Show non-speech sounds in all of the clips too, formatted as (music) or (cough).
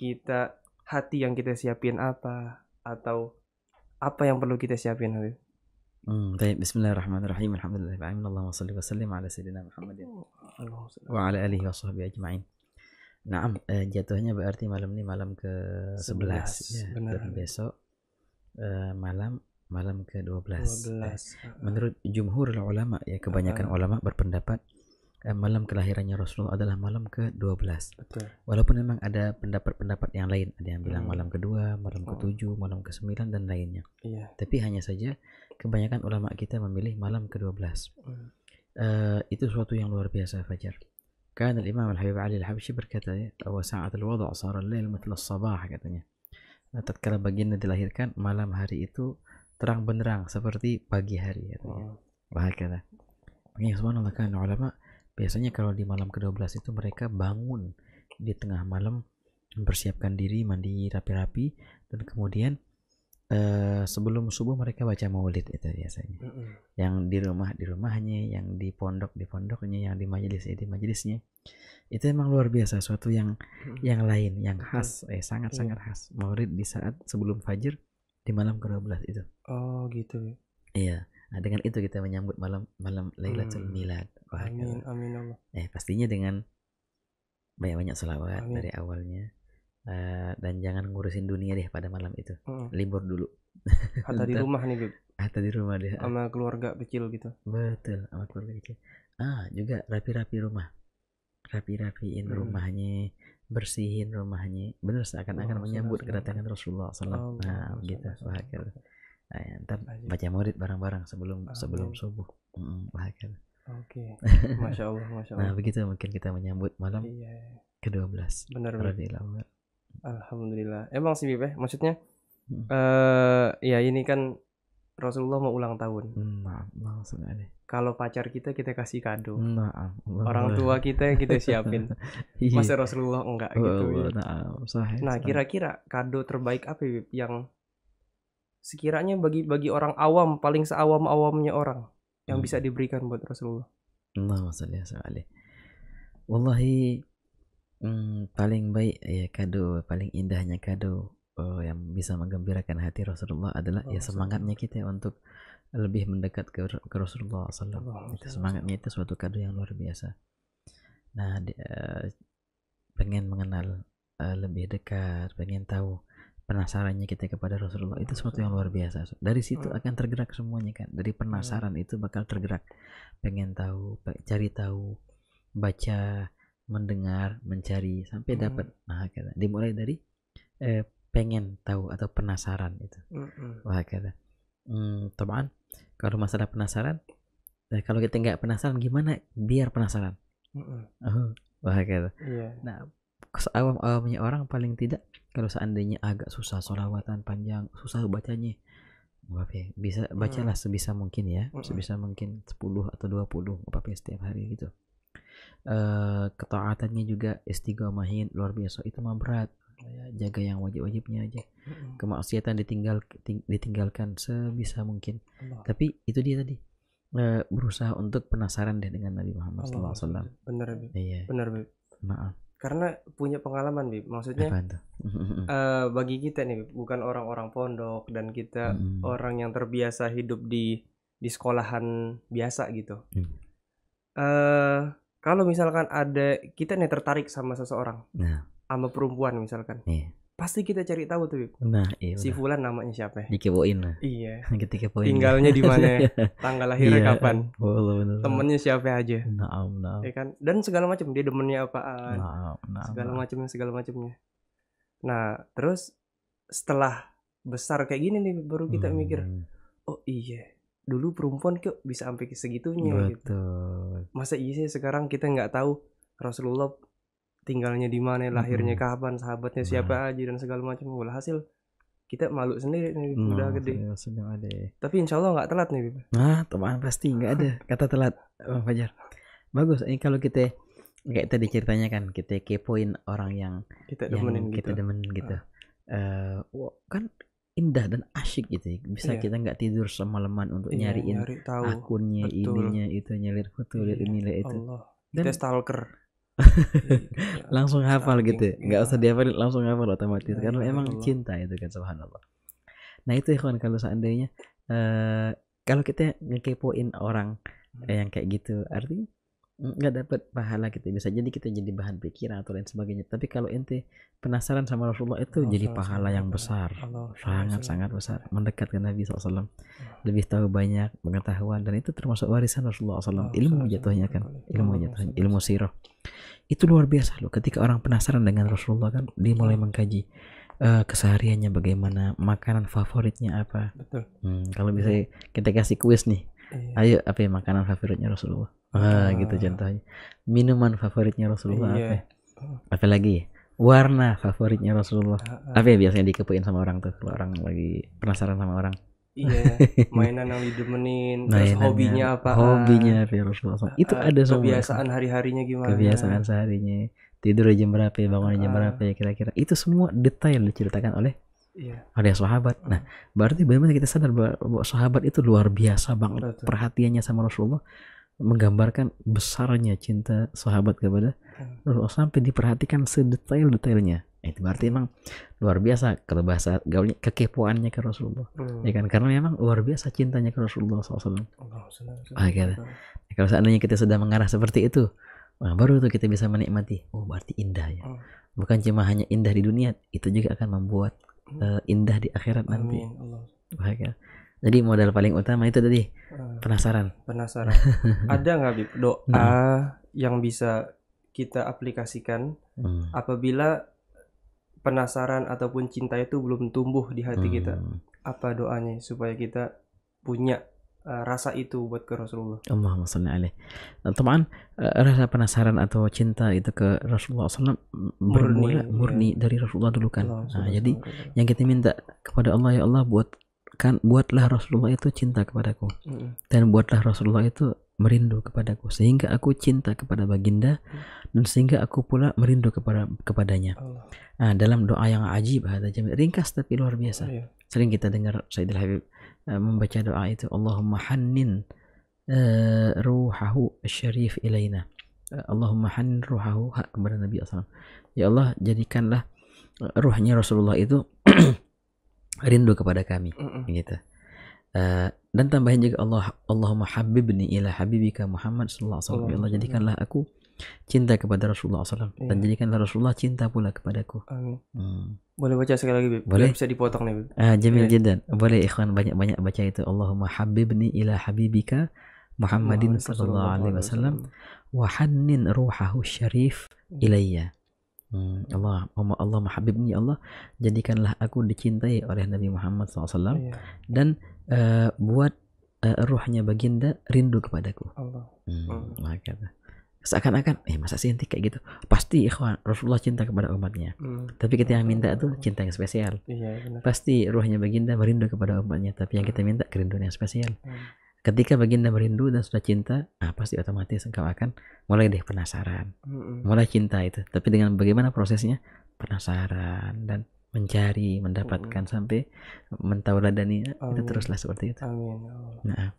kita hati yang kita siapin apa atau apa yang perlu kita siapin Habib? Hmm, طيب بسم Alhamdulillah, الرحمن الرحيم الحمد لله بالعالمين اللهم صل وسلم على سيدنا محمد وعلى اله وصحبه Naam, eh, jatuhnya berarti malam ini malam ke 11, 11 ya. Dan besok eh, malam malam ke 12. 12. Eh, menurut jumhur ulama ya kebanyakan uh. ulama berpendapat Eh, malam kelahirannya Rasulullah adalah malam ke-12. Betul. Walaupun memang ada pendapat-pendapat yang lain, ada yang bilang hmm. malam ke-2, malam hmm. ke-7, malam ke-9 dan lainnya. Iya. Tapi hanya saja kebanyakan ulama kita memilih malam ke-12. Hmm. Uh, itu suatu yang luar biasa Fajar. Kan imam al habib ali al الحبشي berkata ya, bahwa saat al-wada' sara al-lail mithla sabah katanya. Nah, tatkala baginda dilahirkan, malam hari itu terang benderang seperti pagi hari katanya. Oh. Hmm. Bahkan. Makanya subhanallah kan ulama Biasanya kalau di malam ke-12 itu mereka bangun di tengah malam mempersiapkan diri mandi rapi-rapi dan kemudian eh, sebelum subuh mereka baca maulid itu biasanya. Mm -hmm. Yang di rumah di rumahnya, yang di pondok di pondoknya, yang di majelis di majelisnya. Itu emang luar biasa suatu yang mm -hmm. yang lain, yang khas, eh sangat-sangat mm iya. khas. Maulid di saat sebelum fajar di malam ke-12 itu. Oh, gitu ya. Iya. Nah, dengan itu kita menyambut malam malam Lailatul hmm. Milad. Wah, amin, amin Allah. Eh, pastinya dengan banyak-banyak selawat amin. dari awalnya. Uh, dan jangan ngurusin dunia deh pada malam itu. Hmm. Libur dulu. atau (laughs) di rumah nih, Bib. Hatta di rumah deh. Sama keluarga kecil gitu. Betul, sama keluarga kecil. Ah, juga rapi-rapi rumah. Rapi-rapiin hmm. rumahnya, bersihin rumahnya. Benar seakan-akan oh, menyambut kedatangan Rasulullah sallallahu oh, alaihi wasallam. Nah, gitu. Wah, Ayo, nah, ya, ntar baca murid bareng-bareng sebelum Amin. sebelum subuh. Mm, Oke. Okay. (laughs) Masya Allah, Masya nah, Allah. Nah, begitu mungkin kita menyambut malam iya. ke-12. Benar, benar. Alhamdulillah. Alhamdulillah. Emang sih, Bibeh, ya? maksudnya hmm. uh, ya ini kan Rasulullah mau ulang tahun. Nah, langsung aja. Kalau pacar kita kita kasih kado. Nah, orang (laughs) tua kita yang kita siapin. (laughs) Iya. Masa Rasulullah enggak oh, gitu. Oh, ya. Nah, nah kira-kira kado terbaik apa yang sekiranya bagi bagi orang awam paling seawam awamnya orang yang hmm. bisa diberikan buat Rasulullah. Nah, maksudnya sekali. Wallahi hmm, paling baik ya kado paling indahnya kado oh, yang bisa menggembirakan hati Rasulullah adalah oh, ya semangatnya kita untuk lebih mendekat ke, ke Rasulullah SAW. Oh, semangatnya itu suatu kado yang luar biasa. Nah, dia, eh, pengen mengenal uh, lebih dekat, pengen tahu penasarannya kita kepada Rasulullah itu sesuatu yang luar biasa. Dari situ hmm. akan tergerak semuanya kan. Dari penasaran hmm. itu bakal tergerak pengen tahu, cari tahu, baca, mendengar, mencari sampai hmm. dapat. Nah, kata dimulai dari eh, pengen tahu atau penasaran itu. Wah, kata. Hmm, teman, kalau masalah penasaran, eh, kalau kita nggak penasaran gimana biar penasaran? Oh, wah kata. Iya. Nah, awamnya eh, eh, orang paling tidak kalau seandainya agak susah solawatan panjang susah bacanya apa ya bisa bacalah hmm. sebisa mungkin ya hmm. sebisa mungkin 10 atau 20 apa ya setiap hari gitu uh, ketaatannya juga istiqomahin luar biasa itu mah berat ya, jaga yang wajib-wajibnya aja hmm. kemaksiatan ditinggal ditinggalkan sebisa mungkin Allah. tapi itu dia tadi berusaha untuk penasaran deh dengan Nabi Muhammad Allah. SAW Benar, iya bener maaf karena punya pengalaman Bib. Maksudnya uh, (laughs) bagi kita nih bukan orang-orang pondok dan kita hmm. orang yang terbiasa hidup di di sekolahan biasa gitu. mm. Uh, kalau misalkan ada kita nih tertarik sama seseorang, nah. sama perempuan misalkan, yeah pasti kita cari tahu tuh Bip. Nah, iya. Si Fulan namanya siapa? Ya? Dikepoin lah. Iya. Kita (laughs) kepoin. Tinggalnya di mana? Ya? (laughs) Iya. tanggal lahirnya iya, kapan? Boleh, bener. Temennya siapa aja? Naam, naam. Ya kan? Dan segala macam dia demennya apaan? Naam, naam. Segala macamnya, segala macamnya. Nah, terus setelah besar kayak gini nih baru kita hmm. mikir, oh iya, dulu perempuan kok bisa sampai segitunya gitu. Betul. gitu. Masa iya sih sekarang kita nggak tahu Rasulullah tinggalnya di mana lahirnya hmm. kapan sahabatnya siapa nah. aja dan segala macam Wah, hasil kita malu sendiri nih hmm, udah gede ada ya. tapi insya Allah nggak telat nih Bib. nah teman pasti nggak ada (laughs) kata telat bang Fajar bagus ini kalau kita kayak tadi ceritanya kan kita kepoin orang yang kita demenin yang kita gitu. demenin gitu ah. uh, eh, wow, kan indah dan asyik gitu ya. bisa yeah. kita nggak tidur semalaman untuk yeah, nyariin nyari tahu. akunnya Betul. ininya itu nyelir foto lihat iya, ini itu Allah. dan kita stalker (laughs) langsung hafal gitu ya. usah dihafal langsung hafal otomatis ya, karena ya, emang Allah. cinta itu kan subhanallah nah itu ikhwan kalau seandainya uh, kalau kita ngekepoin orang hmm. Eh, yang kayak gitu artinya nggak dapat pahala kita gitu ya. bisa jadi kita jadi bahan pikiran atau lain sebagainya tapi kalau ente penasaran sama Rasulullah itu Allah oh, jadi pahala Allah yang besar sangat sangat besar mendekat ke Nabi SAW iya. lebih tahu banyak pengetahuan dan itu termasuk warisan Rasulullah SAW oh, ilmu jatuhnya kan ilmu jatuhnya ilmu sirah itu luar biasa loh ketika orang penasaran dengan Rasulullah kan dia mulai iya. mengkaji uh, kesehariannya bagaimana makanan favoritnya apa Betul. Hmm, kalau bisa kita kasih kuis nih iya. ayo apa ya makanan favoritnya Rasulullah Wah, ah. gitu contohnya. Minuman favoritnya Rasulullah iya. apa? Ya? Apa lagi? Ya? Warna favoritnya Rasulullah. Ah, ah. Apa ya biasanya dikepoin sama orang tuh kalau orang lagi penasaran sama orang? Iya, (laughs) mainan yang didemenin, terus ya. hobinya apa? Hobinya ya Rasulullah. Itu ada semua. Kebiasaan hari-harinya gimana? Kebiasaan seharinya. Tidur jam berapa bangun jam berapa ya kira-kira. Itu semua detail diceritakan oleh Iya. Ada sahabat. Nah, berarti bagaimana kita sadar bahwa sahabat itu luar biasa banget Betul. perhatiannya sama Rasulullah menggambarkan besarnya cinta sahabat kepada hmm. Rasulullah sampai diperhatikan sedetail-detailnya. Itu berarti memang luar biasa kalau bahasa gaulnya kekepoannya ke Rasulullah. Hmm. Ya kan karena memang luar biasa cintanya ke Rasulullah SAW. Allah, oh, gitu. Ya, kalau seandainya kita sudah mengarah seperti itu, nah baru tuh kita bisa menikmati. Oh, berarti indah ya. Hmm. Bukan cuma hanya indah di dunia, itu juga akan membuat hmm. uh, indah di akhirat nanti. Amin. Allah. Bahagia. Jadi modal paling utama itu tadi ah, penasaran. Penasaran. (laughs) Ada nggak Bib doa hmm. yang bisa kita aplikasikan hmm. apabila penasaran ataupun cinta itu belum tumbuh di hati hmm. kita? Apa doanya supaya kita punya uh, rasa itu buat ke Rasulullah. Allahumma shalli alaih. Nah, teman, eh, rasa penasaran atau cinta itu ke Rasulullah SAW murni, murni ya. dari Rasulullah dulu kan. nah, jadi yang kita minta kepada Allah ya Allah buat buatlah Rasulullah itu cinta kepadaku mm. dan buatlah Rasulullah itu merindu kepadaku sehingga aku cinta kepada baginda mm. dan sehingga aku pula merindu kepada kepadanya Allah. Nah, dalam doa yang ajib ringkas tapi luar biasa oh, iya. sering kita dengar Sayyidul Habib eh, membaca doa itu Allahumma hannin uh, ruhahu syarif ilaina uh, Allahumma hannin ruhahu kepada Nabi SAW ya Allah jadikanlah ruhnya Rasulullah itu (clears throat) rindu kepada kami mm -mm. gitu uh, dan tambahin juga Allah Allahumma habibni ila habibika Muhammad sallallahu alaihi wasallam ya Allah jadikanlah aku cinta kepada Rasulullah sallallahu SAW wasallam dan iya. jadikanlah Rasulullah cinta pula kepadaku. Amin. Hmm. Boleh baca sekali lagi, Bib. Boleh bisa dipotong nih, Bib. Ah, jamil yeah. jidan. Boleh ikhwan banyak-banyak baca itu. Allahumma habibni ila habibika Muhammadin sallallahu alaihi wasallam wa hannin ruhahu syarif hmm. ilayya. Hmm, Allah, Allah, Allah mahabibni Allah, jadikanlah aku dicintai oleh Nabi Muhammad SAW yeah. Iya. dan uh, buat uh, ruhnya baginda rindu kepadaku. Allah. Hmm, hmm. Allah. Seakan-akan, eh masa sih nanti kayak gitu? Pasti ikhwan, Rasulullah cinta kepada umatnya. Hmm. Tapi kita yang minta itu hmm. cinta yang spesial. Iya, benar. Pasti ruhnya baginda merindu kepada umatnya. Tapi yang kita minta kerinduan yang spesial. Hmm ketika baginda merindu dan sudah cinta nah pasti otomatis engkau akan mulai deh penasaran mm-hmm. mulai cinta itu tapi dengan bagaimana prosesnya penasaran dan mencari mendapatkan mm-hmm. sampai mentauladani itu teruslah seperti itu amin ya nah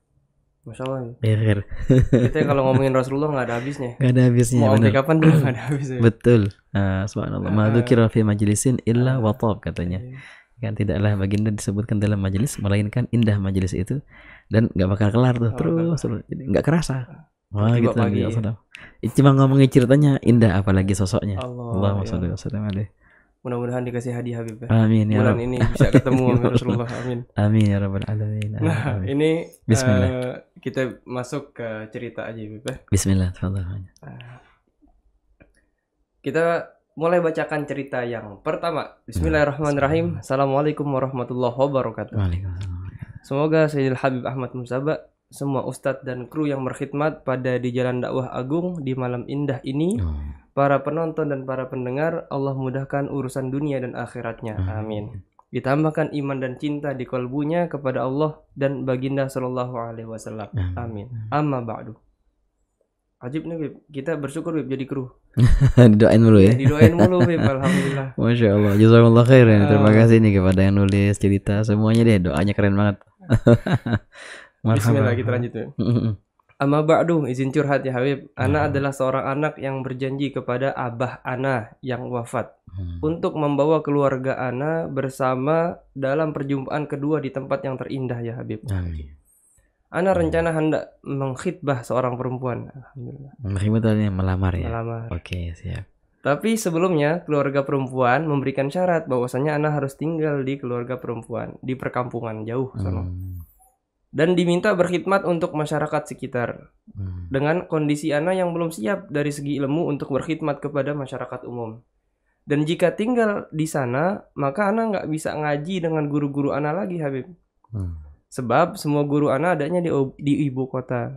Masya Allah. Ya, Kita kalau ngomongin Rasulullah nggak ada habisnya. Nggak ada habisnya. Mau sampai kapan juga nggak ada habisnya. Betul. Uh, subhanallah. Nah, fi majlisin illa watab katanya kan tidaklah baginda disebutkan dalam majelis melainkan indah majelis itu dan nggak bakal kelar tuh oh, terus nggak kerasa nah, wah gitu lagi ya. cuma ngomongin ceritanya indah apalagi sosoknya Allah, Allah ya. wasallam mudah-mudahan dikasih hadiah Habib ya. amin ya bulan ini bisa (laughs) ketemu amin, ya Rasulullah amin amin ya rabbal alamin nah ini Bismillah uh, kita masuk ke cerita aja Habib ya. Bismillah uh, kita mulai bacakan cerita yang pertama. Bismillahirrahmanirrahim. Assalamualaikum warahmatullahi wabarakatuh. Semoga Sayyidil Habib Ahmad Musaba, semua ustadz dan kru yang berkhidmat pada di Jalan Dakwah Agung di malam indah ini, oh. para penonton dan para pendengar, Allah mudahkan urusan dunia dan akhiratnya. Amin. Ditambahkan iman dan cinta di kalbunya kepada Allah dan baginda Shallallahu Alaihi Wasallam. Amin. Amma ba'du. Ajib nih, Kita bersyukur, jadi kru. (laughs) didoain mulu ya. Iya, didoain mulu Beb, (laughs) alhamdulillah. Masya Allah, jazakallah khair ya. Terima ah. kasih nih kepada yang nulis cerita semuanya deh, doanya keren banget. (laughs) Bismillah kita lanjut ya. Amma ba'du, izin curhat ya Habib. Ana hmm. adalah seorang anak yang berjanji kepada abah Ana yang wafat hmm. untuk membawa keluarga Ana bersama dalam perjumpaan kedua di tempat yang terindah ya Habib. Amin. Ana rencana hendak mengkhidbah seorang perempuan. Alhamdulillah. Mengkhitbahnya melamar ya. Melamar. Oke, okay, siap. Tapi sebelumnya keluarga perempuan memberikan syarat bahwasanya Ana harus tinggal di keluarga perempuan di perkampungan jauh sana. Hmm. Dan diminta berkhidmat untuk masyarakat sekitar. Hmm. Dengan kondisi Ana yang belum siap dari segi ilmu untuk berkhidmat kepada masyarakat umum. Dan jika tinggal di sana, maka Ana nggak bisa ngaji dengan guru-guru Ana lagi, Habib. Hmm Sebab semua guru anak adanya di, di ibu kota.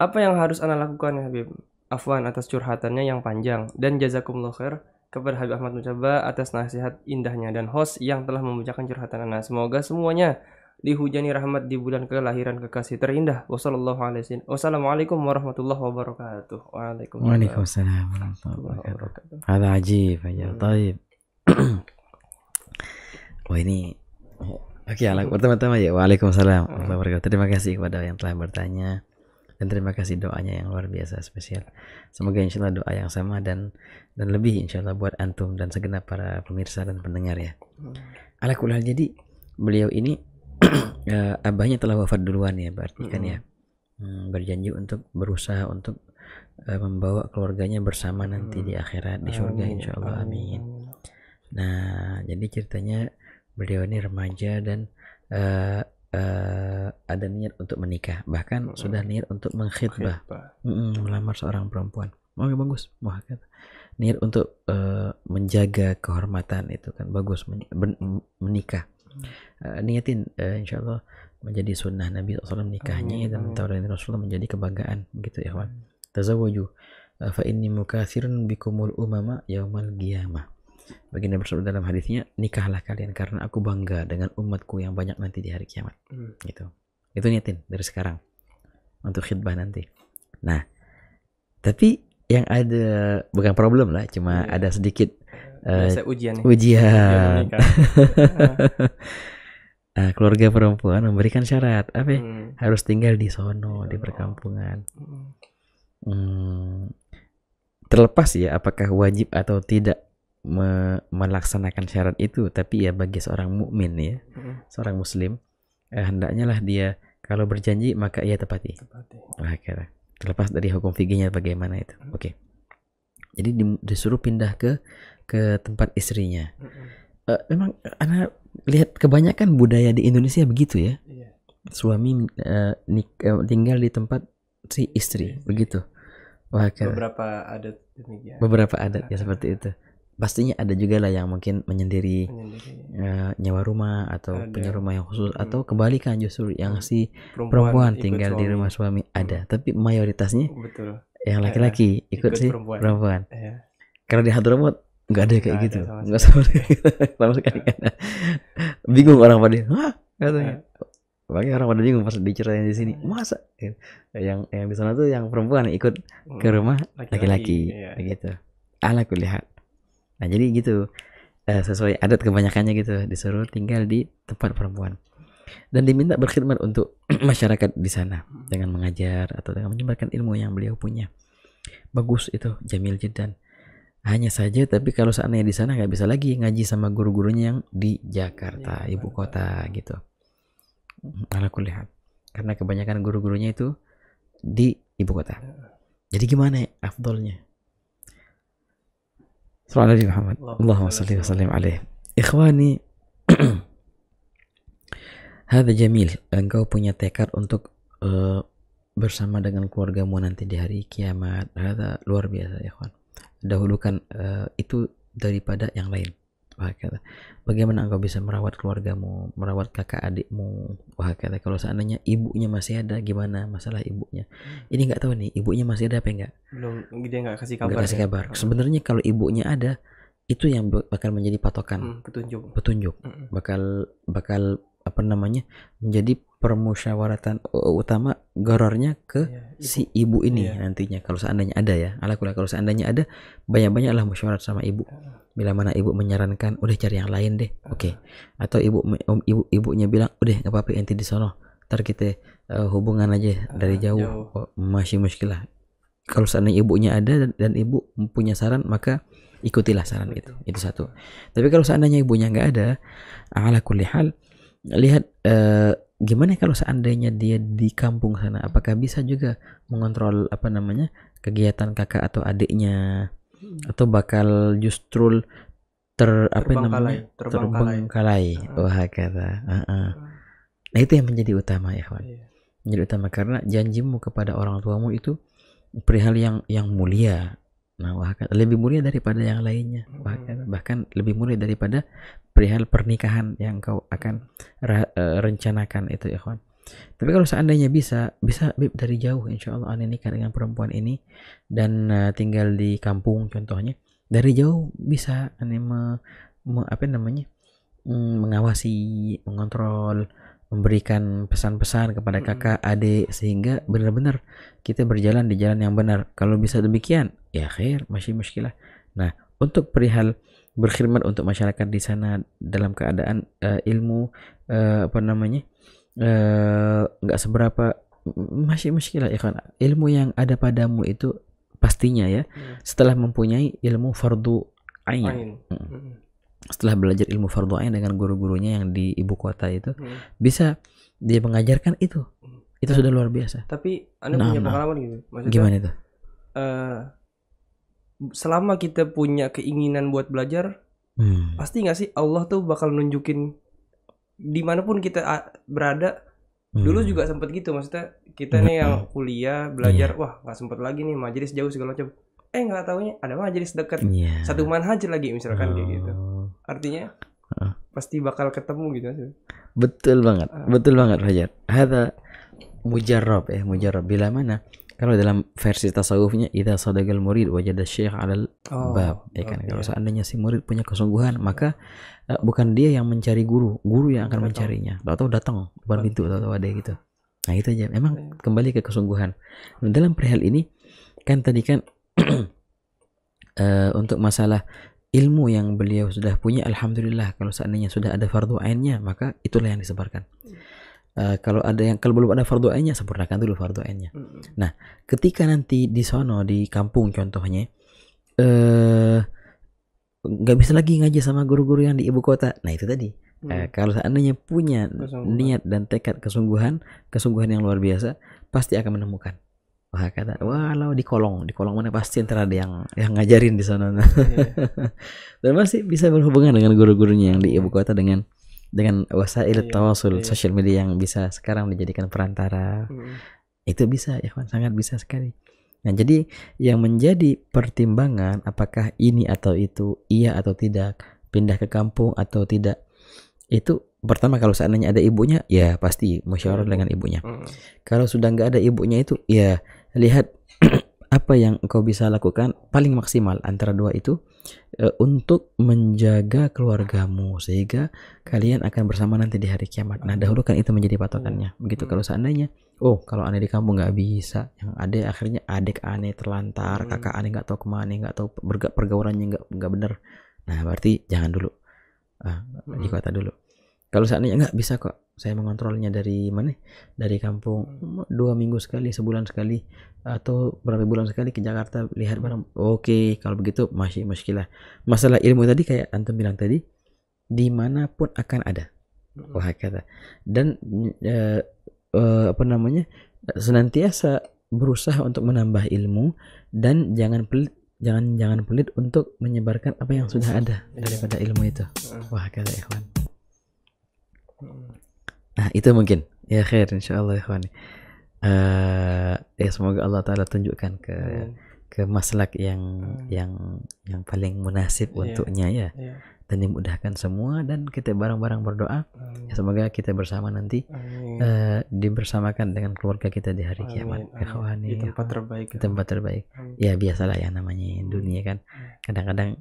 Apa yang harus anak lakukan ya Habib? Afwan atas curhatannya yang panjang dan jazakumullah khair kepada Habib Ahmad Mucaba atas nasihat indahnya dan host yang telah membacakan curhatan anak Semoga semuanya dihujani rahmat di bulan kelahiran kekasih terindah. Wassalamualaikum warahmatullahi wabarakatuh. Waalaikumsalam warahmatullahi wabarakatuh. ajib, hmm. (clears throat) Wah ini Oke, okay, pertama-tama ya. Waalaikumsalam warahmatullahi wabarakatuh. Terima kasih kepada yang telah bertanya dan terima kasih doanya yang luar biasa spesial. Semoga insya Allah doa yang sama dan dan lebih insya Allah buat antum dan segenap para pemirsa dan pendengar ya. Hmm. Ala jadi beliau ini uh, (clears throat) abahnya telah wafat duluan ya berarti kan ya hmm, hmm berjanji untuk berusaha untuk uh, membawa keluarganya bersama nanti di hmm. akhirat di surga insya Allah amin. Nah jadi ceritanya beliau ini remaja dan uh, uh, ada niat untuk menikah bahkan hmm. sudah niat untuk mengkhidbah hmm, melamar seorang perempuan oh ya bagus wah kata niat untuk uh, menjaga kehormatan itu kan bagus men menikah uh, niatin uh, Allah menjadi sunnah Nabi SAW nikahnya hmm. dan tawaran Rasulullah menjadi kebanggaan gitu ya hmm. tazawwaju fa inni mukathirun bikumul umama yaumal qiyamah Baginda bersabda dalam hadisnya, nikahlah kalian karena aku bangga dengan umatku yang banyak nanti di hari kiamat. Hmm. Gitu. Itu niatin dari sekarang untuk khidbah nanti. Nah, tapi yang ada bukan problem lah, cuma iya. ada sedikit Biasa eh, uh, ujian. Ujian. ya, Nah, (laughs) keluarga perempuan memberikan syarat apa ya? hmm. harus tinggal di sono iya, di oh. perkampungan hmm. Hmm. terlepas ya apakah wajib atau tidak me melaksanakan syarat itu tapi ya bagi seorang mukmin ya hmm. seorang muslim eh, hendaknya lah dia kalau berjanji maka ia tepati, tepati. Nah, kira terlepas dari hukum fikihnya bagaimana itu hmm. oke okay. jadi disuruh pindah ke ke tempat istrinya hmm. uh, memang anak lihat kebanyakan budaya di Indonesia begitu ya yeah. suami uh, nik, eh, tinggal di tempat si istri yeah. begitu wah beberapa adat demikian beberapa adat ya seperti itu pastinya ada juga lah yang mungkin menyendiri, menyendiri. Uh, eh, nyawa rumah atau ada. punya rumah yang khusus hmm. atau kebalikan justru yang hmm. si perempuan, perempuan tinggal suami. di rumah suami hmm. ada tapi mayoritasnya Betul. yang laki-laki ya, ikut, ikut si perempuan, perempuan. Ya. kalau di Hadramut nggak ada kayak gitu nggak sama sekali sama sekali (laughs) bingung orang pada hah katanya makanya orang pada bingung pas diceritain di sini iya. masa yang yang di sana tuh yang perempuan ikut ke hmm. rumah laki-laki iya. gitu ala kulihat Nah jadi gitu eh, sesuai adat kebanyakannya gitu disuruh tinggal di tempat perempuan dan diminta berkhidmat untuk (clears throat) masyarakat di sana dengan mengajar atau dengan menyebarkan ilmu yang beliau punya. Bagus itu Jamil jedan Hanya saja tapi kalau seandainya di sana nggak bisa lagi ngaji sama guru-gurunya yang di Jakarta, ya, ibu kota gitu. aku lihat Karena kebanyakan guru-gurunya itu di ibu kota. Iya. Jadi gimana ya afdolnya? صلى على نبينا محمد اللهم صل وسلم عليه إخواني Hada jamil, engkau punya tekad untuk uh, bersama dengan keluargamu nanti di hari kiamat. Hada luar biasa, ya kawan. Dahulukan uh, itu daripada yang lain wah bagaimana engkau bisa merawat keluargamu merawat kakak adikmu wah kalau seandainya ibunya masih ada gimana masalah ibunya hmm. ini nggak tahu nih ibunya masih ada apa enggak belum dia nggak kasih kabar nggak kasih ya? kabar hmm. sebenarnya kalau ibunya ada itu yang bakal menjadi patokan hmm, petunjuk petunjuk hmm. hmm. bakal bakal apa namanya menjadi permusyawaratan uh, utama gorornya ke ya, si ibu ini ya. nantinya kalau seandainya ada ya ala kalau seandainya ada banyak-banyaklah musyawarah sama ibu ah. bila mana ibu menyarankan udah cari yang lain deh ah. oke okay. atau ibu ibu ibunya bilang udah nggak apa-apa nanti di sono ntar kita uh, hubungan aja ah, dari jauh, jauh. Oh, masih muskilah kalau seandainya ibunya ada dan, dan ibu punya saran maka ikutilah saran itu itu satu tapi kalau seandainya ibunya nggak ada ala kulli hal lihat eh, gimana kalau seandainya dia di kampung sana apakah bisa juga mengontrol apa namanya kegiatan kakak atau adiknya atau bakal justru ter apa namanya terbengkalai wah kata uh -uh. nah itu yang menjadi utama ya kawan yeah. menjadi utama karena janjimu kepada orang tuamu itu perihal yang yang mulia Nah, bahkan lebih mulia daripada yang lainnya, bahkan bahkan lebih mulia daripada perihal pernikahan yang kau akan e, rencanakan itu, ikhwan. Tapi kalau seandainya bisa, bisa dari jauh, insya Allah anda nikah dengan perempuan ini dan uh, tinggal di kampung contohnya, dari jauh bisa ane me, me, apa namanya mm, mengawasi, mengontrol, memberikan pesan-pesan kepada kakak, adik sehingga benar-benar kita berjalan di jalan yang benar. Kalau bisa demikian, ya khair, masih muskilah. Nah, untuk perihal berkhidmat untuk masyarakat di sana dalam keadaan uh, ilmu uh, apa namanya? Eh, nggak uh, seberapa masih muskilah ya kan ilmu yang ada padamu itu pastinya ya hmm. setelah mempunyai ilmu fardu ain. ain. Hmm setelah belajar ilmu fardhu ain dengan guru-gurunya yang di ibu kota itu hmm. bisa dia mengajarkan itu hmm. itu nah, sudah luar biasa tapi anda nah, punya nah. pengalaman gitu Maksudnya, gimana itu uh, selama kita punya keinginan buat belajar hmm. pasti nggak sih Allah tuh bakal nunjukin dimanapun kita berada hmm. dulu juga sempet gitu maksudnya kita nih yang hmm. kuliah belajar yeah. wah nggak sempet lagi nih majelis jauh segala macam eh nggak tahunya ada majelis dekat yeah. satu manhaj lagi misalkan oh. kayak gitu artinya uh. pasti bakal ketemu gitu betul banget uh. betul banget Fajar ada mujarab ya eh, mujarab bila mana kalau dalam versi tasawufnya idza sadagal murid wajada syekh alal oh, bab ya kan okay. kalau seandainya si murid punya kesungguhan maka uh, bukan dia yang mencari guru guru yang akan datang. mencarinya atau datang depan pintu atau ada gitu nah itu aja memang kembali ke kesungguhan nah, dalam perihal ini kan tadi kan uh, (clears throat) untuk masalah ilmu yang beliau sudah punya alhamdulillah kalau seandainya sudah ada fardu ainnya maka itulah yang disebarkan uh, kalau ada yang kalau belum ada fardu ainnya sempurnakan dulu fardu ainnya mm. nah ketika nanti di sono di kampung contohnya eh uh, nggak bisa lagi ngaji sama guru-guru yang di ibu kota nah itu tadi hmm. Eh, kalau seandainya punya niat dan tekad kesungguhan kesungguhan yang luar biasa pasti akan menemukan Wah kata, wah lo di kolong, di kolong mana pasti ntar ada yang yang ngajarin di sana. Yeah. (laughs) Dan masih bisa berhubungan dengan guru-gurunya yang di ibu iya. kota dengan dengan wasail yeah, tawasul yeah. social media yang bisa sekarang dijadikan perantara. Mm. Itu bisa ya kan, sangat bisa sekali. Nah, jadi yang menjadi pertimbangan apakah ini atau itu, iya atau tidak, pindah ke kampung atau tidak. Itu pertama kalau seandainya ada ibunya, ya pasti musyawarah hmm. dengan ibunya. Hmm. Kalau sudah nggak ada ibunya itu, ya lihat (clears throat) apa yang kau bisa lakukan paling maksimal antara dua itu eh, untuk menjaga keluargamu sehingga kalian akan bersama nanti di hari kiamat. Nah dahulukan itu menjadi patokannya. Begitu hmm. kalau seandainya, oh kalau aneh di kampung nggak bisa, yang ada akhirnya adik aneh terlantar, hmm. kakak aneh nggak tahu kemana, nggak tahu pergaulannya nggak nggak benar. Nah berarti jangan dulu, ah, di hmm. kota dulu kalau seandainya nggak bisa kok saya mengontrolnya dari mana dari kampung dua minggu sekali sebulan sekali atau berapa bulan sekali ke Jakarta lihat barang oke kalau begitu masih muskilah masalah ilmu tadi kayak antum bilang tadi dimanapun akan ada wah kata dan e, e, apa namanya senantiasa berusaha untuk menambah ilmu dan jangan pelit jangan jangan pelit untuk menyebarkan apa yang sudah ada iya. daripada ilmu itu wah kata ikhwan Nah itu mungkin ya khair insya Allah ikhwan. Uh, eh, ya semoga Allah Taala tunjukkan ke hmm. ke maslak yang hmm. yang yang paling munasib yeah. untuknya ya yeah. dan dimudahkan semua dan kita bareng-bareng berdoa hmm. ya, semoga kita bersama nanti uh, dibersamakan dengan keluarga kita di hari Amin. kiamat khawani, di tempat terbaik di tempat terbaik ya biasalah ya namanya ya, dunia kan kadang-kadang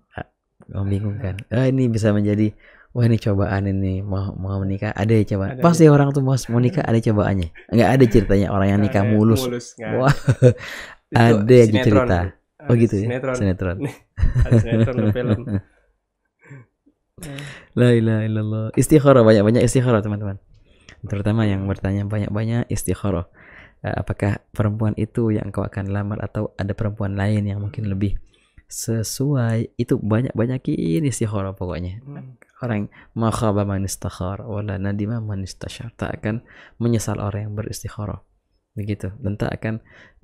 membingungkan ah, uh, eh, ini bisa menjadi wah ini cobaan ini mau mau menikah ada ya cobaan ada pasti ya. orang tuh mau mau nikah ada cobaannya nggak ada ceritanya orang yang nikah mulus, wah (laughs) ada aja cerita oh gitu ya sinetron sinetron (laughs) ada sinetron film (laughs) la ilaha illallah istikharah banyak banyak istikharah teman-teman terutama yang bertanya banyak banyak istikharah eh, apakah perempuan itu yang engkau akan lamar atau ada perempuan lain yang mungkin lebih sesuai itu banyak banyakin istikharah pokoknya hmm orang yang makhaba man istakhara wala nadima man istasyar tak akan menyesal orang yang beristikharah begitu dan tak akan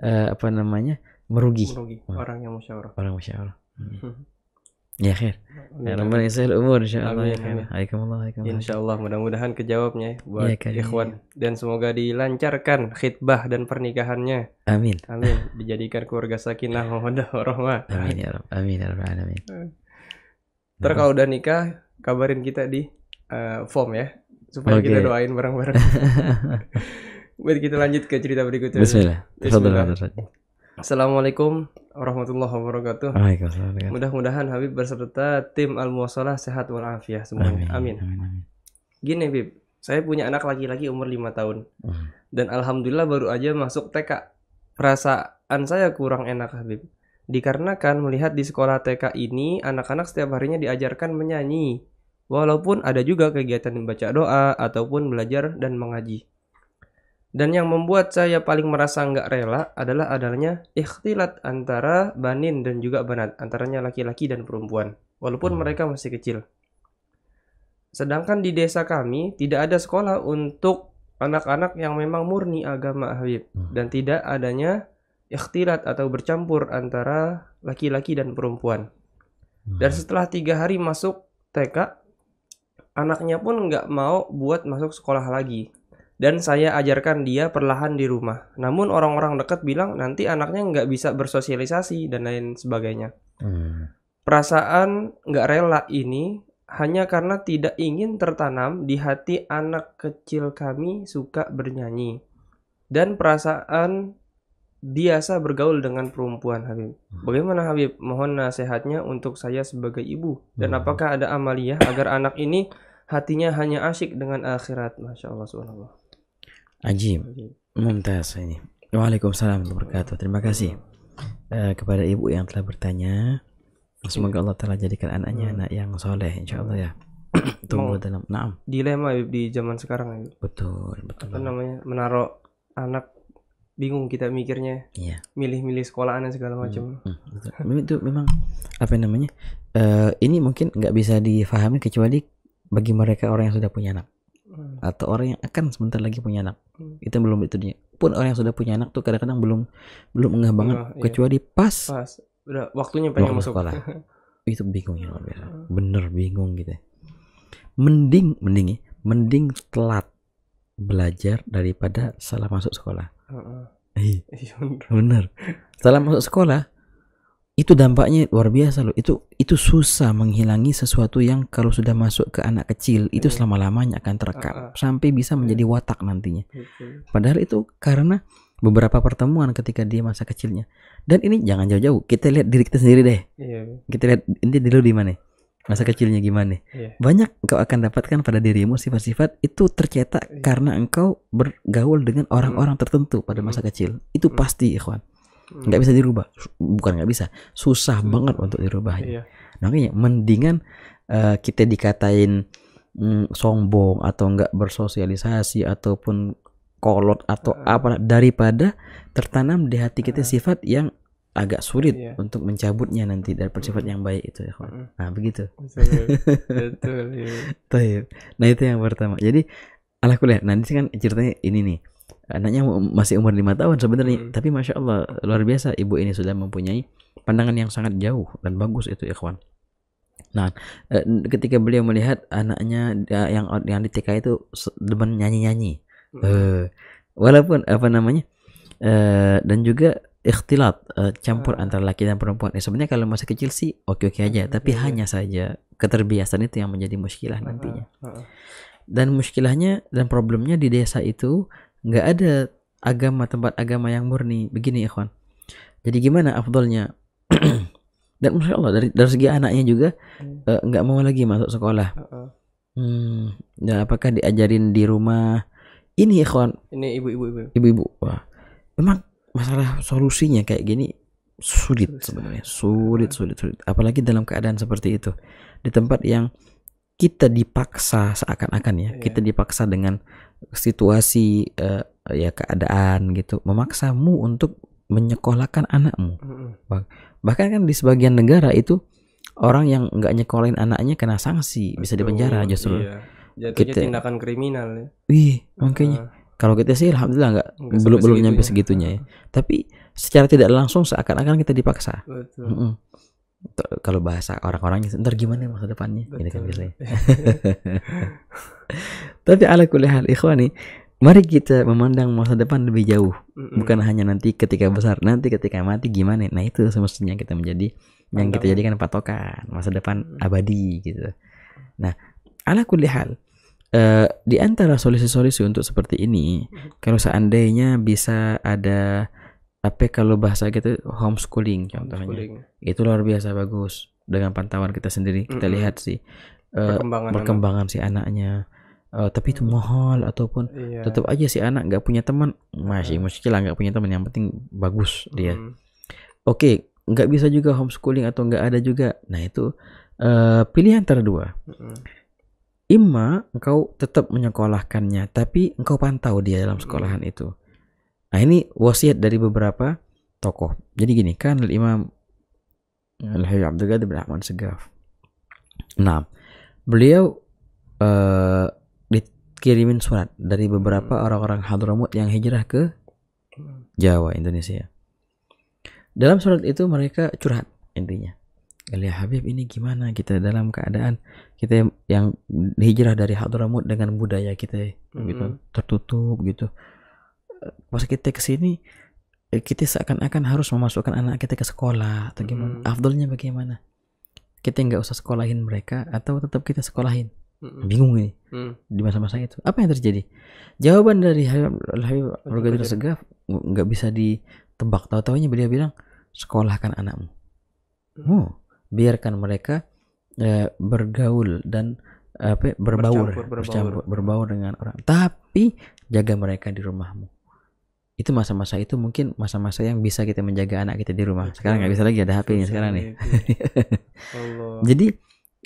uh, apa namanya merugi, merugi. Hmm. orang yang musyawarah orang musyawarah hmm. hmm. Ya khair. Ya Rabbana yasahil umur insyaallah ya khair. Haikumullah haikumullah. Insyaallah mudah-mudahan kejawabnya ya buat ya, ikhwan ya. dan semoga dilancarkan khitbah dan pernikahannya. Amin. Amin. Dijadikan keluarga sakinah mawaddah warahmah. Amin ya rabb. Amin ya rabbal alamin. Terus kalau udah nikah kabarin kita di uh, form ya supaya okay. kita doain bareng-bareng. (laughs) Baik kita lanjut ke cerita berikutnya. Bismillah. Bismillah. Assalamualaikum warahmatullahi wabarakatuh. Mudah-mudahan Habib berserta tim Al muasalah sehat walafiat semuanya. Amin. Amin. Amin. Gini Habib, saya punya anak laki-laki umur 5 tahun. Hmm. Dan alhamdulillah baru aja masuk TK. Perasaan saya kurang enak Habib. Dikarenakan melihat di sekolah TK ini anak-anak setiap harinya diajarkan menyanyi, Walaupun ada juga kegiatan membaca doa ataupun belajar dan mengaji. Dan yang membuat saya paling merasa nggak rela adalah adanya ikhtilat antara banin dan juga banat, antaranya laki-laki dan perempuan, walaupun hmm. mereka masih kecil. Sedangkan di desa kami tidak ada sekolah untuk anak-anak yang memang murni agama Habib hmm. dan tidak adanya ikhtilat atau bercampur antara laki-laki dan perempuan. Dan hmm. setelah tiga hari masuk TK, Anaknya pun nggak mau buat masuk sekolah lagi. Dan saya ajarkan dia perlahan di rumah. Namun orang-orang dekat bilang nanti anaknya nggak bisa bersosialisasi dan lain sebagainya. Hmm. Perasaan nggak rela ini hanya karena tidak ingin tertanam di hati anak kecil kami suka bernyanyi. Dan perasaan biasa bergaul dengan perempuan Habib. Hmm. Bagaimana Habib? Mohon nasihatnya untuk saya sebagai ibu dan hmm. apakah ada amalia agar anak ini hatinya hanya asyik dengan akhirat. Masya Allah subhanallah. Ajib. Mumtaz ini. Waalaikumsalam wabarakatuh. Terima kasih uh, kepada ibu yang telah bertanya. Semoga Allah telah jadikan anaknya hmm. anak yang soleh, insya Allah ya. (clears throat) Tumbuh dalam enam. Dilema ya, di zaman sekarang ya. Betul, betul. Apa namanya? Menaruh anak bingung kita mikirnya. Iya. Milih-milih sekolah anak segala macam. Hmm, hmm, betul. itu memang apa namanya? Uh, ini mungkin nggak bisa difahami kecuali bagi mereka orang yang sudah punya anak hmm. atau orang yang akan sebentar lagi punya anak hmm. itu belum itu pun orang yang sudah punya anak tuh kadang-kadang belum belum ngeh banget kecuali iya. kecuali pas, pas udah waktunya pengen masuk sekolah (laughs) itu bingung ya biasa hmm. bener bingung gitu ya. mending mending ya mending telat belajar daripada salah masuk sekolah hmm. Iya, iya bener. Salah masuk sekolah, itu dampaknya luar biasa loh itu itu susah menghilangi sesuatu yang kalau sudah masuk ke anak kecil itu hmm. selama lamanya akan terekam ah, ah. sampai bisa hmm. menjadi watak nantinya padahal itu karena beberapa pertemuan ketika dia masa kecilnya dan ini jangan jauh-jauh kita lihat diri kita sendiri deh iya. kita lihat ini dulu di mana masa iya. kecilnya gimana iya. banyak engkau akan dapatkan pada dirimu sifat-sifat itu tercetak karena engkau bergaul dengan hmm. orang-orang tertentu pada masa kecil itu pasti ikhwan Hmm. nggak bisa dirubah bukan nggak bisa susah hmm. banget untuk dirubah ya. iya. nah, makanya mendingan uh, kita dikatain mm, sombong atau nggak bersosialisasi ataupun kolot atau uh, apa daripada tertanam di hati kita uh, sifat yang agak sulit iya. untuk mencabutnya nanti dari sifat yang baik itu ya uh, nah begitu ya. betul, betul, (laughs) ya. nah itu yang pertama jadi ala kuliah nanti kan ceritanya ini nih anaknya masih umur lima tahun sebenarnya hmm. tapi masya Allah luar biasa ibu ini sudah mempunyai pandangan yang sangat jauh dan bagus itu ikhwan nah eh, ketika beliau melihat anaknya yang yang di TK itu demen nyanyi nyanyi hmm. Eh, walaupun apa namanya eh, dan juga ikhtilat campur ah. antara laki dan perempuan eh, sebenarnya kalau masih kecil sih oke oke aja hmm, tapi hmm. hanya saja keterbiasaan itu yang menjadi muskilah nantinya ah, ah, dan muskilahnya dan problemnya di desa itu nggak ada agama tempat agama yang murni begini ikhwan jadi gimana afdolnya (clears throat) dan masya Allah dari dari segi anaknya juga hmm. Eh, nggak hmm. uh, mau lagi masuk sekolah uh -uh. Hmm, dan apakah diajarin di rumah ini ikhwan ini ibu-ibu ibu-ibu wah memang masalah solusinya kayak gini sulit sebenarnya sulit sulit sulit apalagi dalam keadaan seperti itu di tempat yang kita dipaksa seakan-akan ya, yeah. kita dipaksa dengan situasi uh, ya keadaan gitu, memaksamu untuk menyekolahkan anakmu. Mm-hmm. Bahkan kan di sebagian negara itu orang yang nggak nyekolahin anaknya kena sanksi, Betul. bisa dipenjara justru. Iya. Jatuhnya kita, tindakan kriminal ya. Wih, makanya. Uh. Kalau kita sih alhamdulillah nggak belum belum nyampe segitunya ya. Tapi secara tidak langsung seakan-akan kita dipaksa. Betul. Mm hmm kalau bahasa orang-orangnya ntar gimana masa depannya gitu kan biasanya (laughs) tapi ala kulli hal nih. mari kita memandang masa depan lebih jauh bukan hanya nanti ketika besar nanti ketika mati gimana nah itu semestinya kita menjadi yang kita jadikan patokan masa depan abadi gitu nah ala kulli hal Uh, di antara solusi-solusi untuk seperti ini, kalau seandainya bisa ada tapi kalau bahasa kita homeschooling contohnya homeschooling. itu luar biasa bagus dengan pantauan kita sendiri kita mm -hmm. lihat sih uh, perkembangan, anak. si anaknya uh, tapi itu mm. mahal ataupun iya. tetap aja si anak nggak punya teman masih mm. muskilah nggak punya teman yang penting bagus dia mm. oke okay, nggak bisa juga homeschooling atau nggak ada juga nah itu uh, pilihan dua. mm Ima engkau tetap menyekolahkannya, tapi engkau pantau dia dalam sekolahan itu. Nah ini wasiat dari beberapa tokoh. Jadi gini kan Imam Al-Hayy Abdul Ghadir bin Ahmad Segaf. Nah, beliau uh, dikirimin surat dari beberapa hmm. orang-orang Hadramut yang hijrah ke hmm. Jawa, Indonesia. Dalam surat itu mereka curhat intinya. Ya Habib ini gimana kita dalam keadaan kita yang hijrah dari Hadramut dengan budaya kita mm -hmm. gitu tertutup gitu pas kita ke sini eh, kita seakan-akan harus memasukkan anak kita ke sekolah atau hmm. gimana hmm. afdolnya bagaimana kita nggak usah sekolahin mereka atau tetap kita sekolahin hmm. bingung ini hmm. di masa-masa itu apa yang terjadi jawaban dari Habib Habib Rogadir Segaf nggak bisa ditebak tahu-tahunya beliau bilang sekolahkan anakmu hmm. oh, biarkan mereka eh, bergaul dan apa berbaur berbaur dengan orang tapi jaga mereka di rumahmu itu masa-masa itu mungkin masa-masa yang bisa kita menjaga anak kita di rumah. Sekarang nggak bisa lagi ada HP nya sekarang nih. (laughs) Allah. Jadi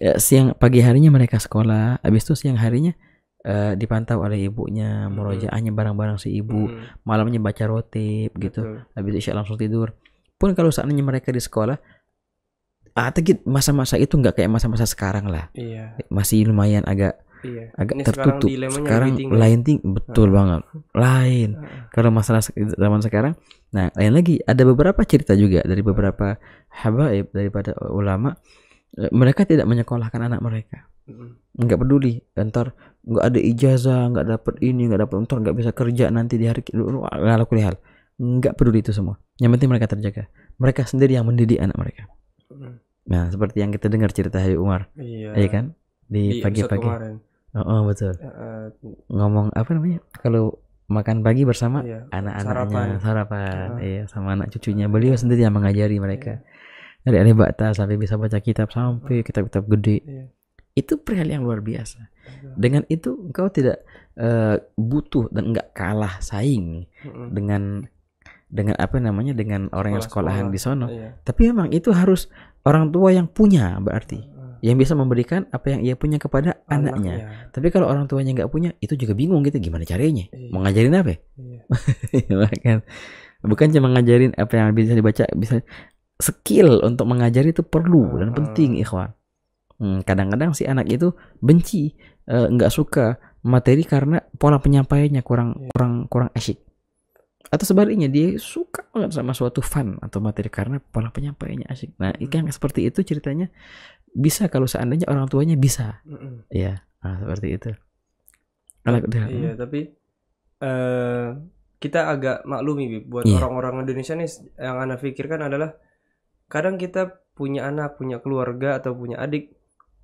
eh, siang pagi harinya mereka sekolah, habis itu siang harinya uh, dipantau oleh ibunya, murojaahnya hmm. barang-barang si ibu, hmm. malamnya baca roti gitu, abis habis isya langsung tidur. Pun kalau saatnya mereka di sekolah, atau ah, masa-masa itu nggak kayak masa-masa sekarang lah. Iya. Masih lumayan agak iya. agak Ini tertutup sekarang, sekarang lain ting betul banget lain ah. kalau masalah zaman sekarang nah lain lagi ada beberapa cerita juga dari beberapa habaib daripada ulama e, mereka tidak menyekolahkan anak mereka nggak peduli ntar nggak ada ijazah nggak dapat ini nggak dapat ntar nggak bisa kerja nanti di hari lalu kuliah nggak peduli itu semua yang penting mereka terjaga mereka sendiri yang mendidik anak mereka nah seperti yang kita dengar cerita Hayu Umar iya, iya kan di pagi-pagi iya, pagi. Oh, oh betul. Uh, Ngomong apa namanya? Kalau makan pagi bersama iya, anak-anaknya sarapan, sarapan uh. iya sama anak cucunya beliau sendiri yang mengajari mereka iya. dari alih bakta sampai bisa baca kitab sampai kitab-kitab gede iya. itu perihal yang luar biasa iya. dengan itu engkau tidak uh, butuh dan enggak kalah saing uh-uh. dengan dengan apa namanya dengan orang sekolah, yang sekolahan sekolah. di sono iya. tapi memang itu harus orang tua yang punya berarti yang bisa memberikan apa yang ia punya kepada anaknya. anaknya. Tapi kalau orang tuanya nggak punya, itu juga bingung gitu gimana caranya. Iya. Mau ngajarin apa? Ya? (laughs) Iya. kan? Bukan cuma ngajarin apa yang bisa dibaca, bisa skill untuk mengajar itu perlu uh dan penting, ikhwan. kadang hmm, kadang-kadang si anak itu benci, eh, nggak uh, suka materi karena pola penyampaiannya kurang iya. kurang kurang asyik. Atau sebaliknya dia suka banget sama suatu fun atau materi karena pola penyampaiannya asyik. Nah, hmm. seperti itu ceritanya bisa kalau seandainya orang tuanya bisa mm -mm. ya nah, seperti itu anak iya hmm. tapi uh, kita agak maklumi Bip, buat iya. orang-orang Indonesia nih yang anda pikirkan adalah kadang kita punya anak punya keluarga atau punya adik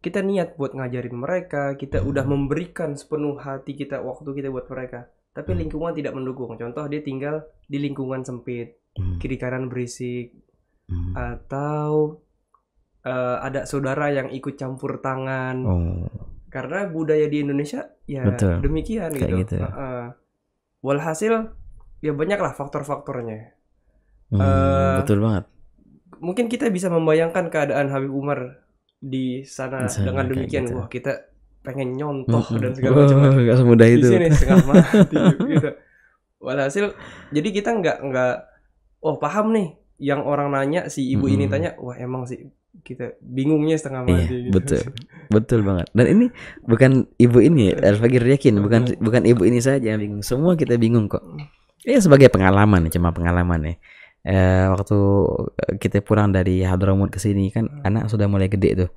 kita niat buat ngajarin mereka kita hmm. udah memberikan sepenuh hati kita waktu kita buat mereka tapi hmm. lingkungan tidak mendukung contoh dia tinggal di lingkungan sempit hmm. kiri kanan berisik hmm. atau uh, ada saudara yang ikut campur tangan. Oh. Karena budaya di Indonesia ya Betul. demikian Kayak gitu. gitu. Uh, uh. Walhasil ya banyaklah faktor-faktornya. Hmm, uh, betul banget. Mungkin kita bisa membayangkan keadaan Habib Umar di sana, dengan demikian gitu. wah kita pengen nyontoh hmm, dan hmm. segala macam. gak semudah itu. Di sini setengah (laughs) mati gitu. Walhasil jadi kita nggak nggak oh paham nih yang orang nanya si ibu hmm. ini tanya wah emang sih kita bingungnya setengah mati. Iya, gitu. Betul, betul banget. Dan ini bukan ibu ini, harus yakin bukan bukan ibu ini saja yang bingung. Semua kita bingung kok. Iya sebagai pengalaman, cuma pengalaman ya. Eh, waktu kita pulang dari Hadramut ke sini kan hmm. anak sudah mulai gede tuh.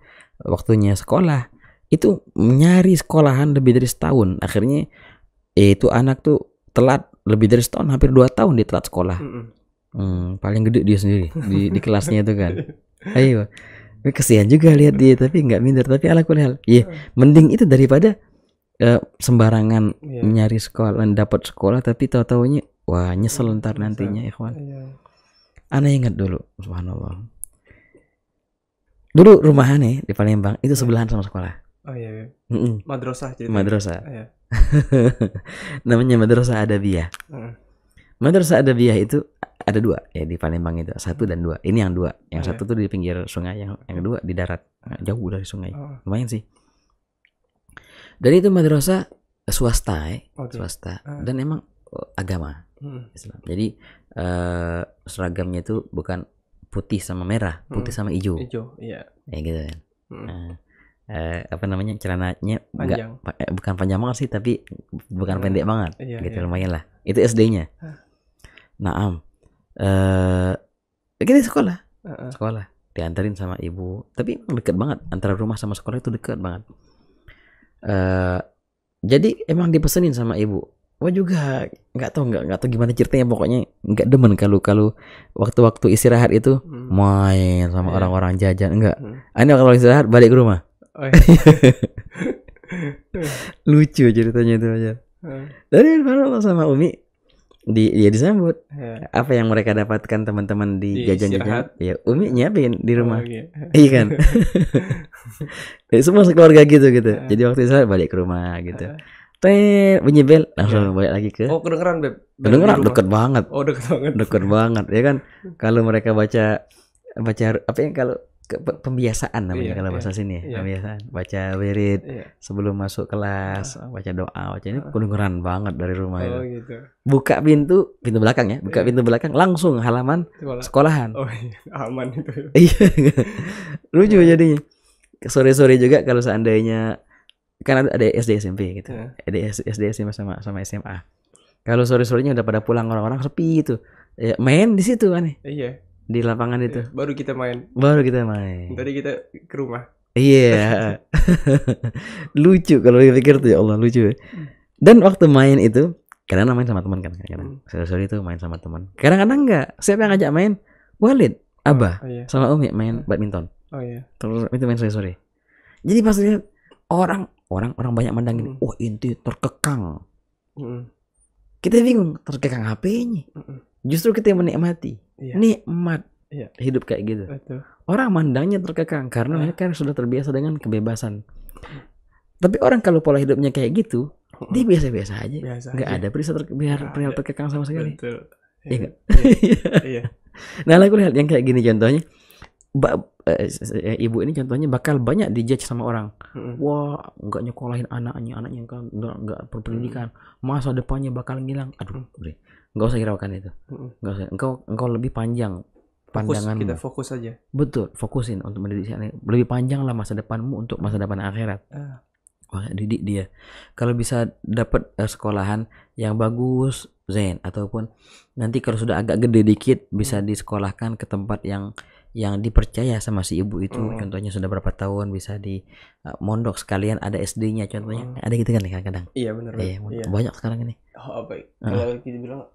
Waktunya sekolah. Itu nyari sekolahan lebih dari setahun. Akhirnya itu anak tuh telat lebih dari setahun, hampir dua tahun dia telat sekolah. Hmm, paling gede dia sendiri di, di kelasnya itu kan. (laughs) ayo kesian juga lihat dia tapi nggak minder tapi ala kuliah iya yeah, hmm. mending itu daripada uh, sembarangan yeah. nyari sekolah dapat sekolah tapi tahu taunya wah nyesel hmm, ntar nantinya ikhwan ya, yeah. aneh ingat dulu subhanallah dulu rumah aneh di Palembang itu iya. sebelahan sama sekolah oh iya, iya. Mm -mm. madrasah jadi madrasah iya. (laughs) namanya madrasah adabiyah mm. Madrasah Adabiyah itu ada dua ya di Palembang itu satu dan dua ini yang dua yang iya. satu tuh di pinggir sungai yang yang kedua di darat eh, jauh dari sungai oh. lumayan sih dan itu madrasah swasta ya. Eh. okay. swasta ah. dan emang oh, agama hmm. Islam jadi uh, seragamnya itu bukan putih sama merah putih hmm. sama hijau hijau iya yeah. ya gitu kan hmm. nah, uh, apa namanya celananya enggak bukan panjang banget sih tapi bukan pendek banget iya, gitu iya. lumayan lah itu SD-nya Naam. Eh uh, kita sekolah. Uh-uh. Sekolah. Diantarin sama ibu. Tapi emang deket banget antara rumah sama sekolah itu deket banget. Uh, jadi emang dipesenin sama ibu. Wah juga nggak tahu nggak nggak tahu gimana ceritanya pokoknya nggak demen kalau kalau waktu-waktu istirahat itu hmm. main sama orang iya. orang-orang jajan enggak. Hmm. Ini kalau istirahat balik ke rumah. Oh, iya. (laughs) Lucu ceritanya itu aja. Hmm. Dari mana sama Umi di ya disambut ya. apa yang mereka dapatkan teman-teman di, di jajan-jajan ya Umi nyiapin di rumah oh, iya. iya kan (laughs) (laughs) ya, semua sekeluarga gitu gitu ya. jadi waktu saya balik ke rumah gitu iya. Tet, bunyi bel langsung ya. balik lagi ke oh kedengeran beb kedengeran deket banget oh deket banget deket banget ya kan (laughs) kalau mereka baca baca apa yang kalau ke, pembiasaan namanya yeah, kalau iya. bahasa sini ya. Yeah. Pembiasaan. Baca wirid yeah. sebelum masuk kelas, uh. baca doa, baca ini kedengeran banget dari rumah oh, itu. Gitu. Buka pintu, pintu belakang ya, buka yeah. pintu belakang langsung halaman Sekolah. sekolahan. Oh, iya. aman itu. (laughs) Iya. Lucu yeah. jadinya. Sore-sore juga kalau seandainya kan ada SD SMP gitu. Yeah. Ada SD SMP sama sama SMA. Kalau sore-sorenya udah pada pulang orang-orang sepi itu. Ya, main di situ kan ya. Iya di lapangan itu. Iya, baru kita main. Baru kita main. Tadi kita ke rumah. Iya. Yeah. (laughs) lucu kalau dipikir tuh ya Allah lucu. Ya. Dan waktu main itu karena main sama teman kan kadang. Hmm. Sorry itu main sama teman. Kadang-kadang enggak. Siapa yang ngajak main? Walid, Abah, oh, iya. sama Umi main hmm. badminton. Oh iya. Terus itu main sore-sore. Jadi pas orang orang orang banyak mandangin, hmm. ini wah oh, inti terkekang. Hmm. Kita bingung terkekang HP-nya. Hmm. Justru kita yang menikmati yeah. Nikmat yeah. hidup kayak gitu. Betul. Orang mandangnya terkekang karena iya. mereka sudah terbiasa dengan kebebasan. Tapi orang kalau pola hidupnya kayak gitu, oh. dia biasa-biasa aja. Biasa Gak ada perisa ter biar nah, perihal terkekang sama sekali. Betul. Iya. Yeah. yeah. yeah. nah, aku lihat yang kayak gini contohnya. Ba eh, eh, ibu ini contohnya bakal banyak dijudge sama orang. Mm-hmm. Wah, nggak nyekolahin anaknya, anaknya kan nggak nggak berpendidikan, masa depannya bakal ngilang. Aduh, bre. Mm-hmm nggak usah hiraukan itu nggak usah engkau engkau lebih panjang pandangan kita fokus saja betul fokusin untuk mendidik si anak lebih panjang lah masa depanmu untuk masa depan akhirat ah. Wah, didik dia kalau bisa dapat uh, eh, sekolahan yang bagus Zen ataupun nanti kalau sudah agak gede dikit bisa hmm. disekolahkan ke tempat yang yang dipercaya sama si ibu itu hmm. contohnya sudah berapa tahun bisa di uh, mondok sekalian ada SD-nya contohnya hmm. ada gitu kan kadang-kadang iya benar iya, iya, banyak sekarang ini oh baik ya? ah. kalau kita bilang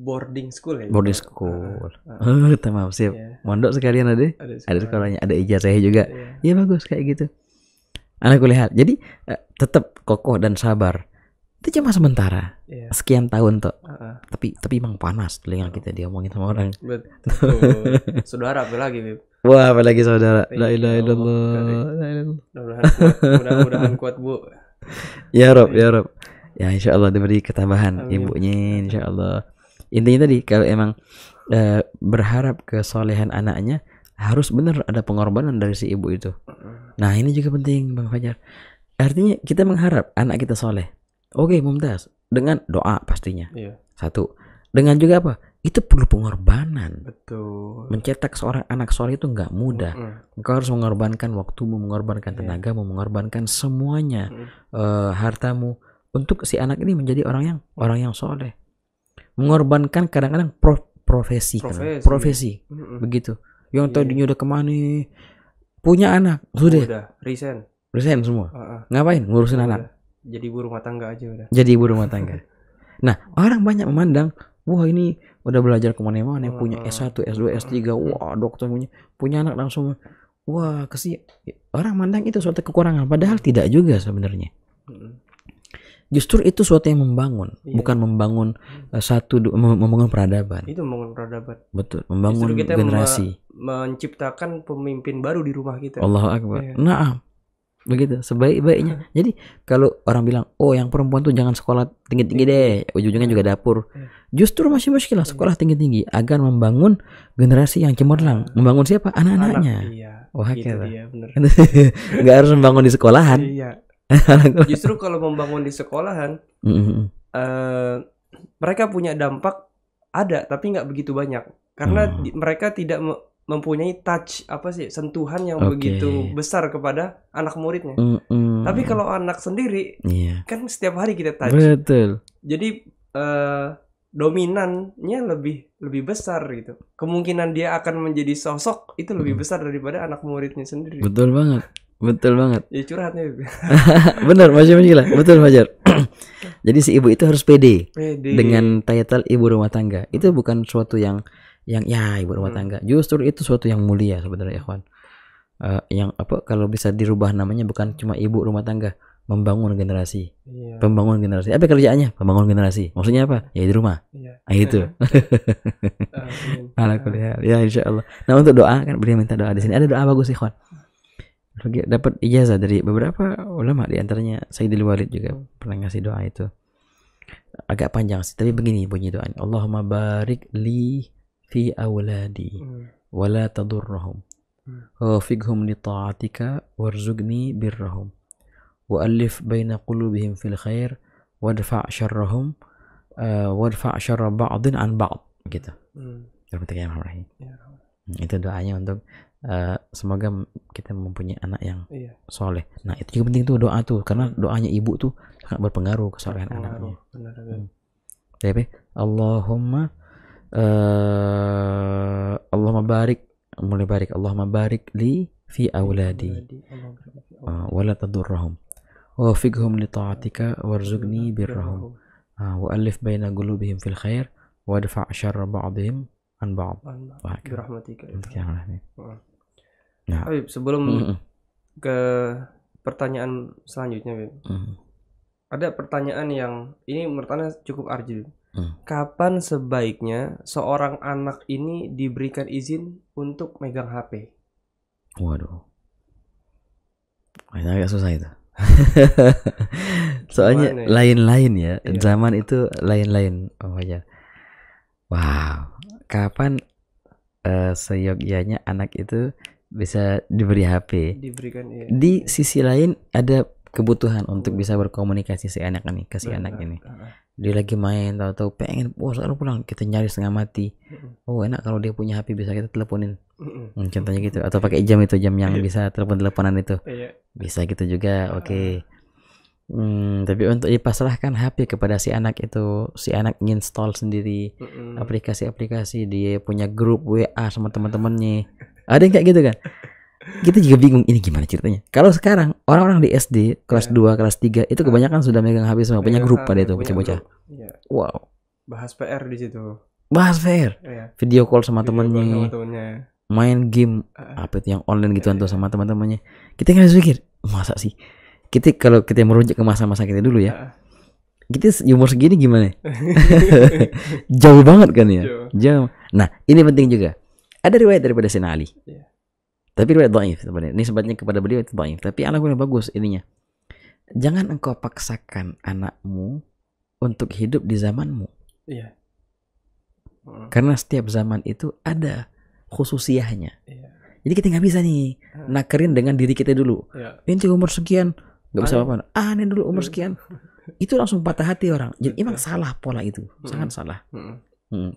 boarding school ya boarding gitu. school uh, uh, oh tamam siap yeah. mondok sekalian ada ada, sekolah. ada sekolahnya ada ijazah juga yeah. ya iya, bagus kayak gitu anak lihat jadi uh, eh, tetap kokoh dan sabar itu cuma sementara yeah. sekian tahun tuh uh, ah, uh. tapi tapi emang panas telinga uh. kita diomongin sama orang betul (laughs) saudara apa lagi Bib? wah apa lagi saudara la ilaha illallah mudah-mudahan kuat bu (laughs) ya rob ya rob ya insya Allah diberi ketabahan Amin. ibunya insya Allah intinya tadi kalau emang e, berharap kesolehan anaknya harus benar ada pengorbanan dari si ibu itu nah ini juga penting bang Fajar artinya kita mengharap anak kita soleh oke mumtaz dengan doa pastinya iya. satu dengan juga apa itu perlu pengorbanan. Betul. Mencetak seorang anak soleh itu nggak mudah. Mm -hmm. Engkau harus mengorbankan waktumu, mengorbankan iya. tenagamu, mengorbankan semuanya, mm -hmm. E, hartamu, untuk si anak ini menjadi orang yang orang yang soleh mengorbankan kadang-kadang pro, profesi profesi, kan? profesi. Mm-hmm. begitu yang yeah. tadinya udah kemana punya anak sudah Recent, resign semua uh-uh. ngapain ngurusin udah. anak jadi ibu rumah tangga aja udah jadi ibu rumah tangga (laughs) nah orang banyak memandang wah ini udah belajar kemana-mana uh, punya S1 S2 S3 wah dokter punya punya anak langsung wah kesi orang mandang itu suatu kekurangan padahal tidak juga sebenarnya justru itu suatu yang membangun iya. bukan membangun uh, satu membangun peradaban itu membangun peradaban betul membangun kita generasi me menciptakan pemimpin baru di rumah kita Allah akbar iya. nah begitu sebaik-baiknya iya. jadi kalau orang bilang oh yang perempuan tuh jangan sekolah tinggi-tinggi iya. deh ujung-ujungnya juga dapur iya. justru masih muskilah sekolah tinggi-tinggi agar membangun generasi yang cemerlang membangun siapa anak-anaknya Anak, iya. wah oh, gitu dia, (laughs) nggak harus membangun di sekolahan iya. (laughs) Justru kalau membangun di sekolahan, mm -hmm. uh, mereka punya dampak ada tapi nggak begitu banyak karena mm. mereka tidak mempunyai touch apa sih sentuhan yang okay. begitu besar kepada anak muridnya. Mm hmm Tapi kalau anak sendiri yeah. kan setiap hari kita touch. Betul. Jadi uh, dominannya lebih lebih besar gitu. Kemungkinan dia akan menjadi sosok itu lebih mm. besar daripada anak muridnya sendiri. Betul banget. Betul banget. Ya curhat nih. (laughs) Bener, masih lah Betul Fajar. (clears throat) Jadi si ibu itu harus pede, dengan title ibu rumah tangga. Itu bukan suatu yang yang ya ibu rumah hmm. tangga. Justru itu suatu yang mulia sebenarnya, Ikhwan. Uh, yang apa kalau bisa dirubah namanya bukan cuma ibu rumah tangga, membangun generasi. Iya. Pembangun generasi. Apa kerjaannya? Pembangun generasi. Maksudnya apa? Ya di rumah. Iya. Nah, itu. kuliah (laughs) Ya insyaallah. Nah, untuk doa kan beliau minta doa di sini. Ada doa bagus, sih Khan dapat ijazah dari beberapa ulama di antaranya Sayyidul Walid juga pernah ngasih doa itu agak panjang sih tapi begini bunyi doanya Allahumma barik li fi awladi hmm. wa la tadurruhum hmm. Wafighum li ta'atika warzuqni birrahum wa alif baina qulubihim fil khair wadfa' syarrahum uh, wadfa' syarra ba'dhin an ba'd gitu. Hmm. Rahim. Ya. Hmm, itu doanya untuk Eh, semoga kita mempunyai anak yang iya. soleh. Nah itu juga penting tuh doa tuh karena doanya ibu tuh sangat berpengaruh kesolehan anaknya. Benar, benar. Hmm. Tapi ya? Allahumma uh, Allahumma barik mulai barik Allahumma barik li fi auladi uh, wala tadurrahum wafiqhum li ta'atika warzuqni birrahum uh, wa alif baina qulubihim fil khair wadfa' sharra ba'dihim an ba'd. Wa rahmatika. Ya. Nah. Oh, sebelum mm -hmm. ke pertanyaan selanjutnya, Mm -hmm. Ada pertanyaan yang ini menurut cukup arjil. Mm. Kapan sebaiknya seorang anak ini diberikan izin untuk megang HP? Waduh. Ini agak susah itu. (laughs) Soalnya ya? lain-lain ya. ya. Iya. Zaman itu lain-lain. Oh ya. Wow. Kapan uh, eh, seyogyanya anak itu bisa diberi HP. Diberikan iya. Di sisi lain ada kebutuhan untuk bisa berkomunikasi si anak ini ke si Benar. anak ini. Dia lagi main atau tahu pengen, wah oh, selalu pulang kita nyari setengah mati. Oh enak kalau dia punya HP bisa kita teleponin. Hmm, contohnya gitu atau pakai jam itu jam yang iya. bisa telepon teleponan itu. Iya. Bisa gitu juga, oke. Okay. Hmm, tapi untuk dipasrahkan HP kepada si anak itu, si anak install sendiri mm-hmm. aplikasi-aplikasi, dia punya grup WA sama teman-temannya. Ada yang kayak gitu kan? Kita juga bingung ini gimana ceritanya. Kalau sekarang orang-orang di SD kelas yeah. 2, kelas 3 itu kebanyakan sudah megang HP semua, punya iya, grup pada itu bocah-bocah. Yeah. Wow. Bahas PR di situ. Bahas PR. Yeah. Video call sama temennya. Main game uh, apa itu yang online gitu yeah, tuh iya. sama teman-temannya. Kita nggak pikir, masa sih kita kalau kita merujuk ke masa-masa kita dulu ya. Kita umur segini gimana? (laughs) Jauh banget kan ya? Jauh. Jauh. Nah, ini penting juga. Ada riwayat daripada Sina Ali. Yeah. Tapi riwayat dhaif sebenarnya. Ini sebabnya kepada beliau itu dhaif, tapi gue bagus ininya. Jangan engkau paksakan anakmu untuk hidup di zamanmu. Yeah. Hmm. Karena setiap zaman itu ada khususiahnya. Yeah. Jadi kita nggak bisa nih hmm. nakerin dengan diri kita dulu. Ya. Ini umur sekian gak bisa apa-apa ah ini dulu umur iya. sekian itu langsung patah hati orang jadi iya. emang salah pola itu sangat salah hmm.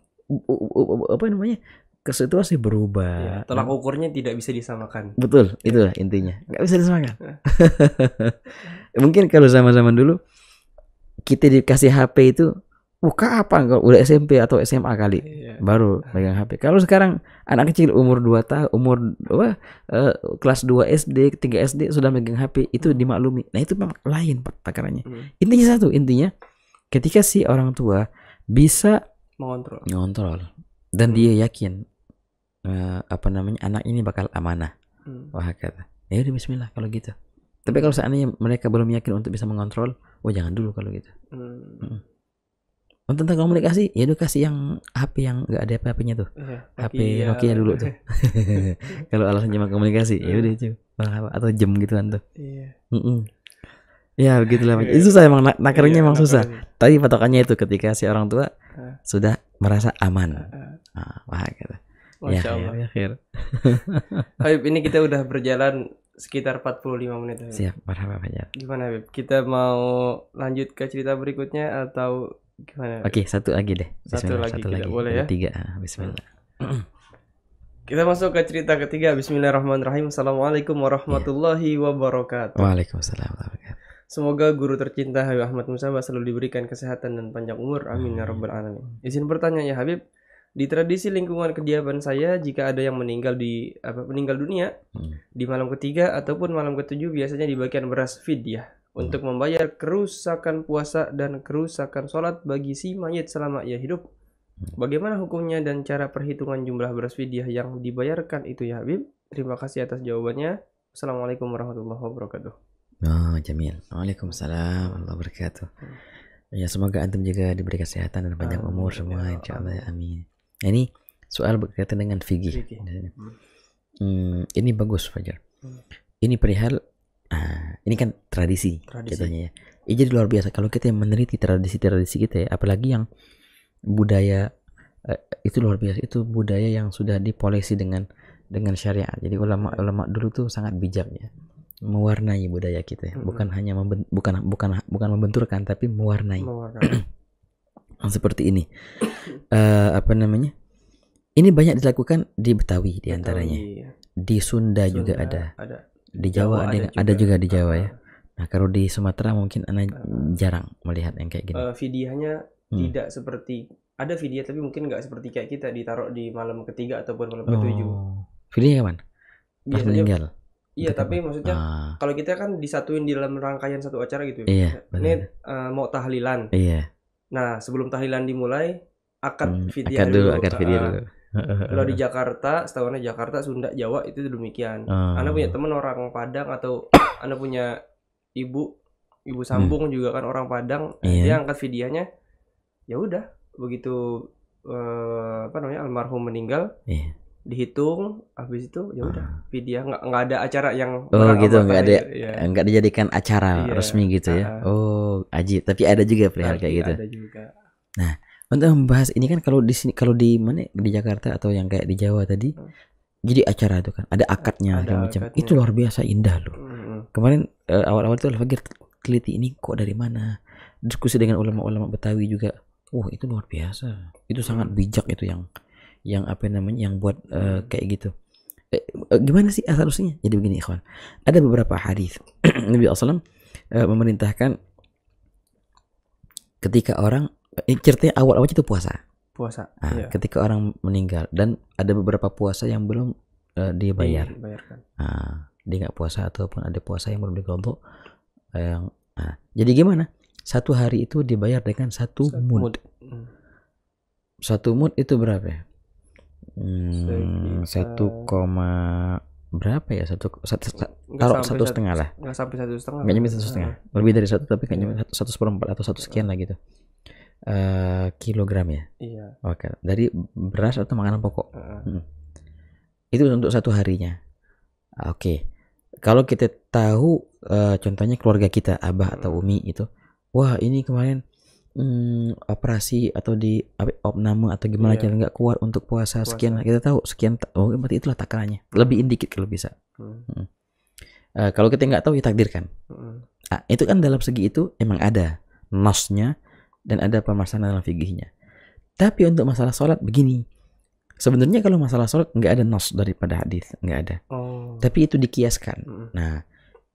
apa namanya Kesituasi berubah. Ya, tolak ukurnya hmm. tidak bisa disamakan. Betul, itulah intinya. Gak bisa disamakan. Iya. (laughs) Mungkin kalau sama-sama dulu kita dikasih HP itu buka apa enggak udah SMP atau SMA kali iya. baru megang HP. Kalau sekarang anak kecil umur 2 tahun, umur apa uh, kelas 2 SD, 3 SD sudah megang HP, itu hmm. dimaklumi. Nah, itu memang lain takarannya. Mm. Intinya satu, intinya ketika si orang tua bisa mengontrol. Mengontrol. Dan mm. dia yakin uh, apa namanya anak ini bakal amanah. Mm. Wah, kata. Ya udah bismillah kalau gitu. Tapi kalau seandainya mereka belum yakin untuk bisa mengontrol, wah oh, jangan dulu kalau gitu. Hmm. hmm. Oh, tentang komunikasi, ya itu kasih yang HP yang nggak ada apa-apanya tuh. Uh, HP ya. Nokia dulu tuh. (laughs) (laughs) Kalau alasan cuma komunikasi, ya udah itu. Atau jam gitu gituan tuh. Iya. Mm Ya begitulah. Iya, iya. Itu saya emang nak nakernya iya, emang susah. Tapi patokannya itu ketika si orang tua sudah merasa aman. Ah, wah, gitu. ya, Allah. Ya, akhir. (laughs) Habib, ini kita udah berjalan sekitar 45 menit. Siap, Berapa banyak. Gimana Habib? Kita mau lanjut ke cerita berikutnya atau Oke, okay, satu lagi deh. Bismillah. Satu lagi, satu lagi. boleh ya? Tiga, ah, Bismillah. (clears throat) Kita masuk ke cerita ketiga. Bismillahirrahmanirrahim. Assalamualaikum warahmatullahi iya. wabarakatuh. Waalaikumsalam warahmatullahi Semoga guru tercinta Habib Ahmad Musaba selalu diberikan kesehatan dan panjang umur. Amin ya rabbal alamin. Izin bertanya ya Habib, di tradisi lingkungan kediaman saya jika ada yang meninggal di apa meninggal dunia hmm. di malam ketiga ataupun malam ketujuh biasanya dibagikan beras fidyah untuk membayar kerusakan puasa dan kerusakan sholat bagi si mayit selama ia hidup. Bagaimana hukumnya dan cara perhitungan jumlah beras fidyah yang dibayarkan itu ya Habib? Terima kasih atas jawabannya. Assalamualaikum warahmatullahi wabarakatuh. Oh, Jamil. Waalaikumsalam warahmatullahi wabarakatuh. Hmm. Ya, semoga antum juga diberi kesehatan dan panjang amin. umur semua. Ya, Insya Allah, amin. Nah, ini soal berkaitan dengan fikih. Hmm, ini bagus Fajar. Hmm. Ini perihal ah, ini kan tradisi, tradisi. katanya ya. Ini iya, jadi luar biasa kalau kita yang meneliti tradisi-tradisi kita ya, apalagi yang budaya eh, itu luar biasa itu budaya yang sudah dipolesi dengan dengan syariat. Jadi ulama-ulama dulu tuh sangat bijak ya mewarnai budaya kita, ya. bukan hmm. hanya memben, bukan bukan bukan membenturkan tapi mewarnai. mewarnai. (clears throat) Seperti ini. uh, apa namanya? Ini banyak dilakukan di Betawi diantaranya. Betawi, ya. Di Sunda, Sunda juga ada. ada di Jawa, Jawa ada, ada juga. ada juga di Jawa ya. Ah. Nah kalau di Sumatera mungkin anda jarang melihat yang kayak gini. Uh, videonya hmm. tidak seperti ada video tapi mungkin nggak seperti kayak kita ditaruh di malam ketiga ataupun malam oh. ketujuh. Video kapan? Pas Biasanya, meninggal. Iya tapi maksudnya ah. kalau kita kan disatuin di dalam rangkaian satu acara gitu. Ya. Iya. Ini uh, eh, mau tahlilan. Iya. Nah sebelum tahlilan dimulai akad hmm, video dulu. dulu. Akad video uh, kalau di Jakarta, setahunnya Jakarta, Sunda, Jawa itu demikian. Uh. Anda punya teman orang Padang atau (coughs) Anda punya ibu ibu sambung hmm. juga kan orang Padang, yeah. dia angkat videonya. Ya udah, begitu uh, apa namanya almarhum meninggal, yeah dihitung habis itu ya ah. udah hmm. video nggak nggak ada acara yang oh gitu nggak ada gitu, iya. nggak dijadikan acara yeah. resmi gitu ya ah. oh aji tapi ada juga perihal kayak gitu ya? ada juga. nah untuk membahas ini kan kalau di sini kalau di mana ya? di Jakarta atau yang kayak di Jawa tadi hmm. jadi acara itu kan ada akadnya ada macam akadnya. itu luar biasa indah loh hmm. hmm. kemarin eh, awal-awal tuh Al-Fakir teliti ini kok dari mana diskusi dengan ulama-ulama Betawi juga wah itu luar biasa itu sangat hmm. bijak itu yang yang apa namanya yang buat uh, kayak gitu eh, eh, gimana sih asal usulnya jadi begini ikhwan ada beberapa hadis (clears throat) Nabi asalam uh, memerintahkan ketika orang eh, ceritanya awal-awal itu puasa. Puasa. Nah, iya. Ketika orang meninggal dan ada beberapa puasa yang belum uh, eh, dia bayar. Nah, dia nggak puasa ataupun ada puasa yang belum dikelompok, yang nah, jadi gimana? Satu hari itu dibayar dengan satu, satu mood. mood. Hmm. Satu mood itu berapa ya? Hmm, satu koma berapa ya satu satu, satu satu setengah lah nggak sampai satu setengah nggak nyampe satu setengah ya. lebih dari satu tapi nggak iya. satu satu seperempat atau satu sekian lah gitu uh, kilogram ya iya oke dari beras atau makanan pokok uh. hmm. itu untuk satu harinya oke okay. kalau kita tahu uh, contohnya keluarga kita abah atau hmm. umi itu wah ini kemarin hmm, operasi atau di opname atau gimana yeah. nggak kuat untuk puasa, puasa. sekian kita tahu sekian oh berarti itulah takarannya lebih indikit kalau bisa hmm. Hmm. Uh, kalau kita nggak tahu ya takdirkan hmm. nah, itu kan dalam segi itu emang ada nosnya dan ada permasalahan dalam fikihnya tapi untuk masalah sholat begini sebenarnya kalau masalah sholat nggak ada nos daripada hadis nggak ada oh. tapi itu dikiaskan hmm. nah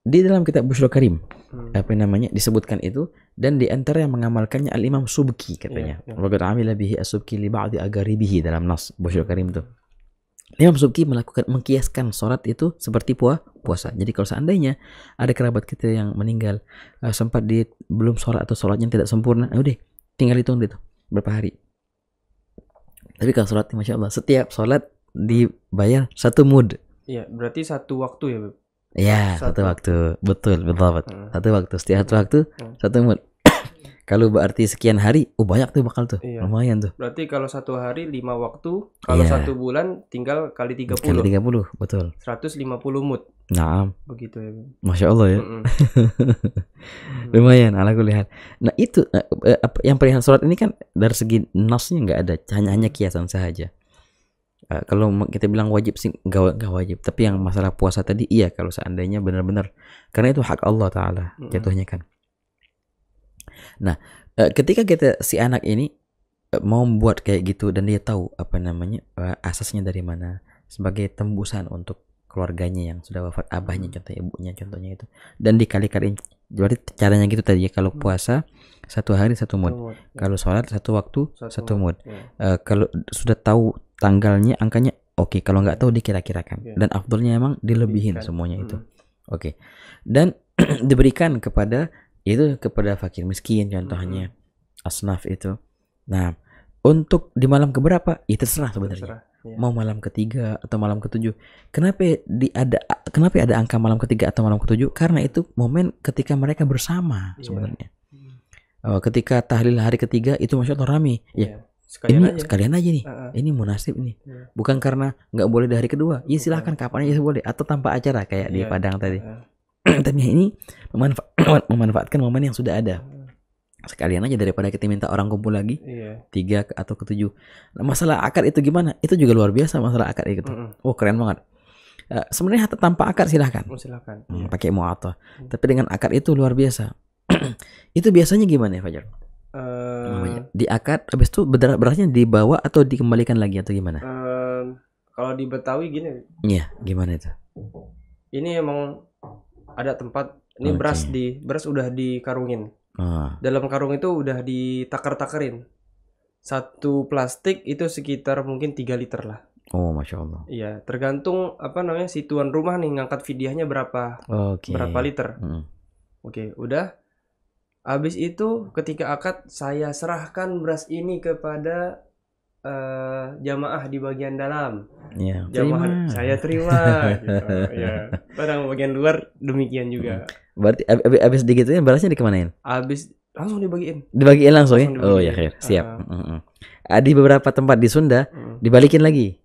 di dalam kitab Bushrul Karim hmm. apa namanya disebutkan itu dan di antara yang mengamalkannya Al Imam Subki katanya. Yeah, yeah. Waqad amila bihi as-Subki li ba'di agaribihi dalam nas Bushrul Karim itu. Imam Subki melakukan mengkiaskan sholat itu seperti puah, puasa. Jadi kalau seandainya ada kerabat kita yang meninggal uh, sempat di belum sholat atau sholatnya tidak sempurna, udah tinggal hitung itu berapa hari. Tapi kalau sholat, masya Allah, setiap sholat dibayar satu mud. Iya, berarti satu waktu ya, Beb? Iya, satu. satu waktu. Betul, betul, Hmm. Satu waktu, setiap satu hmm. waktu, hmm. satu mood. (coughs) kalau berarti sekian hari, oh banyak tuh bakal tuh. Iya. Lumayan tuh. Berarti kalau satu hari lima waktu, kalau yeah. satu bulan tinggal kali tiga puluh Kali 30, betul. puluh mood. Nah, begitu ya. Masya Allah ya. Mm -mm. (laughs) Lumayan, ala kulihat. Nah itu, eh, eh, apa yang perihal surat ini kan dari segi nasnya nggak ada, hanya hanya kiasan saja uh, kalau kita bilang wajib sih gak gak wajib tapi yang masalah puasa tadi iya kalau seandainya benar-benar karena itu hak Allah taala mm-hmm. jatuhnya kan nah uh, ketika kita si anak ini eh, mau membuat kayak gitu dan dia tahu apa namanya uh, asasnya dari mana sebagai tembusan untuk keluarganya yang sudah wafat abahnya contohnya, ibunya contohnya itu dan dikali kali jadi caranya gitu tadi ya kalau mm. puasa satu hari satu mood, satu mood ya. kalau sholat satu waktu satu, satu mood, mood. Ya. Uh, kalau sudah tahu tanggalnya angkanya oke okay, kalau nggak tahu dikira-kirakan yeah. dan afdolnya emang dilebihin semuanya itu hmm. oke okay. dan (clears throat) diberikan kepada itu kepada fakir miskin contohnya hmm. asnaf itu nah untuk di malam keberapa ya terserah sebenarnya iya. mau malam ketiga atau malam ketujuh kenapa di ada kenapa ada angka malam ketiga atau malam ketujuh karena itu momen ketika mereka bersama yeah. sebenarnya hmm. oh, ketika tahlil hari ketiga itu masya Allah ya iya sekalian ini aja. sekalian aja nih uh-uh. ini munasib nih yeah. bukan karena nggak boleh di hari kedua ya silahkan kapan aja boleh atau tanpa acara kayak yeah. di iya. Padang tadi uh (clears throat) tapi ini memanfa- (clears throat) memanfaatkan momen yang sudah ada sekalian aja daripada kita minta orang kumpul lagi yeah. tiga atau ketujuh nah, masalah akar itu gimana itu juga luar biasa masalah akar itu mm oh keren banget Uh, sebenarnya harta tanpa akar silahkan, oh, silahkan. Hmm, iya. pakai muato. Hmm. Tapi dengan akar itu luar biasa. (clears throat) itu biasanya gimana ya Fajar? Uh, ya? diakat habis itu beras berasnya dibawa atau dikembalikan lagi atau gimana? Uh, kalau di Betawi gini. Iya, gimana itu? Ini emang ada tempat ini okay. Oh, beras iya. di beras udah dikarungin. Uh. Dalam karung itu udah ditakar-takarin. Satu plastik itu sekitar mungkin 3 liter lah. Oh, masya Allah. Iya, tergantung apa namanya si tuan rumah nih ngangkat vidyahnya berapa, okay. berapa liter. Oke, okay, udah Habis itu ketika akad saya serahkan beras ini kepada uh, jamaah di bagian dalam. Ya, jamaah terima. saya terima. gitu. (laughs) ya. Padahal bagian luar demikian juga. Berarti abis, abis digituin berasnya dikemanain? Abis langsung dibagiin. Dibagiin langsung, ya? langsung ya? Dibagiin. Oh ya akhir. siap. uh, Di beberapa tempat di Sunda uh. dibalikin lagi.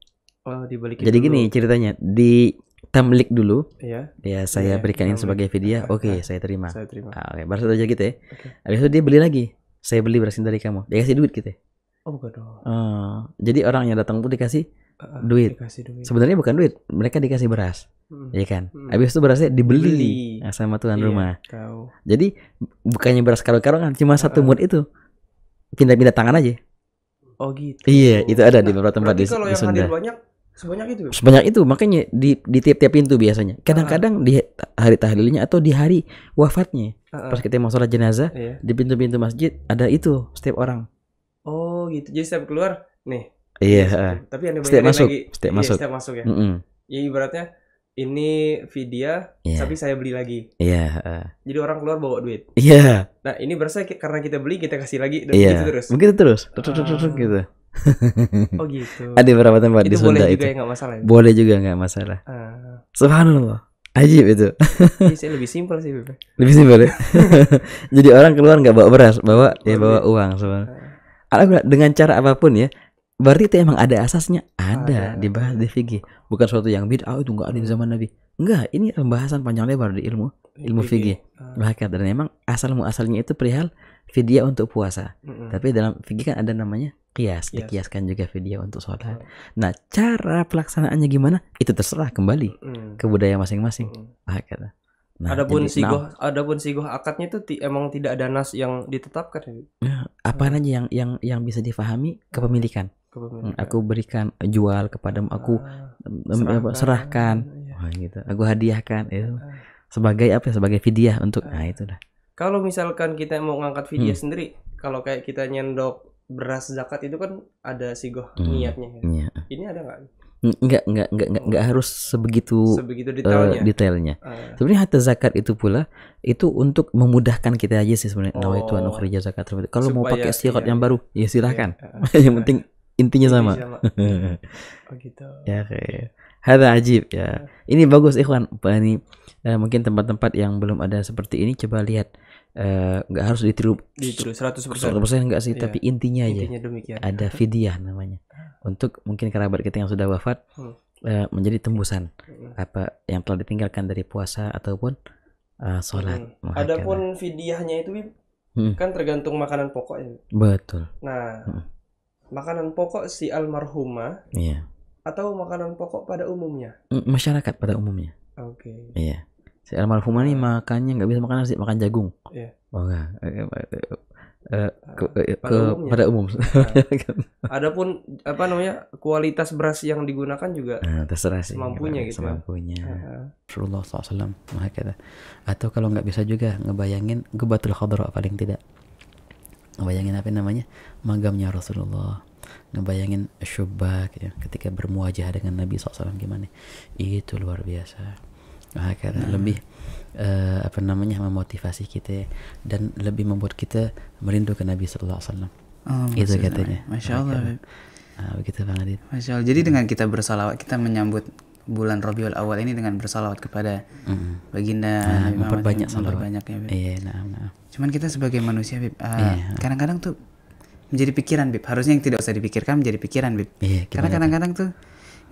Oh, dibalikin. Jadi dulu. gini ceritanya di template dulu. Iya. Ya saya yeah, iya. berikan ini sebagai video. Iya. Oke, okay, saya terima. Saya terima. Ah, Oke, okay. baru saja aja gitu ya. Okay. itu dia beli lagi. Saya beli berasnya dari kamu. Dia kasih duit gitu ya. Oh, bukan Uh, jadi orang yang datang pun dikasih uh, duit. Dikasih duit. Sebenarnya bukan duit, mereka dikasih beras. Hmm. Iya kan? Hmm. Habis itu berasnya dibeli Beli. Ah, sama tuan iya, rumah. Kau. Jadi bukannya beras karung-karungan, cuma uh, satu mood itu. Pindah-pindah tangan aja. Oh gitu. Iya, itu ada di beberapa tempat di, kalau yang hadir banyak Sebanyak itu. Sebanyak itu makanya di di tiap-tiap pintu biasanya. Kadang-kadang ah. di hari tahlilnya atau di hari wafatnya. Uh-uh. Pas kita mau sholat jenazah iya. di pintu-pintu masjid ada itu setiap orang. Oh gitu. Jadi setiap keluar nih. Iya. iya tapi ada setiap masuk. Lagi. Setiap iya, masuk. Setiap masuk ya. Mm-hmm. Ya ibaratnya ini vidya yeah. tapi saya beli lagi. Iya. Yeah. Uh. Jadi orang keluar bawa duit. Iya. Yeah. Nah ini berasa karena kita beli kita kasih lagi dan yeah. begitu terus. Begitu terus. Uh. gitu oh gitu. (laughs) Ada beberapa tempat itu di Sunda boleh itu. Juga ya, ya? Boleh juga nggak masalah. Uh. Subhanallah. Ajib itu. Jadi iya (laughs) lebih simpel sih, Bebe. Lebih simpel ya. (laughs) Jadi orang keluar nggak bawa beras, bawa ya bawa uang sebenarnya. Uh. Ah. dengan cara apapun ya, berarti itu emang ada asasnya ada, di dibahas di fikih bukan suatu yang bid'ah itu nggak ada di zaman nabi enggak ini pembahasan panjang lebar di ilmu ilmu fikih ah. bahkan dan emang asal muasalnya itu perihal fidyah untuk puasa Uh -uh. tapi dalam fikih kan ada namanya kias, yes. Iya. dikiaskan juga video untuk sholat. Mm. Nah, cara pelaksanaannya gimana? Itu terserah kembali mm. ke budaya masing-masing. Mm. Ah, kata. Nah, adapun jadi, sigoh, nah, adapun sigoh akadnya itu emang tidak ada nas yang ditetapkan. Ya, nah, apa mm. aja yang yang yang bisa difahami kepemilikan. kepemilikan. Mm, aku berikan jual kepada aku ah, serahkan, serahkan. Ya. Wah, gitu. Aku hadiahkan itu ah. sebagai apa? Ya? Sebagai fidyah untuk ah. nah itu dah. Kalau misalkan kita mau ngangkat video hmm. sendiri, kalau kayak kita nyendok beras zakat itu kan ada sigoh hmm. niatnya ya. Iya. Ini ada nggak? Nggak nggak nggak nggak nggak harus sebegitu, sebegitu detailnya. Uh, detailnya. Uh. Sebenarnya harta zakat itu pula itu untuk memudahkan kita aja sih sebenarnya. Nah, oh. itu anu kerja zakat. Kalau mau pakai siqat iya. yang baru, ya silahkan. Iya. (laughs) iya. yang penting intinya sama. Iya, (laughs) oh gitu. Ya kayak. Hada ajib ya. ya. Ini bagus ikhwan. Ini uh, mungkin tempat-tempat yang belum ada seperti ini coba lihat Eh, nggak uh, harus ditiru ditiru 100%. persen enggak sih, yeah. tapi intinya, intinya aja. Demikian. Ada fidyah namanya. Untuk mungkin kerabat kita yang sudah wafat hmm. uh, menjadi tembusan hmm. apa yang telah ditinggalkan dari puasa ataupun uh, sholat. Hmm. Adapun fidyahnya itu hmm. kan tergantung makanan pokoknya. Betul. Nah, hmm. makanan pokok si almarhumah. Iya. Atau makanan pokok pada umumnya. Masyarakat pada umumnya. Oke. Okay. Iya si almarhumah ini makannya nggak bisa makan nasi makan jagung yeah. oh enggak uh, eh, eh, ah, ke, eh, ke, pada umumnya. pada umum Uh, adapun apa namanya kualitas beras yang digunakan juga uh, terserah sih semampunya gitu ya. semampunya Rasulullah ya. SAW atau kalau nggak bisa juga ngebayangin gebatul khadra paling tidak ngebayangin apa namanya magamnya Rasulullah ngebayangin syubak gitu ya, ketika bermuajah dengan Nabi SAW gimana itu luar biasa Ah, nah, karena hmm. lebih uh, apa namanya memotivasi kita ya. dan lebih membuat kita merindukan Nabi Sallallahu Alaihi Wasallam oh, itu katanya masya Allah nah, begitu bang Adit masya Allah jadi dengan kita bersalawat kita menyambut bulan Rabiul Awal ini dengan bersalawat kepada hmm. baginda nah, Nabi memperbanyak Muhammad, memperbanyak ya Iya, nah, nah. Cuman kita sebagai manusia Bib, uh, ah, iya. kadang-kadang tuh menjadi pikiran Bib. Harusnya yang tidak usah dipikirkan menjadi pikiran Bib. Iya, Karena kadang-kadang tuh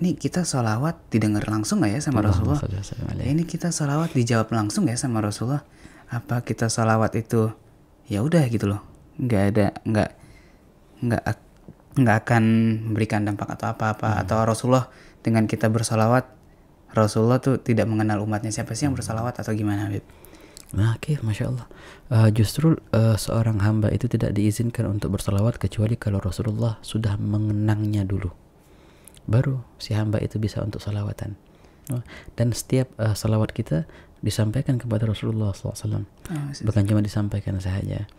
ini kita sholawat didengar langsung nggak ya sama Rasulullah? Rasulullah. Ini kita sholawat dijawab langsung ya sama Rasulullah? Apa kita sholawat itu ya udah gitu loh? Nggak ada nggak nggak nggak akan memberikan dampak atau apa-apa hmm. atau Rasulullah dengan kita bersolawat Rasulullah tuh tidak mengenal umatnya siapa sih yang hmm. bersolawat atau gimana Habib? Nah, oke, okay, masya Allah. Uh, justru uh, seorang hamba itu tidak diizinkan untuk bersolawat kecuali kalau Rasulullah sudah mengenangnya dulu baru si hamba itu bisa untuk salawatan oh, dan setiap uh, salawat kita disampaikan kepada Rasulullah SAW oh, bukan cuma disampaikan saja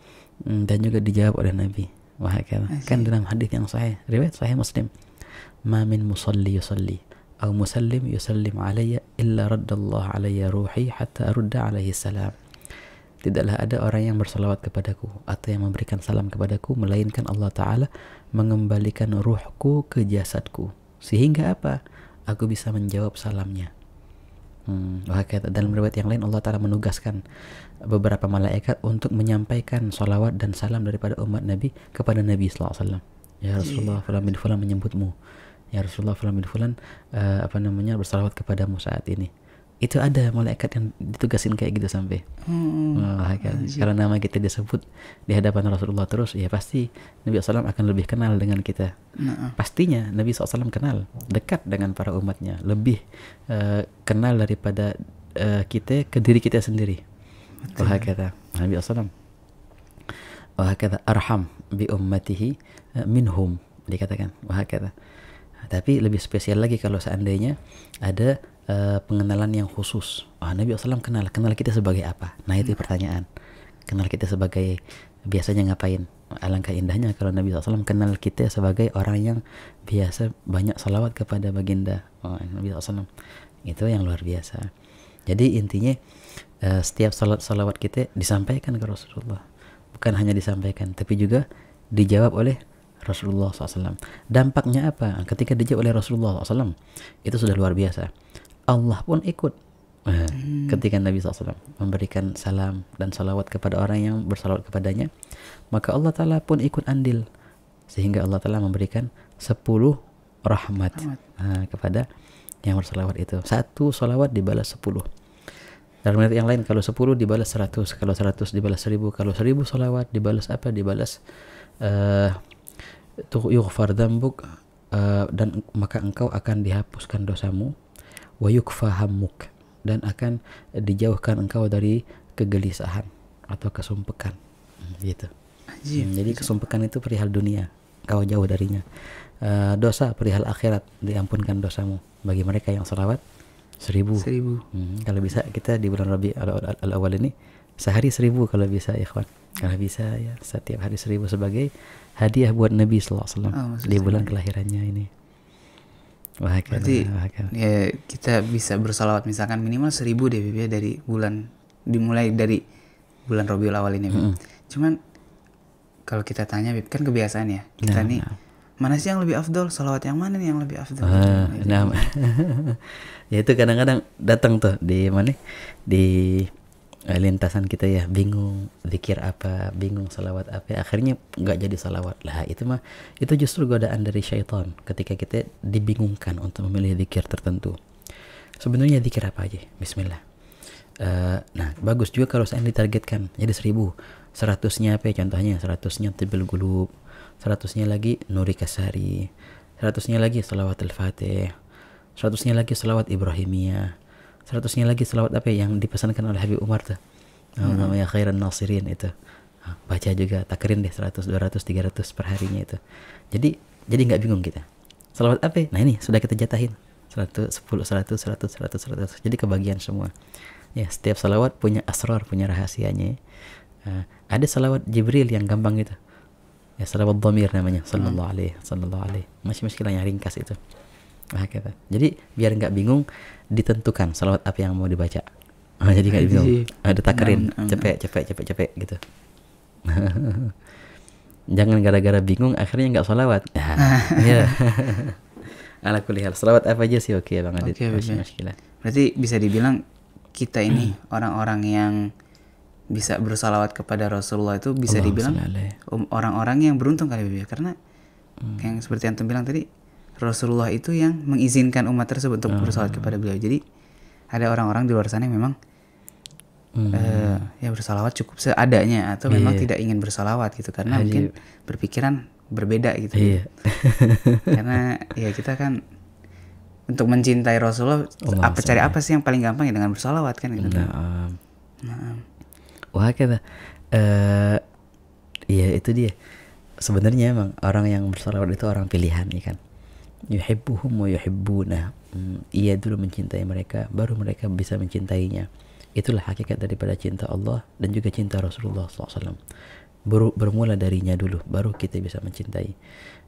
mm, dan juga dijawab oleh Nabi wahakala kan dalam hadis yang sahih riwayat sahih Muslim mamin musalli yusalli atau musallim yusallim alayya illa raddallah alayya ruhi hatta arudda alaihi salam tidaklah ada orang yang bersalawat kepadaku atau yang memberikan salam kepadaku melainkan Allah Ta'ala mengembalikan ruhku ke jasadku sehingga apa? Aku bisa menjawab salamnya. Hmm, dalam riwayat yang lain Allah Ta'ala menugaskan beberapa malaikat untuk menyampaikan salawat dan salam daripada umat Nabi kepada Nabi SAW. Ya iya. Rasulullah, fulan bin fulan menyebutmu. Ya Rasulullah, fulan bin fulan uh, apa namanya bersalawat kepadamu saat ini itu ada malaikat yang ditugasin kayak gitu sampai hmm. malaikat. karena nama kita disebut di hadapan Rasulullah terus, ya pasti Nabi SAW akan lebih kenal dengan kita. Nah. Pastinya Nabi SAW kenal, dekat dengan para umatnya, lebih uh, kenal daripada uh, kita ke diri kita sendiri. Betul. kata Nabi SAW. Oh, kata arham bi ummatihi eh, minhum dikatakan. Wah kata. Tapi lebih spesial lagi kalau seandainya ada Eh, pengenalan yang khusus. Oh, Nabi SAW kenal, kenal kita sebagai apa? Nah itu hmm. pertanyaan. Kenal kita sebagai biasanya ngapain? Alangkah indahnya kalau Nabi SAW kenal kita sebagai orang yang biasa banyak salawat kepada baginda oh, Nabi SAW. Itu yang luar biasa. Jadi intinya uh, setiap salat salawat kita disampaikan ke Rasulullah. Bukan hanya disampaikan, tapi juga dijawab oleh Rasulullah SAW. Dampaknya apa? Ketika dijawab oleh Rasulullah SAW, itu sudah luar biasa. Allah pun ikut. Nah, hmm. Ketika Nabi SAW memberikan salam dan salawat kepada orang yang bersalawat kepadanya, maka Allah Ta'ala pun ikut andil. Sehingga Allah Ta'ala memberikan 10 rahmat, rahmat. Nah, kepada yang bersalawat itu. Satu salawat dibalas 10. Dalam ayat yang lain kalau 10 dibalas 100, kalau 100 dibalas 1000, kalau 1000 salawat dibalas apa? Dibalas uh, yughfar dambuk uh, dan maka engkau akan dihapuskan dosamu dan akan dijauhkan engkau dari kegelisahan atau kesumpekan hmm, gitu hmm, jadi kesumpekan itu perihal dunia kau jauh darinya uh, dosa perihal akhirat diampunkan dosamu bagi mereka yang selawat seribu, seribu. Hmm, kalau bisa kita di bulan Rabi al, awal ini sehari seribu kalau bisa ikhwan kalau bisa ya setiap hari seribu sebagai hadiah buat Nabi Sallallahu Alaihi Wasallam oh, di bulan kelahirannya ini Berarti ya kita bisa bersolawat misalkan minimal seribu deh Bibi ya, dari bulan dimulai dari bulan Robiul Awal ini. Mm -hmm. Cuman kalau kita tanya Bib kan kebiasaan ya. Kita nah, nih nah. mana sih yang lebih afdol? Solawat yang mana nih yang lebih afdol? Uh, nah. (laughs) ya itu kadang-kadang datang tuh di mana di Eh, lintasan kita ya bingung zikir apa bingung salawat apa akhirnya nggak jadi salawat lah itu mah itu justru godaan dari syaitan ketika kita dibingungkan untuk memilih zikir tertentu sebenarnya zikir apa aja Bismillah uh, nah bagus juga kalau saya ditargetkan jadi seribu seratusnya apa ya contohnya seratusnya tibil gulub seratusnya lagi nuri kasari seratusnya lagi salawat al-fatih seratusnya lagi salawat ibrahimiyah seratusnya lagi selawat apa ya yang dipesankan oleh Habib Umar tuh hmm. namanya khairan nasirin itu baca juga takrin deh 100 200 300 per harinya itu jadi jadi nggak bingung kita selawat apa nah ini sudah kita jatahin 100 10 100 100 100 100 jadi kebagian semua ya setiap selawat punya asrar punya rahasianya uh, ada selawat Jibril yang gampang gitu ya selawat dhamir namanya hmm. sallallahu alaihi sallallahu alaihi masih masih yang ringkas itu nah, kita. jadi biar nggak bingung ditentukan salawat apa yang mau dibaca. Ah, jadi nggak bingung. Ada takarin, capek, capek, capek, capek gitu. Jangan gara-gara bingung akhirnya nggak salawat. ya. (laughs) Iya. (laughs) Ala kulihal salawat apa aja sih oke Bang Adit. Berarti bisa dibilang kita ini orang-orang yang bisa bersalawat kepada Rasulullah itu bisa Allah dibilang um, orang-orang yang beruntung kali ya karena hmm. yang seperti yang tuh bilang tadi Rasulullah itu yang mengizinkan umat tersebut untuk hmm. kepada beliau. Jadi ada orang-orang di luar sana yang memang hmm. uh, ya bersolawat cukup seadanya atau memang iya. tidak ingin bersolawat gitu karena Ajib. mungkin berpikiran berbeda gitu. Yeah. karena ya kita kan untuk mencintai Rasulullah oh, apa cari apa sih yang paling gampang ya dengan bersolawat kan gitu. Nah, ah. nah. Wah kata uh, ya itu dia. Sebenarnya emang orang yang bersolawat itu orang pilihan ya kan yuhibbuhum wa yuhibbuna hmm, ia dulu mencintai mereka baru mereka bisa mencintainya itulah hakikat daripada cinta Allah dan juga cinta Rasulullah SAW Ber, bermula darinya dulu baru kita bisa mencintai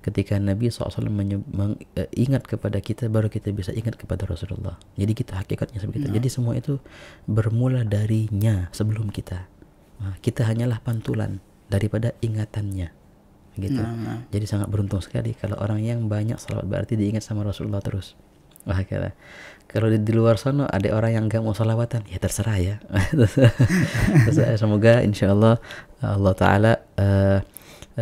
ketika Nabi SAW mengingat e, kepada kita baru kita bisa ingat kepada Rasulullah jadi kita hakikatnya seperti itu nah. jadi semua itu bermula darinya sebelum kita nah, kita hanyalah pantulan daripada ingatannya gitu. Nah, nah. Jadi sangat beruntung sekali kalau orang yang banyak salawat berarti diingat sama Rasulullah terus. Wah kira. Kalau di, di luar sana ada orang yang gak mau salawatan, ya terserah ya. (laughs) terserah. Semoga insya Allah eh, Allah Taala uh,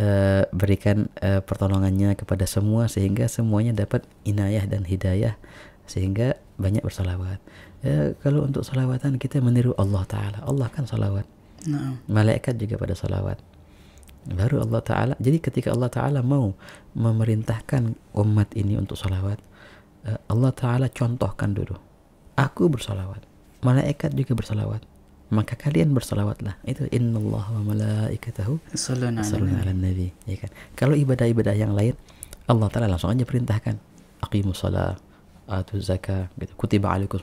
uh, berikan uh, pertolongannya kepada semua sehingga semuanya dapat inayah dan hidayah sehingga banyak bersalawat. Ya, kalau untuk salawatan kita meniru Allah Taala. Allah kan salawat. No. Nah. Malaikat juga pada salawat. Baru Allah Ta'ala, jadi ketika Allah Ta'ala mau memerintahkan umat ini untuk salawat, eh, Allah Ta'ala contohkan dulu. Aku bersalawat, malaikat juga bersalawat. Maka kalian bersalawatlah. Itu inna Allah wa malaikatahu sallallahu ala nabi. Ya kan? Kalau ibadah-ibadah yang lain, Allah Ta'ala langsung aja perintahkan. aqimu salat, atu zakat gitu. kutiba alaikum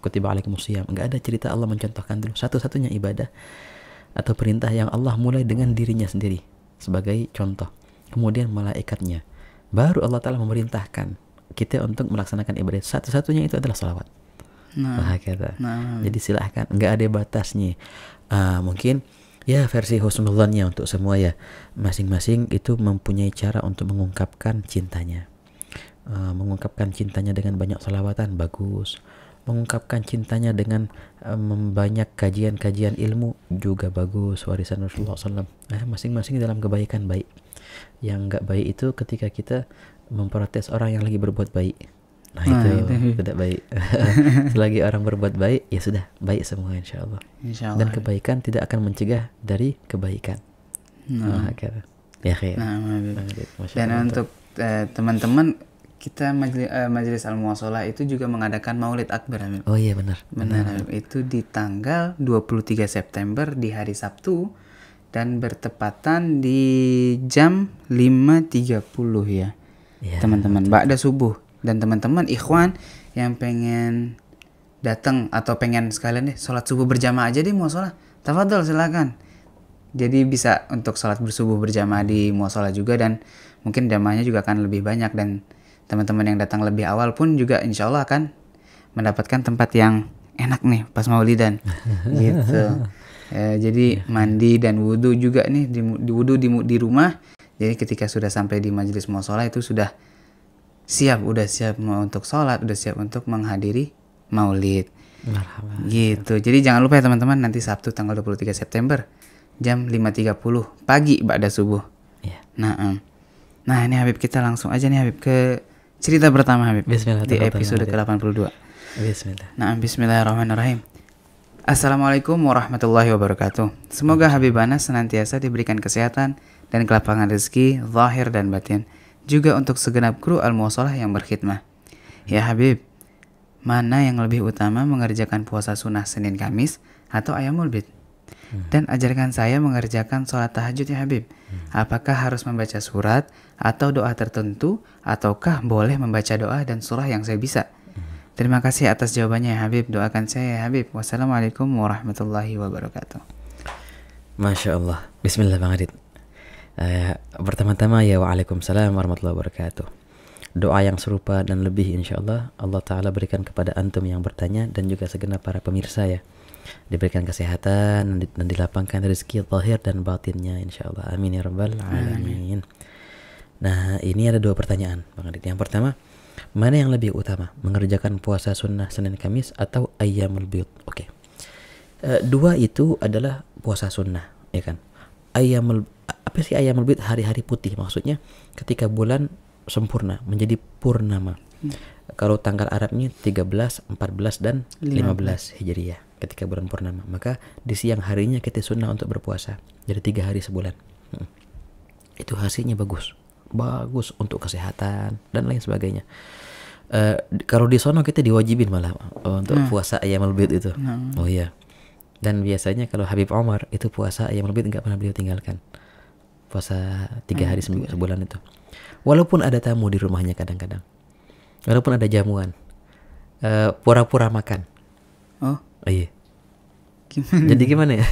kutiba alaikum siyam enggak ada cerita Allah mencontohkan dulu satu-satunya ibadah atau perintah yang Allah mulai dengan dirinya sendiri sebagai contoh. Kemudian malaikatnya. Baru Allah Ta'ala memerintahkan kita untuk melaksanakan ibadah. Satu-satunya itu adalah salawat. Nah, nah, nah. Jadi silahkan, nggak ada batasnya. Uh, mungkin ya versi husnudhannya untuk semua ya. Masing-masing itu mempunyai cara untuk mengungkapkan cintanya. Uh, mengungkapkan cintanya dengan banyak salawatan bagus mengungkapkan cintanya dengan eh, membanyak kajian-kajian ilmu juga bagus warisan Rasulullah SAW eh, masing-masing dalam kebaikan baik yang nggak baik itu ketika kita memprotes orang yang lagi berbuat baik nah, nah itu, itu tidak baik (laughs) selagi orang berbuat baik ya sudah baik semua insya Allah, insya Allah. dan kebaikan tidak akan mencegah dari kebaikan nah, nah ya nah, nah, gitu. nah gitu. dan untuk eh, teman-teman kita majelis, uh, eh, majlis al muasola itu juga mengadakan Maulid Akbar Amin. Oh iya benar. Benar. benar. Itu di tanggal 23 September di hari Sabtu dan bertepatan di jam 5.30 ya. Iya, teman-teman, ya, Ba'da subuh dan teman-teman ikhwan yang pengen datang atau pengen sekalian deh sholat subuh berjamaah aja di muasola. Tafadhol silakan. Jadi bisa untuk sholat bersubuh berjamaah di muasola juga dan mungkin damanya juga akan lebih banyak dan teman-teman yang datang lebih awal pun juga insya Allah akan mendapatkan tempat yang enak nih pas maulidan (laughs) gitu e, jadi iya, iya. mandi dan wudhu juga nih di, di wudhu di, di rumah jadi ketika sudah sampai di majelis musola itu sudah siap udah siap mau untuk sholat udah siap untuk menghadiri maulid Marhaban. gitu jadi jangan lupa ya teman-teman nanti Sabtu tanggal 23 September jam 5.30 pagi pada subuh yeah. nah um. nah ini Habib kita langsung aja nih Habib ke Cerita pertama Habib Bismillah, di episode ke-82. Bismillah. Nah, bismillahirrahmanirrahim. Assalamualaikum warahmatullahi wabarakatuh. Semoga Habib Anas senantiasa diberikan kesehatan dan kelapangan rezeki, zahir dan batin. Juga untuk segenap kru Al-Muwasalah yang berkhidmah. Ya Habib, mana yang lebih utama mengerjakan puasa sunnah Senin Kamis atau ayam bid? Hmm. Dan ajarkan saya mengerjakan sholat tahajud ya Habib. Hmm. Apakah harus membaca surat atau doa tertentu ataukah boleh membaca doa dan surah yang saya bisa? Terima kasih atas jawabannya ya Habib. Doakan saya ya Habib. Wassalamualaikum warahmatullahi wabarakatuh. Masya Allah. Bismillah Bang Adit. Uh, pertama-tama ya waalaikumsalam warahmatullahi wabarakatuh. Doa yang serupa dan lebih insya Allah Allah Ta'ala berikan kepada antum yang bertanya dan juga segenap para pemirsa ya. Diberikan kesehatan dan dilapangkan rezeki zahir dan batinnya insya Allah. Amin ya rabbal alamin. Amin. Nah, ini ada dua pertanyaan, Bang Adit. Yang pertama, mana yang lebih utama, mengerjakan puasa sunnah Senin Kamis atau Ayyamul Bid? Oke. Okay. Uh, eh, dua itu adalah puasa sunnah, ya kan? Ayyamul apa sih Ayyamul Bid? Hari-hari putih maksudnya ketika bulan sempurna menjadi purnama. Hmm. Kalau tanggal Arabnya 13, 14 dan 15, 15 Hijriah ketika bulan purnama. Maka di siang harinya kita sunnah untuk berpuasa. Jadi tiga hari sebulan. Hmm. Itu hasilnya bagus bagus untuk kesehatan dan lain sebagainya. Uh, kalau di sono kita diwajibin malah eh, untuk nah. puasa ayam lebih itu. Nah. Oh iya. Dan biasanya kalau Habib Omar itu puasa ayam lebih nggak pernah beliau tinggalkan. Puasa tiga hmm, hari seminggu sebulan itu. Walaupun ada tamu di rumahnya kadang-kadang. Walaupun ada jamuan. pura eh, pura-pura makan. Oh. oh iya. Gimana? Jadi gimana ya?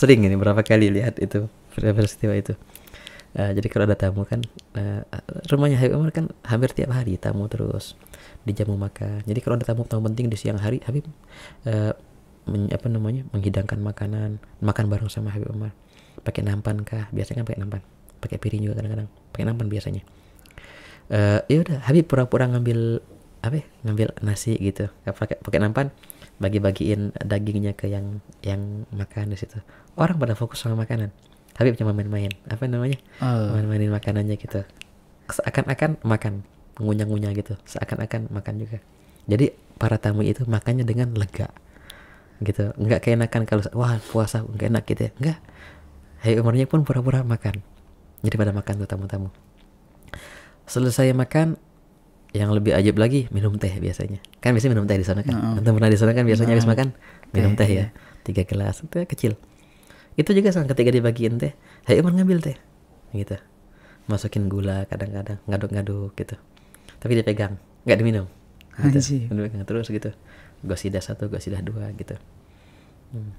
(laughs) Sering ini berapa kali lihat itu peristiwa itu. Uh, jadi kalau ada tamu kan uh, rumahnya Habib Umar kan hampir tiap hari tamu terus di dijamu makan. Jadi kalau ada tamu tamu penting di siang hari Habib uh, men, apa namanya menghidangkan makanan makan bareng sama Habib Umar pakai nampan kah biasanya kan pakai nampan pakai piring juga kadang-kadang pakai nampan biasanya uh, ya udah Habib pura-pura ngambil apa ya, ngambil nasi gitu pakai pakai nampan bagi-bagiin dagingnya ke yang yang makan di situ orang pada fokus sama makanan tapi cuma main-main apa namanya uh. main-mainin makanannya gitu seakan-akan makan ngunyah-ngunyah gitu seakan-akan makan juga jadi para tamu itu makannya dengan lega gitu Enggak keenakan kalau wah puasa enggak enak gitu ya nggak Hai umurnya pun pura-pura makan jadi pada makan tuh tamu-tamu selesai makan yang lebih ajaib lagi minum teh biasanya kan biasanya minum teh di sana kan no. Antum pernah di sana kan biasanya no. habis makan minum teh, teh ya iya. tiga gelas itu kecil itu juga sama ketika dibagiin teh saya emang ngambil teh gitu masukin gula kadang-kadang ngaduk-ngaduk gitu tapi dia pegang, nggak diminum gitu. terus gitu gue gosidah satu gue gosidah dua gitu hmm.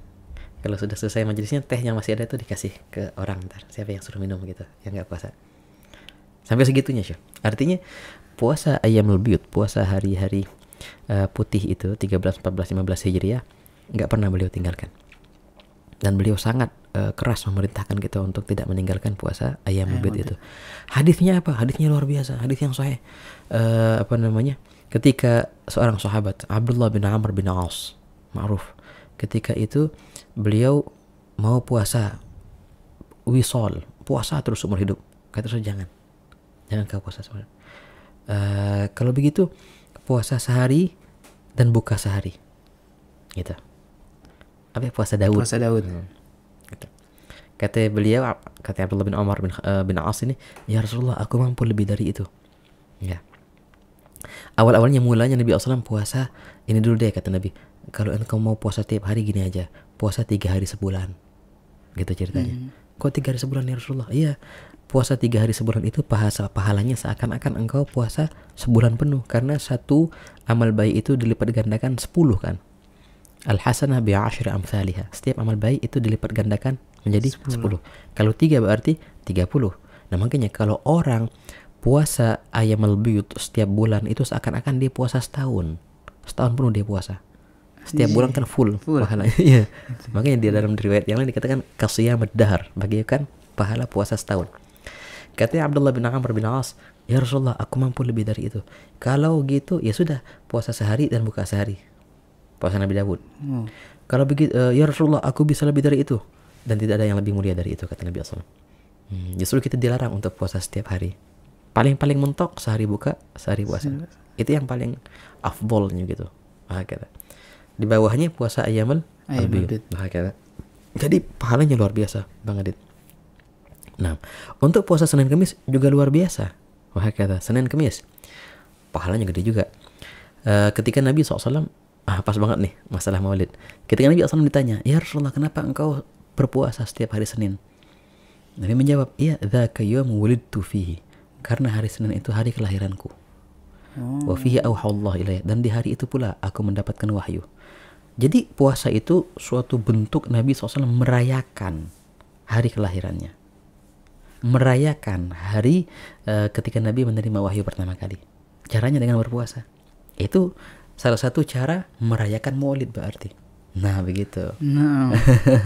kalau sudah selesai majelisnya teh yang masih ada itu dikasih ke orang ntar siapa yang suruh minum gitu yang nggak puasa sampai segitunya sih artinya puasa ayam lebih puasa hari-hari uh, putih itu 13, 14, 15 hijriah nggak pernah beliau tinggalkan dan beliau sangat uh, keras memerintahkan kita untuk tidak meninggalkan puasa ayam mabit itu. Hadisnya apa? Hadisnya luar biasa. Hadis yang sahih uh, apa namanya? Ketika seorang sahabat Abdullah bin Amr bin Aus ma'ruf ketika itu beliau mau puasa wisol puasa terus seumur hidup kata saya jangan jangan kau puasa seumur uh, kalau begitu puasa sehari dan buka sehari gitu apa ya, puasa Daud. Puasa Daud. Hmm. Gitu. Kata beliau, kata Abdullah bin Omar bin, uh, bin As ini, ya Rasulullah aku mampu lebih dari itu. Ya. Awal-awalnya mulanya Nabi SAW puasa ini dulu deh kata Nabi. Kalau engkau mau puasa tiap hari gini aja, puasa tiga hari sebulan, gitu ceritanya. Hmm. Kok tiga hari sebulan ya Rasulullah? Iya, puasa tiga hari sebulan itu pahasa pahalanya seakan-akan engkau puasa sebulan penuh karena satu amal baik itu dilipat gandakan sepuluh kan Al-hasanah bi'ashri amsalihah. Setiap amal baik itu dilipat gandakan menjadi 10. 10. Kalau 3 berarti 30. Nah, makanya kalau orang puasa ayam al setiap bulan itu seakan-akan dia puasa setahun. Setahun penuh dia puasa. Setiap iya. bulan kan full, full. pahalanya. (laughs) Iya. makanya di dalam riwayat yang lain dikatakan kasiyam dahar, kan pahala puasa setahun. Katanya Abdullah bin Amr bin As, "Ya Rasulullah, aku mampu lebih dari itu." Kalau gitu, ya sudah, puasa sehari dan buka sehari Puasa Nabi Dawud. Hmm. Kalau begitu, uh, ya Rasulullah, aku bisa lebih dari itu. Dan tidak ada yang lebih mulia dari itu, kata Nabi SAW. Hmm, justru kita dilarang untuk puasa setiap hari. Paling-paling mentok sehari buka, sehari puasa. Sehingga. Itu yang paling afbolnya gitu. Maha kata. Di bawahnya puasa ayamul Wah, kata. Jadi pahalanya luar biasa, Bang Adit. Nah, untuk puasa Senin Kemis juga luar biasa. Wah kata Senin Kemis, pahalanya gede juga. E, ketika Nabi SAW ah, pas banget nih masalah maulid. Ketika Nabi SAW ditanya, Ya Rasulullah kenapa engkau berpuasa setiap hari Senin? Nabi menjawab, Iya, dhaka yawm wulidtu fihi. Karena hari Senin itu hari kelahiranku. Oh. Wa fihi Allah Dan di hari itu pula aku mendapatkan wahyu. Jadi puasa itu suatu bentuk Nabi SAW merayakan hari kelahirannya. Merayakan hari uh, ketika Nabi menerima wahyu pertama kali. Caranya dengan berpuasa. Itu salah satu cara merayakan Maulid berarti. Nah, begitu. Nah. No.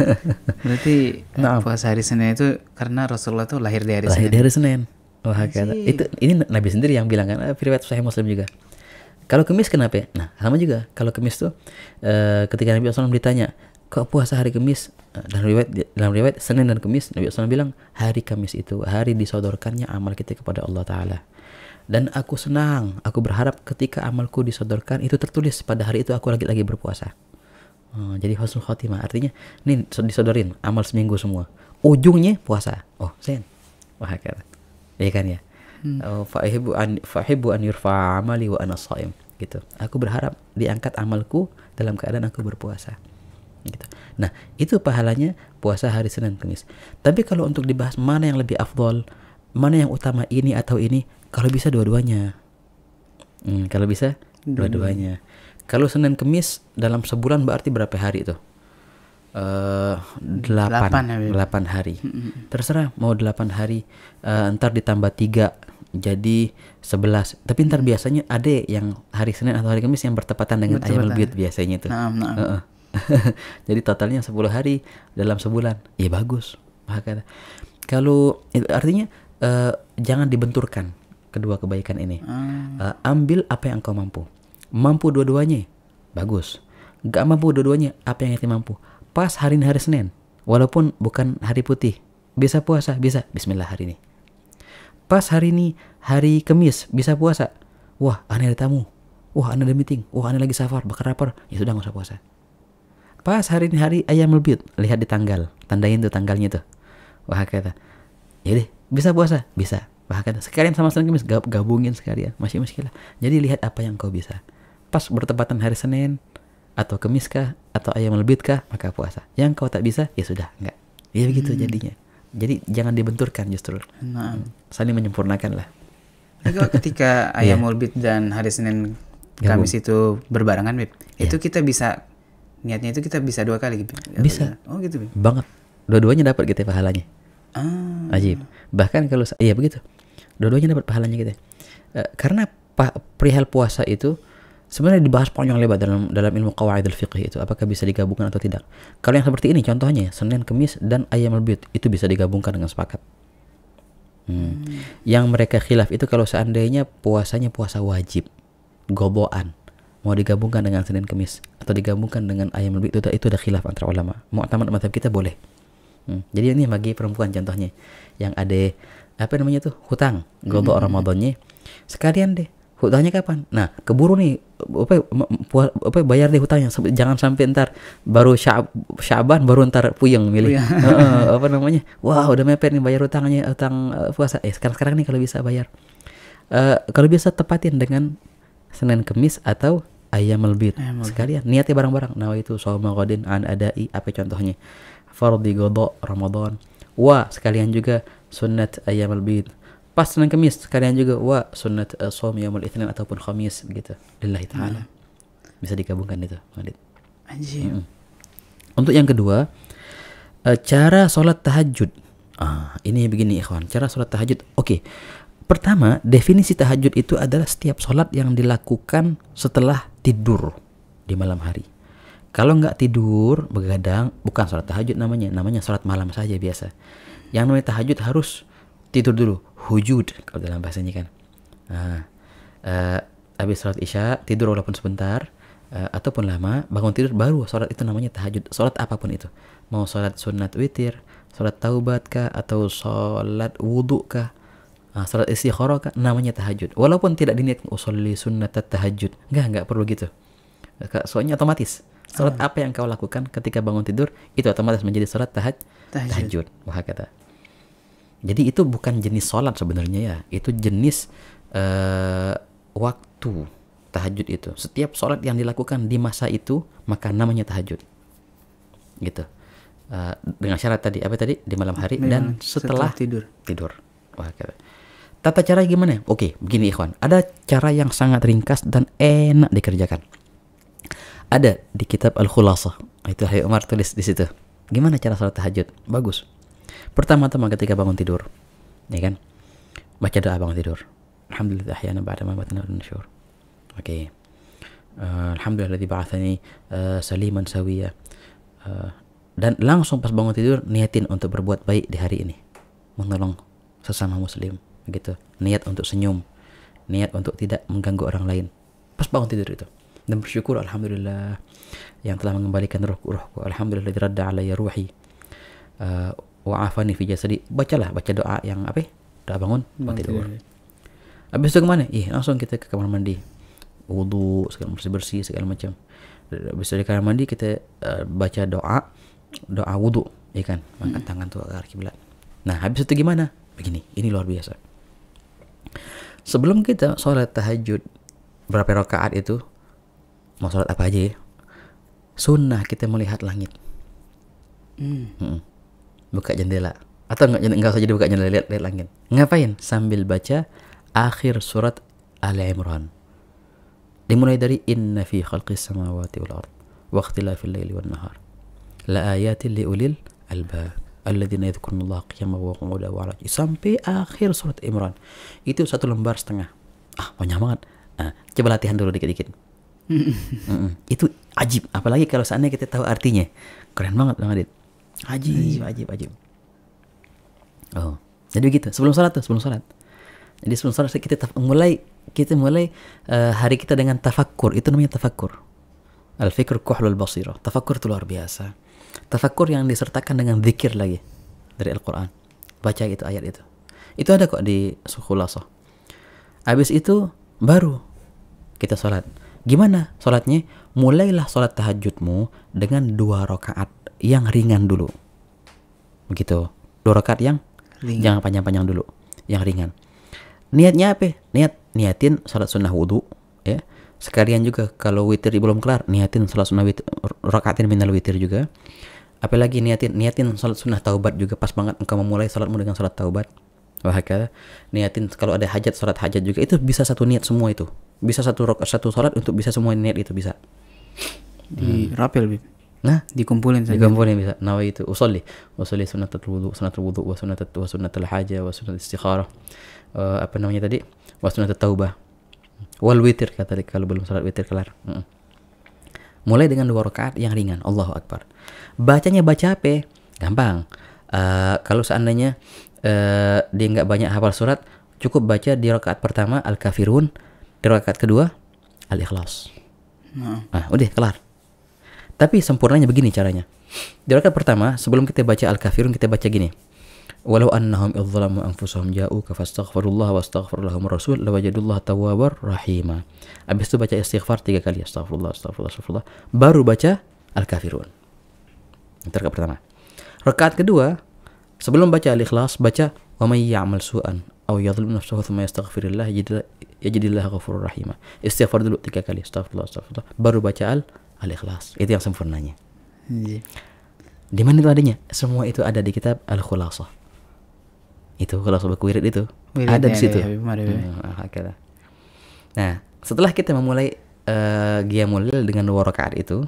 (laughs) Berarti eh, nah. puasa hari Senin itu karena Rasulullah itu lahir di hari lahir Senin. di hari Senin. Wah, oh, kata. itu ini Nabi sendiri yang bilang kan, eh, riwayat Sahih Muslim juga. Kalau kemis kenapa ya? Nah, sama juga. Kalau kemis tuh e, ketika Nabi SAW ditanya, kok puasa hari kemis? Dan riwayat dalam riwayat Senin dan kemis, Nabi SAW bilang hari kemis itu hari disodorkannya amal kita kepada Allah Taala. Dan aku senang, aku berharap ketika amalku disodorkan itu tertulis pada hari itu aku lagi-lagi berpuasa. Hmm, jadi husnul khotimah artinya ini disodorin amal seminggu semua. Ujungnya puasa. Oh, sen. Wah, kata. Iya kan ya. Hmm. Oh, fahibu an fahebu an yurfa amali wa ana gitu. Aku berharap diangkat amalku dalam keadaan aku berpuasa. Gitu. Nah, itu pahalanya puasa hari Senin Kamis. Tapi kalau untuk dibahas mana yang lebih afdol, mana yang utama ini atau ini, kalau bisa dua-duanya. Hmm, kalau bisa dua-duanya. Kalau Senin Kemis dalam sebulan berarti berapa hari itu? Uh, delapan, delapan ya, hari. Hmm, hmm, hmm. Terserah mau delapan hari. Uh, ntar ditambah tiga jadi sebelas. Tapi ntar biasanya ada yang hari Senin atau hari Kamis yang bertepatan dengan ayam lebih biasanya itu. Nah, nah. Uh-uh. jadi totalnya sepuluh hari dalam sebulan. Iya bagus. Maka kalau artinya uh, jangan dibenturkan kedua kebaikan ini. Hmm. Uh, ambil apa yang kau mampu. Mampu dua-duanya, bagus. Gak mampu dua-duanya, apa yang kita mampu. Pas hari ini hari Senin, walaupun bukan hari putih, bisa puasa, bisa. Bismillah hari ini. Pas hari ini hari Kemis, bisa puasa. Wah, aneh ada tamu. Wah, aneh ada meeting. Wah, aneh lagi safar, bakar rapor. Ya sudah, gak usah puasa. Pas hari ini hari ayam lebih, lihat di tanggal. Tandain tuh tanggalnya tuh. Wah, kata. Jadi, bisa puasa? Bisa bahkan sekalian sama Senin Kamis gabungin sekalian ya. masih lah jadi lihat apa yang kau bisa pas bertepatan hari Senin atau Kamis kah atau ayam lebih kah maka puasa yang kau tak bisa ya sudah enggak ya begitu hmm. jadinya jadi jangan dibenturkan justru nah. Hmm. saling menyempurnakan lah kalau ketika (laughs) ayam yeah. dan hari Senin Kamis itu berbarengan Bip, yeah. itu kita bisa niatnya itu kita bisa dua kali Bip. bisa oh gitu Bip. banget dua-duanya dapat kita gitu ya pahalanya ah. ajib bahkan kalau iya begitu dua-duanya dapat pahalanya gitu uh, karena perihal puasa itu sebenarnya dibahas panjang lebar dalam dalam ilmu qawaidul fiqh itu apakah bisa digabungkan atau tidak kalau yang seperti ini contohnya ya, Senin Kemis dan ayam lebih itu bisa digabungkan dengan sepakat hmm. Hmm. yang mereka khilaf itu kalau seandainya puasanya puasa wajib goboan mau digabungkan dengan Senin Kemis atau digabungkan dengan ayam lebih itu itu ada khilaf antara ulama mau teman-teman kita boleh hmm. jadi ini bagi perempuan contohnya yang ada apa namanya tuh hutang gelombang hmm. Ramadannya sekalian deh hutangnya kapan? Nah, keburu nih apa, apa bayar deh hutangnya jangan sampai ntar baru syab, Syaban baru ntar puyeng milih. uh, (laughs) apa namanya? Wah, udah mepet nih bayar hutangnya hutang uh, puasa. Eh, sekarang-sekarang nih kalau bisa bayar. Uh, kalau bisa tepatin dengan Senin Kemis atau ayam lebih sekalian niatnya barang-barang nah itu soal godin an adai apa contohnya fardi godok ramadan wah sekalian juga sunnat ayam al-bid pas dengan kemis kalian juga wa sunnat uh, eh, som yamul itsnin ataupun khamis gitu. lillahi taala hmm. bisa digabungkan itu Khalid hmm. untuk yang kedua uh, cara sholat tahajud ah ini begini ikhwan cara sholat tahajud oke okay. pertama definisi tahajud itu adalah setiap sholat yang dilakukan setelah tidur di malam hari kalau nggak tidur begadang bukan sholat tahajud namanya namanya sholat malam saja biasa yang namanya tahajud harus tidur dulu hujud kalau dalam bahasanya kan nah uh, habis sholat isya tidur walaupun sebentar uh, ataupun lama bangun tidur baru sholat itu namanya tahajud sholat apapun itu mau sholat sunat witir sholat taubat kah atau sholat wudhu kah Nah, sholat istikharah kah namanya tahajud walaupun tidak diniatkan usolli sunnat tahajud enggak enggak perlu gitu soalnya otomatis Salat ah. apa yang kau lakukan ketika bangun tidur itu otomatis menjadi salat tahaj tahajud. tahajud. Wah kata. Jadi itu bukan jenis salat sebenarnya ya, itu jenis uh, waktu tahajud itu. Setiap salat yang dilakukan di masa itu maka namanya tahajud. Gitu. Uh, dengan syarat tadi apa tadi di malam hari Memang, dan setelah, setelah tidur. Tidur. Wah kata. Tata cara gimana? Oke, begini Ikhwan. Ada cara yang sangat ringkas dan enak dikerjakan ada di kitab Al-Khulasah. Itu Hayy Umar tulis di situ. Gimana cara salat tahajud? Bagus. Pertama-tama ketika bangun tidur, ya kan? Baca doa bangun tidur. Alhamdulillah ahyana ba'da ma batna Oke. Eh, Alhamdulillah ladzi ba'athani uh, saliman sawiya. Uh, dan langsung pas bangun tidur niatin untuk berbuat baik di hari ini. Menolong sesama muslim gitu. Niat untuk senyum, niat untuk tidak mengganggu orang lain. Pas bangun tidur itu dan bersyukur alhamdulillah yang telah mengembalikan roh rohku alhamdulillah diradda alayya ruhi uh, wa'afani fi jasadi bacalah baca doa yang apa ya? doa bangun mati tidur iya. habis itu kemana ih langsung kita ke kamar mandi wudhu segala bersih bersih segala macam habis dari kamar mandi kita uh, baca doa doa wudhu ya kan mengangkat hmm. tangan tuh ke arah kiblat nah habis itu gimana begini ini luar biasa sebelum kita sholat tahajud berapa rakaat itu mau sholat apa aja ya sunnah kita melihat langit hmm. Hmm. buka jendela atau nggak nggak usah jadi buka jendela lihat lihat langit ngapain sambil baca akhir surat al imran dimulai dari inna fi khalqi samawati wal ard wa ikhtilafil laili wan nahar la ayatin li ulil alba alladziina yadhkuruna yadhkurunallaha qiyaman wa qu'udan wa 'ala sampai akhir surat imran itu satu lembar setengah ah banyak banget nah, coba latihan dulu dikit-dikit itu ajib. Apalagi kalau seandainya kita tahu artinya. Keren banget Bang Adit. Ajib, ajib, ajib. Oh. Jadi begitu. Sebelum sholat tuh, sebelum sholat. Jadi sebelum sholat kita mulai kita mulai uh, hari kita dengan tafakur. Itu namanya tafakur. Al-fikr kuhlul basiro, Tafakur itu luar biasa. Tafakur yang disertakan dengan zikir lagi dari Al-Quran. Baca itu ayat itu. Itu ada kok di sukhulasa Habis itu baru kita sholat. Gimana sholatnya? Mulailah sholat tahajudmu dengan dua rakaat yang ringan dulu. Begitu. Dua rakaat yang ringan. jangan panjang-panjang dulu, yang ringan. Niatnya apa? Niat niatin sholat sunnah wudhu, ya. Sekalian juga kalau witir belum kelar, niatin sholat sunnah witir, rakaatin minal witir juga. Apalagi niatin niatin sholat sunnah taubat juga pas banget engkau memulai sholatmu dengan sholat taubat. Wahakala niatin kalau ada hajat sholat hajat juga itu bisa satu niat semua itu bisa satu rok satu sholat untuk bisa semua niat itu bisa di hmm. rapel bib nah dikumpulin saja dikumpulin bisa nawa itu usolli usolli sunat wudu sunat wudu wa sunnatul wa sunnatul haja wa uh, apa namanya tadi wa sunnatul taubah wal witir kata kalau belum sholat witir kelar hmm. mulai dengan dua rakaat yang ringan Allahu akbar bacanya baca apa gampang uh, kalau seandainya uh, dia nggak banyak hafal surat cukup baca di rakaat pertama al kafirun Rakaat kedua al-ikhlas. Nah. nah, udah kelar. Tapi sempurnanya begini caranya. Di rakaat pertama sebelum kita baca al-kafirun kita baca gini. Walau annahum idzalamu anfusahum ka fastaghfirullah wastaghfir lahum rasul lawajadullah tawwabar rahima. Habis itu baca istighfar tiga kali astaghfirullah astaghfirullah astaghfirullah. baru baca al-kafirun. Itu rakaat pertama. Rakaat kedua sebelum baca al-ikhlas baca wa may ya'mal su'an atau yadhlim nafsahu thumma yastaghfirillah ya jadilah ghafurur rahimah istighfar dulu tiga kali astagfirullah astagfirullah baru baca al al ikhlas itu yang sempurnanya iya. di mana itu adanya semua itu ada di kitab al khulasah itu kalau sobat wirid itu wirid ada di situ. Ya, ya, ya. Nah, setelah kita memulai uh, Qiyamul dengan warokat itu,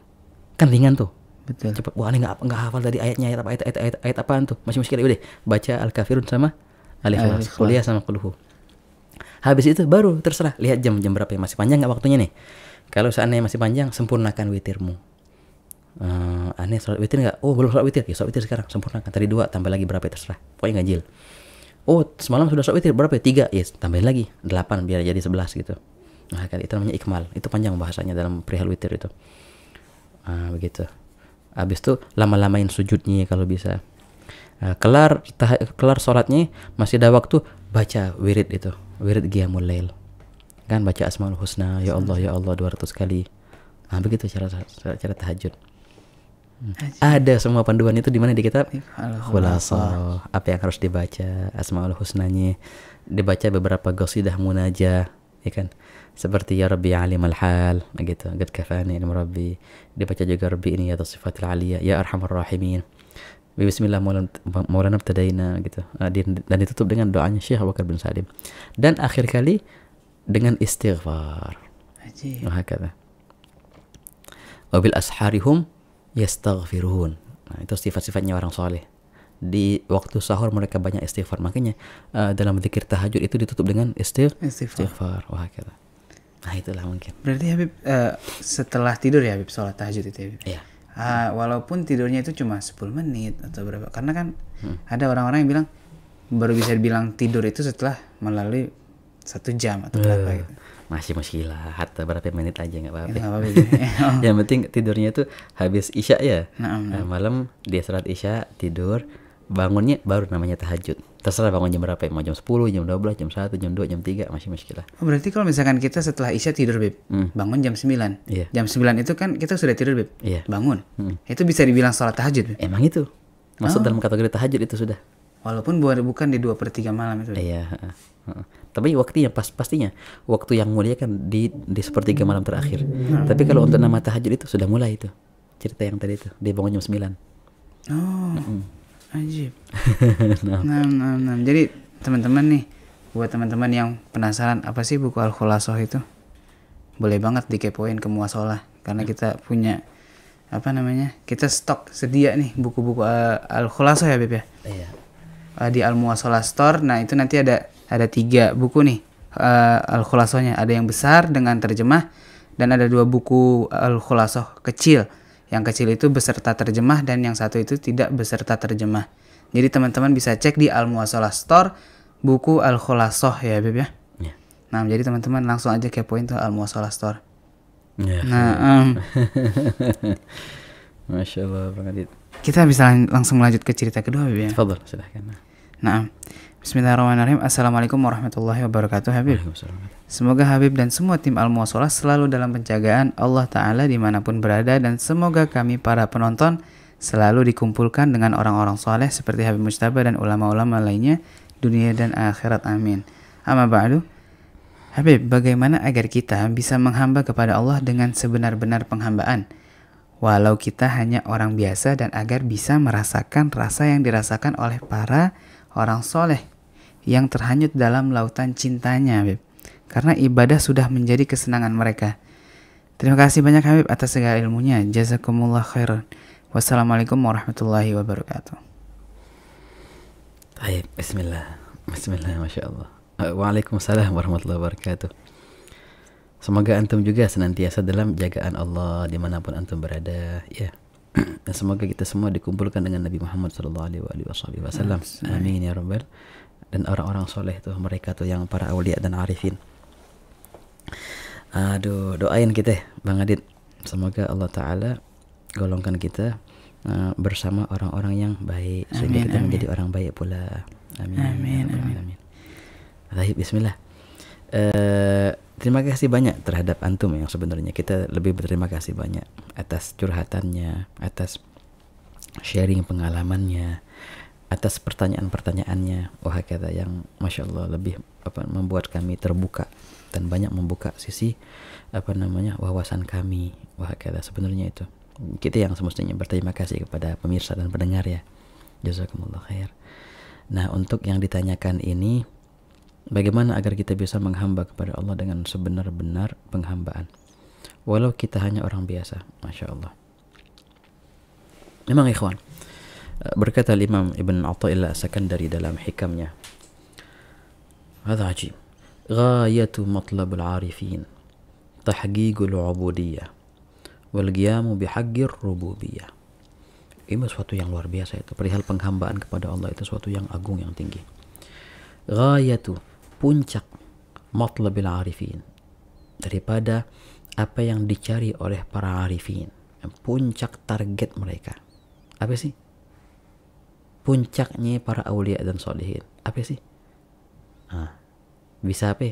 kan ringan tuh. Betul. Cepat, wah ini nggak nggak hafal tadi ayatnya ayat apa ayat ayat ayat, ayat apaan tuh? Masih muskil udah baca Al Kafirun sama Al Ikhlas, kuliah sama kuluhu Habis itu baru terserah lihat jam jam berapa ya masih panjang nggak waktunya nih. Kalau seandainya masih panjang sempurnakan witirmu. Uh, aneh sholat witir nggak? Oh belum sholat witir ya sholat witir sekarang sempurnakan. Tadi dua tambah lagi berapa ya terserah. Pokoknya ngajil. Oh semalam sudah sholat witir berapa ya? Tiga yes tambahin lagi delapan biar jadi sebelas gitu. Nah kan itu namanya ikmal. Itu panjang bahasanya dalam perihal witir itu. Uh, begitu. Habis itu lama-lamain sujudnya kalau bisa. Uh, kelar kelar sholatnya masih ada waktu baca wirid itu wirid qiyamul lail kan baca asmaul husna ya Allah ya Allah 200 kali nah begitu cara cara tahajud Hmm. Ada semua panduan itu di mana di kitab Khulasa. Apa yang harus dibaca, Asmaul Husnanya, dibaca beberapa qasidah munajah, ya kan? Seperti ya Rabbi alim al hal, nah gitu. Gad kafani ilmu Rabbi. Dibaca juga Rabbi ini ya sifatul aliyah, ya arhamar rahimin. Bismillah maulana abtadaina gitu ah, dan ditutup dengan doanya Syekh Abu Bakar bin Salim dan akhir kali dengan istighfar Wahakata. Wabil asharihum yastaghfirun. Nah, itu sifat-sifatnya orang soleh. Di waktu sahur mereka banyak istighfar. Makanya uh, dalam zikir tahajud itu ditutup dengan istighfar. Istighfar. Wahakata. Nah itulah mungkin. Berarti Habib uh, setelah tidur ya Habib sholat tahajud itu ya, Habib. Iya uh, walaupun tidurnya itu cuma 10 menit atau berapa karena kan hmm. ada orang-orang yang bilang baru bisa dibilang tidur itu setelah melalui satu jam atau berapa uh, gitu masih muskilat berapa menit aja nggak apa-apa ya, apa ya. yang penting tidurnya itu habis isya ya nah, nah. nah. malam dia sholat isya tidur bangunnya baru namanya tahajud. Terserah bangun jam berapa, ya, mau jam 10, jam 12, jam 1, jam 2, jam 3, masih masih Oh, Berarti kalau misalkan kita setelah Isya tidur, Bib, hmm. bangun jam 9. Yeah. Jam 9 itu kan kita sudah tidur, Bib. yeah. Bangun. Hmm. Itu bisa dibilang sholat tahajud, Bib. Emang itu. Masuk oh. dalam kategori tahajud itu sudah. Walaupun bukan di 2 per 3 malam itu. Iya. Iya. Tapi waktunya pas pastinya waktu yang mulia kan di di sepertiga malam terakhir. Hmm. Tapi kalau untuk nama tahajud itu sudah mulai itu. Cerita yang tadi itu, dia bangun jam sembilan. Oh. Mm Ajib. (laughs) nah. Nah, nah, nah. Jadi teman-teman nih, buat teman-teman yang penasaran apa sih buku Al Khulasoh itu, boleh banget dikepoin ke muasola karena kita punya apa namanya kita stok sedia nih buku-buku uh, eh, Al Khulasoh ya Beb ya. Iya. Uh, di Al Muasola Store. Nah itu nanti ada ada tiga buku nih uh, eh, Al Khulasohnya. Ada yang besar dengan terjemah dan ada dua buku Al Khulasoh kecil yang kecil itu beserta terjemah dan yang satu itu tidak beserta terjemah. Jadi teman-teman bisa cek di Al Muasalah Store buku Al Khulasoh ya Beb ya? ya. Nah, jadi teman-teman langsung aja ke poin tuh Al Muasalah Store. Yeah. Nah, um, (laughs) Masya Allah Bang Adit. Kita bisa lang langsung lanjut ke cerita kedua Beb ya. Fadal, silahkan. Nah, Bismillahirrahmanirrahim. Assalamualaikum warahmatullahi wabarakatuh Habib. Semoga Habib dan semua tim al Muasalah selalu dalam penjagaan Allah Ta'ala dimanapun berada dan semoga kami para penonton selalu dikumpulkan dengan orang-orang soleh seperti Habib Mustafa dan ulama-ulama lainnya dunia dan akhirat amin. Amma ba'du. Habib, bagaimana agar kita bisa menghamba kepada Allah dengan sebenar-benar penghambaan? Walau kita hanya orang biasa dan agar bisa merasakan rasa yang dirasakan oleh para orang soleh yang terhanyut dalam lautan cintanya, Habib. Karena ibadah sudah menjadi kesenangan mereka. Terima kasih banyak Habib atas segala ilmunya. Jazakumullah khairan. Wassalamualaikum warahmatullahi wabarakatuh. Baik, bismillah. Bismillah, Masya Allah. Waalaikumsalam warahmatullahi wabarakatuh. Semoga antum juga senantiasa dalam jagaan Allah dimanapun antum berada. Ya, (clears throat) dan semoga kita semua dikumpulkan dengan Nabi Muhammad SAW. Amin ya robbal dan orang-orang soleh tuh mereka tuh yang para aulia dan arifin. Aduh doain kita Bang Adit semoga Allah Taala golongkan kita eh, bersama orang-orang yang baik sehingga amin, kita amin. menjadi orang baik pula. Amin. Ya amin. Amin. amin. Rahib, Bismillah. Eh, terima kasih banyak terhadap antum yang sebenarnya kita lebih berterima kasih banyak atas curhatannya, atas sharing pengalamannya, atas pertanyaan-pertanyaannya, wah kata yang masya Allah lebih apa membuat kami terbuka dan banyak membuka sisi apa namanya wawasan kami, wah kata sebenarnya itu kita yang semestinya berterima kasih kepada pemirsa dan pendengar ya. Jazakumullah khair. Nah, untuk yang ditanyakan ini Bagaimana agar kita bisa menghamba kepada Allah dengan sebenar-benar penghambaan. Walau kita hanya orang biasa. Masya Allah. Memang ikhwan. Eh, berkata Imam Ibn Atta'illah Sakandari dalam hikamnya. Hada ajib. Ghayatu matlabul arifin. Tahgigul ubudiyah. Wal qiyamu bihagir rububiyah. Ini sesuatu yang luar biasa itu. Perihal penghambaan kepada Allah itu sesuatu yang agung, yang tinggi. Ghayatu puncak matlabil arifin daripada apa yang dicari oleh para arifin puncak target mereka apa sih puncaknya para aulia dan solihin apa sih nah, bisa apa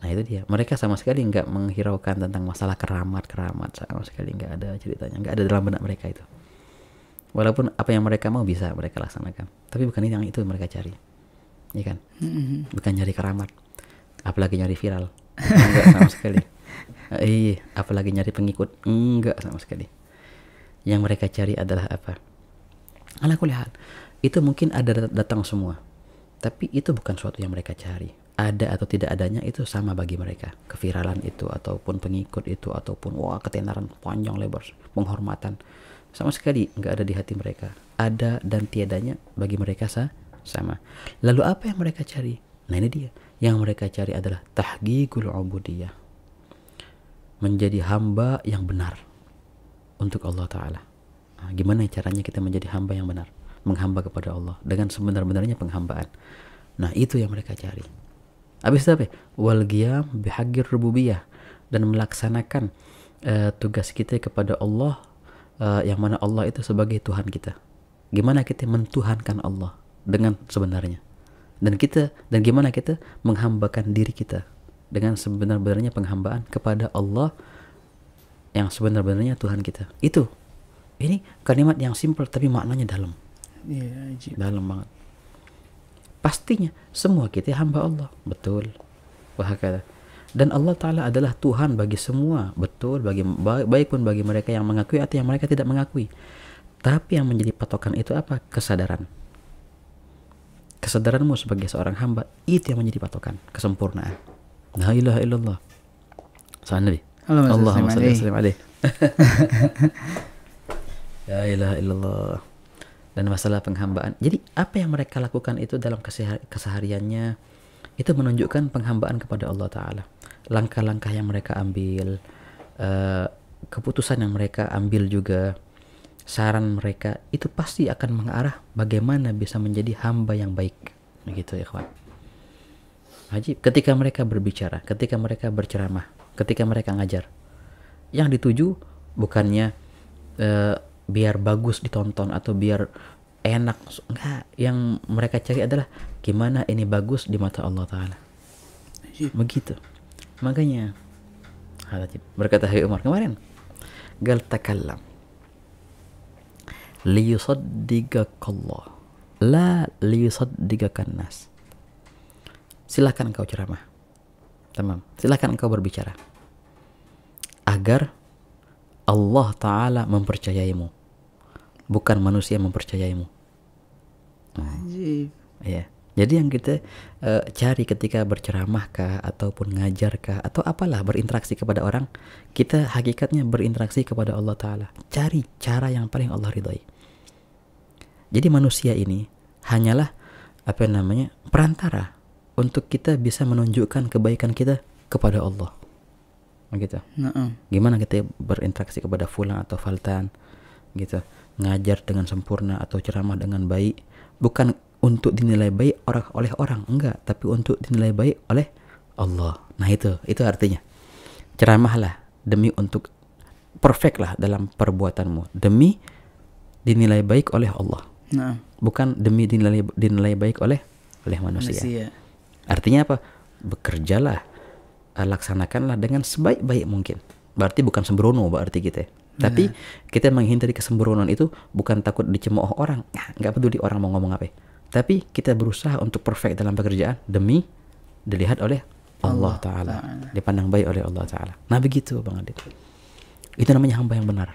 nah itu dia mereka sama sekali nggak menghiraukan tentang masalah keramat keramat sama sekali nggak ada ceritanya nggak ada dalam benak mereka itu walaupun apa yang mereka mau bisa mereka laksanakan tapi bukan yang itu mereka cari ya kan mm-hmm. bukan nyari keramat apalagi nyari viral enggak sama (laughs) sekali eh, iya apalagi nyari pengikut enggak sama sekali yang mereka cari adalah apa ala lihat, itu mungkin ada datang semua tapi itu bukan suatu yang mereka cari ada atau tidak adanya itu sama bagi mereka keviralan itu ataupun pengikut itu ataupun wah ketenaran panjang lebar penghormatan sama sekali nggak ada di hati mereka ada dan tiadanya bagi mereka sah sama. Lalu apa yang mereka cari? Nah ini dia. Yang mereka cari adalah tahqiqul ubudiyah. Menjadi hamba yang benar untuk Allah Ta'ala. Nah, gimana caranya kita menjadi hamba yang benar? Menghamba kepada Allah dengan sebenar-benarnya penghambaan. Nah itu yang mereka cari. Habis itu apa? Wal qiyam bihaqir rububiyah dan melaksanakan uh, tugas kita kepada Allah uh, yang mana Allah itu sebagai Tuhan kita. Gimana kita mentuhankan Allah? dengan sebenarnya dan kita dan gimana kita menghambakan diri kita dengan sebenar-benarnya penghambaan kepada Allah yang sebenar-benarnya Tuhan kita itu ini kalimat yang simple tapi maknanya dalam yeah, dalam banget pastinya semua kita hamba Allah betul bahkan dan Allah Ta'ala adalah Tuhan bagi semua betul bagi baik pun bagi mereka yang mengakui atau yang mereka tidak mengakui tapi yang menjadi patokan itu apa kesadaran kesadaranmu sebagai seorang hamba itu yang menjadi patokan kesempurnaan la ilaha illallah sana deh Allahumma salli wasallim alaih (laughs) la ilaha illallah dan masalah penghambaan jadi apa yang mereka lakukan itu dalam kesehariannya itu menunjukkan penghambaan kepada Allah Ta'ala langkah-langkah yang mereka ambil uh, keputusan yang mereka ambil juga saran mereka itu pasti akan mengarah bagaimana bisa menjadi hamba yang baik begitu ya kawan Haji ketika mereka berbicara ketika mereka berceramah ketika mereka ngajar yang dituju bukannya e, biar bagus ditonton atau biar enak enggak yang mereka cari adalah gimana ini bagus di mata Allah Taala begitu makanya berkata Hai Umar kemarin gal takallam liyusaddiqakallah la liyusaddiqakannas silahkan engkau ceramah tamam silahkan engkau berbicara agar Allah Ta'ala mempercayaimu bukan manusia mempercayaimu Ajib. Ya. Yeah. Jadi yang kita uh, cari ketika berceramah ataupun ngajar atau apalah berinteraksi kepada orang, kita hakikatnya berinteraksi kepada Allah taala. Cari cara yang paling Allah ridhai. Jadi manusia ini hanyalah apa namanya? perantara untuk kita bisa menunjukkan kebaikan kita kepada Allah. Gitu. Nah, eh. Gimana kita berinteraksi kepada fulan atau faltan gitu. Ngajar dengan sempurna atau ceramah dengan baik bukan untuk dinilai baik orang oleh orang enggak tapi untuk dinilai baik oleh Allah nah itu itu artinya ceramahlah demi untuk perfect lah dalam perbuatanmu demi dinilai baik oleh Allah nah. bukan demi dinilai dinilai baik oleh oleh manusia, manusia. artinya apa bekerjalah eh, laksanakanlah dengan sebaik-baik mungkin berarti bukan sembrono berarti kita tapi kita menghindari kesembronoan itu bukan takut dicemooh orang nah, nggak peduli orang mau ngomong apa ya tapi kita berusaha untuk perfect dalam pekerjaan demi dilihat oleh Allah, Allah Ta'ala. Ta Dipandang baik oleh Allah Ta'ala. Nah begitu Bang Adit. Itu namanya hamba yang benar.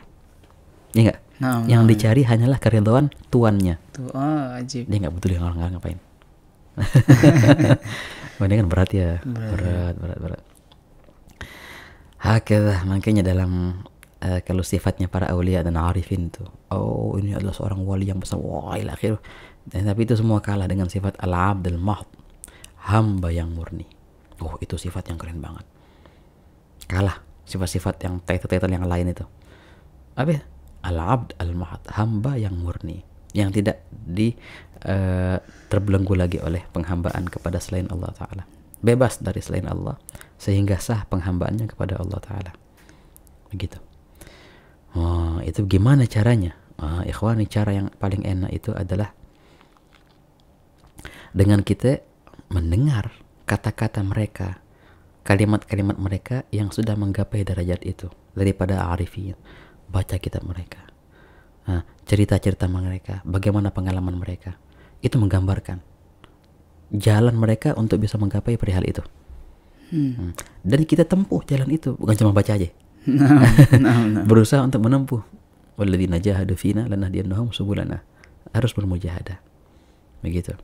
ya enggak? Nah, yang nah. dicari hanyalah keridhaan tuannya. Tuh, oh, ajib. Dia nggak butuh yang orang-orang ngapain. Wah, (laughs) ini kan berat ya. Berat, berat, berat. berat. Hakadah makanya dalam uh, kalau sifatnya para aulia dan arifin tuh. oh ini adalah seorang wali yang besar. Wah, akhir dan, eh, tapi itu semua kalah dengan sifat al-abdul mahd. Hamba yang murni. Oh, itu sifat yang keren banget. Kalah sifat-sifat yang title-title yang lain itu. Apa ya? Al-abd al-mahd. Hamba yang murni. Yang tidak di uh, terbelenggu lagi oleh penghambaan kepada selain Allah Ta'ala. Bebas dari selain Allah. Sehingga sah penghambaannya kepada Allah Ta'ala. Begitu. Oh, itu gimana caranya? Oh, ikhwani cara yang paling enak itu adalah dengan kita mendengar kata-kata mereka, kalimat-kalimat mereka yang sudah menggapai derajat itu daripada arifin, baca kitab mereka, nah, cerita-cerita mereka, bagaimana pengalaman mereka, itu menggambarkan jalan mereka untuk bisa menggapai perihal itu. Hmm. hmm. Dan kita tempuh jalan itu bukan cuma baca aja. No, no, no. Berusaha untuk menempuh. Walladina jahadu fina lanahdiyannahum subulana. Harus bermujahadah. Begitu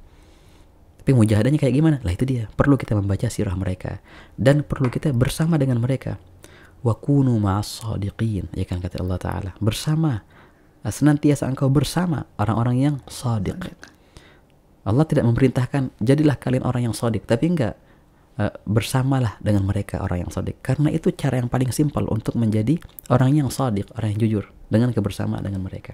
tapi mujahadahnya kayak gimana lah itu dia perlu kita membaca sirah mereka dan perlu kita bersama dengan mereka wa kunu ma'as-sadiqin ya kan kata Allah taala bersama senantiasa engkau bersama orang-orang yang sadiq Allah tidak memerintahkan jadilah kalian orang yang sadiq tapi enggak eh, bersamalah dengan mereka orang yang sadiq. karena itu cara yang paling simpel untuk menjadi orang yang sadiq, orang yang jujur dengan kebersamaan dengan mereka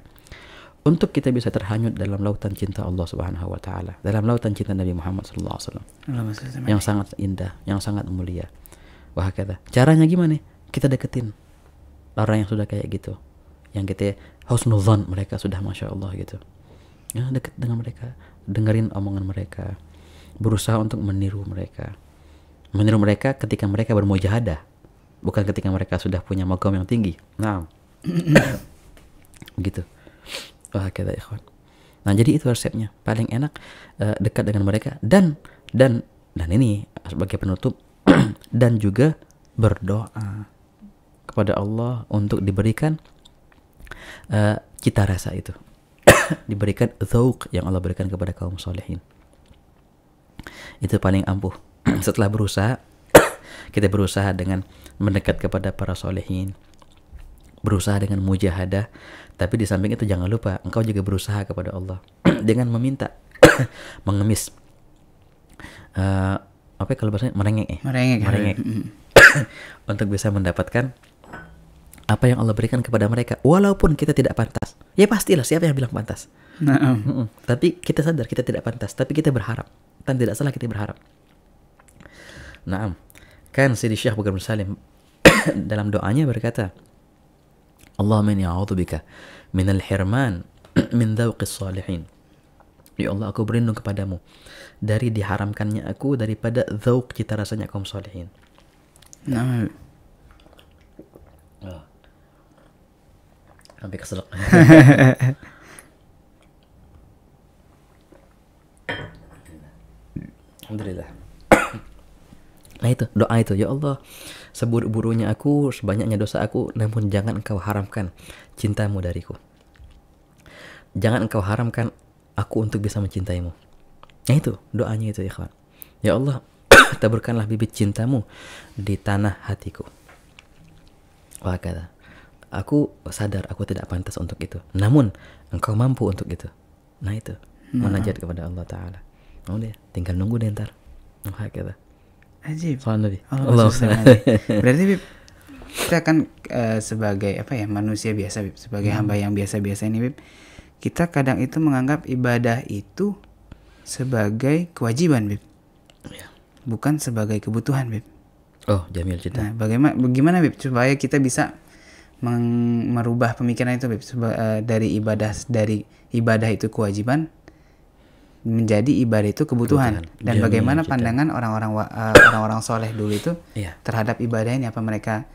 untuk kita bisa terhanyut dalam lautan cinta Allah Subhanahu wa taala, dalam lautan cinta Nabi Muhammad sallallahu alaihi wasallam. Yang sangat indah, yang sangat mulia. Wah kata, caranya gimana? Kita deketin orang yang sudah kayak gitu. Yang kita husnuzan mereka sudah masya Allah gitu. Ya, deket dengan mereka, dengerin omongan mereka, berusaha untuk meniru mereka. Meniru mereka ketika mereka bermujahadah, bukan ketika mereka sudah punya makam yang tinggi. Nah. (coughs) Begitu. Wahakadha oh, ikhwan. Nah, jadi itu resepnya. Paling enak uh, dekat dengan mereka dan dan dan ini eh, sebagai penutup (clears throat) dan juga berdoa kepada Allah untuk diberikan uh, cita rasa itu. (clears throat) diberikan zauk yang Allah berikan kepada kaum solehin. Itu paling ampuh. (clears throat) Setelah berusaha, kita berusaha dengan mendekat kepada para solehin, berusaha dengan mujahadah, tapi di samping itu jangan lupa engkau juga berusaha kepada Allah (clears throat) dengan meminta, (clears throat) mengemis. Uh, apa ya kalau bahasanya merengek ya? Merengek. Ya. merengek. (clears throat) Untuk bisa mendapatkan apa yang Allah berikan kepada mereka walaupun kita tidak pantas. Ya pastilah siapa yang bilang pantas. Nah, um. Tapi kita sadar kita tidak pantas, tapi kita berharap. Dan tidak salah kita berharap. Nah, kan Sidi Syekh Bukhari Salim dalam doanya berkata, Allahumma inni ya a'udzubika minal hirman (clears throat) min dzauqis salihin. Ya Allah, aku berlindung kepadamu dari diharamkannya aku daripada dzauq kita rasanya kaum salihin. Nah. Oh. Sampai keselak. (laughs) Alhamdulillah. (clears throat) Nah itu doa itu ya Allah seburuk-buruknya aku, sebanyaknya dosa aku, namun jangan engkau haramkan cintamu dariku. Jangan engkau haramkan aku untuk bisa mencintaimu. Nah itu, doanya itu ya kawan. Ya Allah, (clears throat) taburkanlah bibit cintamu di tanah hatiku. Wah kata, aku sadar aku tidak pantas untuk itu. Namun, engkau mampu untuk itu. Nah itu, nah. kepada Allah Ta'ala. deh tinggal nunggu deh ntar. Wah kata. Aji, Soal Nabi. Allah, Allah. Berarti Bib, kita kan uh, sebagai apa ya manusia biasa Bib, sebagai hmm. hamba yang biasa-biasa ini Bib, kita kadang itu menganggap ibadah itu sebagai kewajiban Bib. Ya. Bukan sebagai kebutuhan Bib. Oh, Jamil cerita. Nah, bagaimana bagaimana Bib supaya kita bisa merubah pemikiran itu Bib Seba, uh, dari ibadah dari ibadah itu kewajiban menjadi ibadah itu kebutuhan, kebutuhan. dan bagaimana pandangan orang-orang uh, orang-orang soleh dulu itu yeah. terhadap ibadah ini apa mereka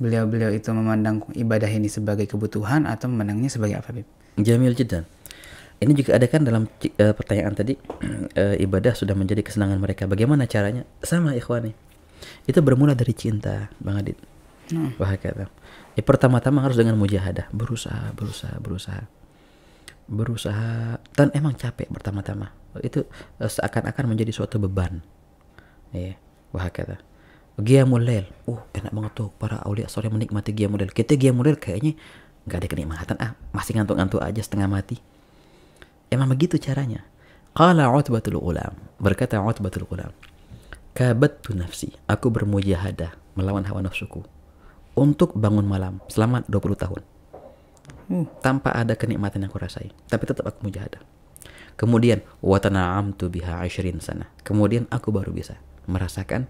beliau-beliau itu memandang ibadah ini sebagai kebutuhan atau memandangnya sebagai apa Bib? Jamil Jidan. Ini juga ada kan dalam uh, pertanyaan tadi uh, (clears throat) ibadah sudah menjadi kesenangan mereka. Bagaimana caranya? Sama ikhwani. Itu bermula dari cinta, Bang Adit. Hmm. Wah kata. Ya, pertama-tama harus dengan mujahadah, berusaha, berusaha, berusaha berusaha dan emang capek pertama-tama itu eh, seakan-akan menjadi suatu beban ya wah kata Gia model, Uh, enak banget tuh para aulia sore menikmati gia model. Kita gia model kayaknya nggak ada kenikmatan ah, masih ngantuk-ngantuk aja setengah mati. Emang begitu caranya. Qala Utbatul Ulam, berkata Utbatul Ulam, Kabattu nafsi, aku bermujahadah melawan hawa nafsuku untuk bangun malam selama 20 tahun hmm, tanpa ada kenikmatan yang aku rasai tapi tetap aku mujahadah kemudian watanam tu biha ashrin sana kemudian aku baru bisa merasakan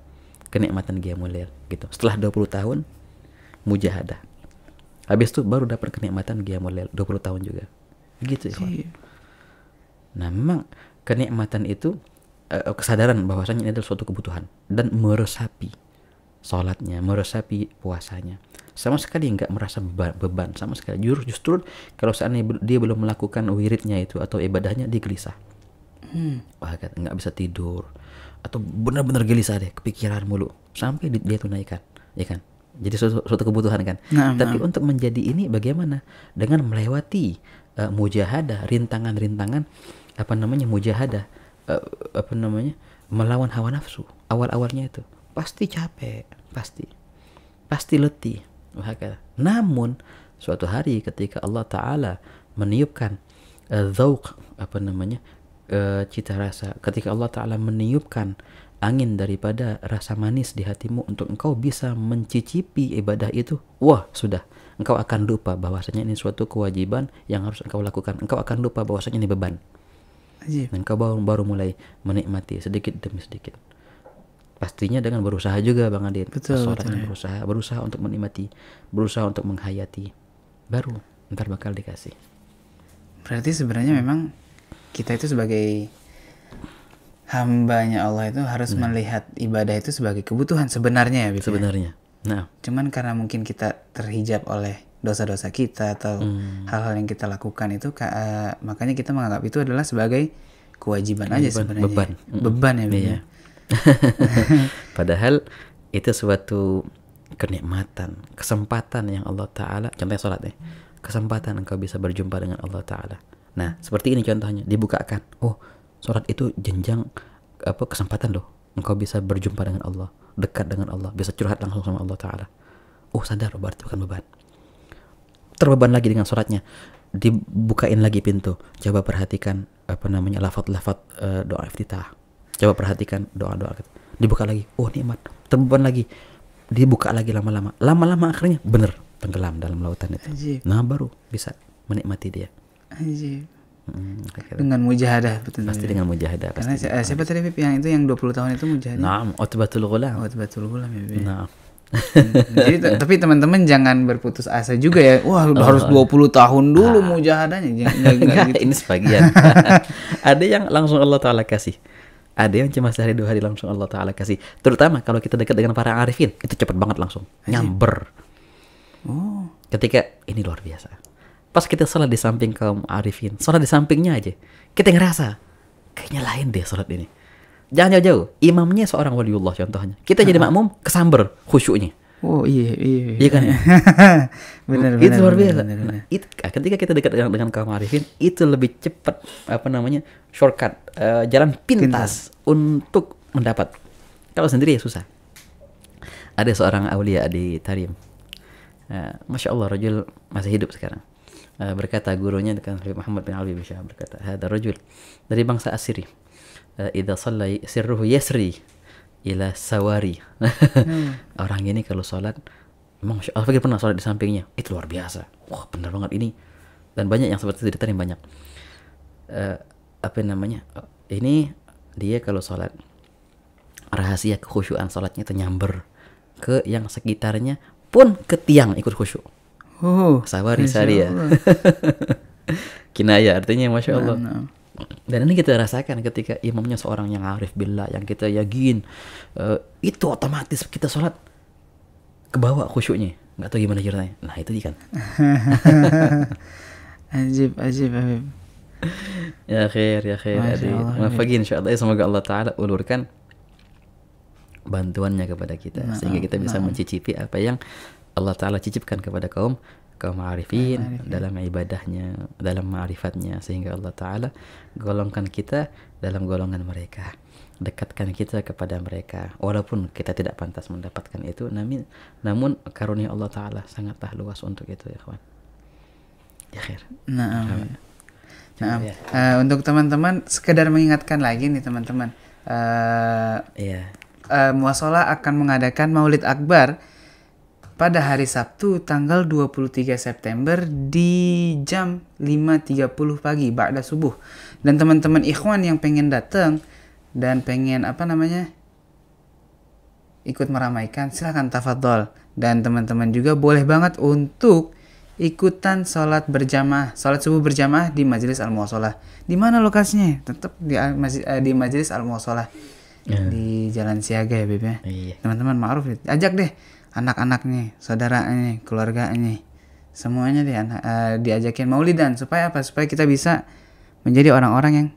kenikmatan dia mulia gitu setelah 20 tahun mujahadah habis itu baru dapat kenikmatan dia mulia 20 tahun juga gitu ya si. nah memang kenikmatan itu eh, eh, kesadaran bahwasanya ini adalah suatu kebutuhan dan meresapi sholatnya, meresapi puasanya, sama sekali nggak merasa beban sama sekali justru justru kalau seandainya dia belum melakukan wiridnya itu atau ibadahnya dia gelisah hmm. wah nggak bisa tidur atau benar-benar gelisah deh kepikiran mulu sampai dia tunaikan ya kan jadi suatu, suatu kebutuhan kan nah, nah. tapi nah. untuk menjadi ini bagaimana dengan melewati uh, mujahadah rintangan-rintangan apa namanya mujahadah uh, apa namanya melawan hawa nafsu awal-awalnya itu pasti capek pasti pasti letih namun suatu hari ketika Allah Taala meniupkan uh, eh, zauq apa namanya uh, cita rasa, ketika Allah Taala meniupkan angin daripada rasa manis di hatimu untuk engkau bisa mencicipi ibadah itu, wah sudah engkau akan lupa bahwasanya ini suatu kewajiban yang harus engkau lakukan. Engkau akan lupa bahwasanya ini beban. Dan engkau baru, baru mulai menikmati sedikit demi sedikit pastinya dengan berusaha juga Bang Adit. Betul, Seseorang berusaha, berusaha untuk menikmati, berusaha untuk menghayati. Baru ntar bakal dikasih. Berarti sebenarnya memang kita itu sebagai hambanya Allah itu harus nah. melihat ibadah itu sebagai kebutuhan sebenarnya ya Bip, ya? Sebenarnya. Nah, cuman karena mungkin kita terhijab oleh dosa-dosa kita atau hmm. hal-hal hmm. yang kita lakukan itu uh, makanya kita menganggap itu adalah sebagai kewajiban kewajiban aja sebenarnya. Ya. Beban. Beban ya (laughs) Padahal itu suatu kenikmatan, kesempatan yang Allah Ta'ala, contohnya sholat ya, kesempatan engkau bisa berjumpa dengan Allah Ta'ala. Nah, seperti ini contohnya, dibukakan. Oh, sholat itu jenjang apa kesempatan loh. Engkau bisa berjumpa dengan Allah, dekat dengan Allah, bisa curhat langsung sama Allah Ta'ala. Oh, sadar, berarti bukan beban. Terbeban lagi dengan sholatnya. Dibukain lagi pintu. Coba perhatikan apa namanya lafat-lafat uh, eh, doa iftitah coba perhatikan doa-doa dibuka lagi oh nikmat temuan lagi dibuka lagi lama-lama lama-lama akhirnya bener tenggelam dalam lautan itu Ajib. nah baru bisa menikmati dia Hmm, dengan mujahadah betul pasti dengan mujahadah karena eh, siapa tadi pipi yang itu yang 20 tahun itu mujahadah nah utbatul gula utbatul gulam ya nah Jadi tapi teman-teman jangan berputus asa juga ya. Wah, (laughs) oh, harus 20 tahun dulu nah. mujahadahnya. Jangan, (laughs) gitu. ini sebagian. (laughs) Ada yang langsung Allah taala kasih ada yang cuma sehari dua hari langsung Allah Ta'ala kasih terutama kalau kita dekat dengan para arifin itu cepet banget langsung nyamber oh. ketika ini luar biasa pas kita sholat di samping kaum arifin sholat di sampingnya aja kita ngerasa kayaknya lain deh sholat ini jangan jauh-jauh imamnya seorang waliullah contohnya kita jadi makmum kesamber khusyuknya Oh iya iya. Iya, iya kan ya. (laughs) benar benar. Itu luar biasa. itu ketika kita dekat dengan, dengan kaum arifin itu lebih cepat apa namanya shortcut uh, jalan pintas, pintas untuk mendapat. Kalau sendiri ya susah. Ada seorang aulia di Tarim. Uh, eh, Masya Allah rojul masih hidup sekarang. Uh, berkata gurunya dengan Muhammad bin Alwi Bishah berkata, ada rojul dari bangsa Asiri. Uh, Idza sallai sirruhu yasri." ila sawari. hmm. (laughs) Orang ini kalau sholat, emang Al Fakir pernah sholat di sampingnya. Itu luar biasa. Wah benar banget ini. Dan banyak yang seperti itu yang banyak. Uh, apa namanya? ini dia kalau sholat rahasia kekhusyuan sholatnya itu nyamber ke yang sekitarnya pun ke tiang ikut khusyuk. Oh, sawari sari ya. Kinaya artinya masya Allah. Nah, nah dan ini kita rasakan ketika imamnya seorang yang arif bila yang kita yakin uh, eh, itu otomatis kita sholat ke bawah khusyuknya nggak tahu gimana ceritanya nah itu ikan (laughs) ajib ajib ajib ya khair ya khair adik insya allah ya, semoga Allah taala ulurkan bantuannya kepada kita nah, sehingga kita bisa nah. mencicipi apa yang Allah taala cicipkan kepada kaum kaum arifin dalam ibadahnya, dalam ma'rifatnya sehingga Allah taala golongkan kita dalam golongan mereka. Dekatkan kita kepada mereka walaupun kita tidak pantas mendapatkan itu namun namun karunia Allah taala sangatlah luas untuk itu ya kawan. Ya khair. Nah. Nah, ya. uh, untuk teman-teman sekedar mengingatkan lagi nih teman-teman. Uh, iya. Uh, Muasola akan mengadakan Maulid Akbar pada hari Sabtu tanggal 23 September di jam 5.30 pagi Ba'da subuh dan teman-teman ikhwan yang pengen datang dan pengen apa namanya ikut meramaikan silahkan tafadol dan teman-teman juga boleh banget untuk ikutan sholat berjamaah sholat subuh berjamaah di majelis al muasalah di mana lokasinya tetap di eh, di majelis al muasalah ya. di Jalan Siaga ya Beb ya. Iya. Teman-teman ma'ruf ya? ajak deh anak-anaknya, saudaranya, keluarganya, semuanya dia uh, eh, diajakin maulidan supaya apa? Supaya kita bisa menjadi orang-orang yang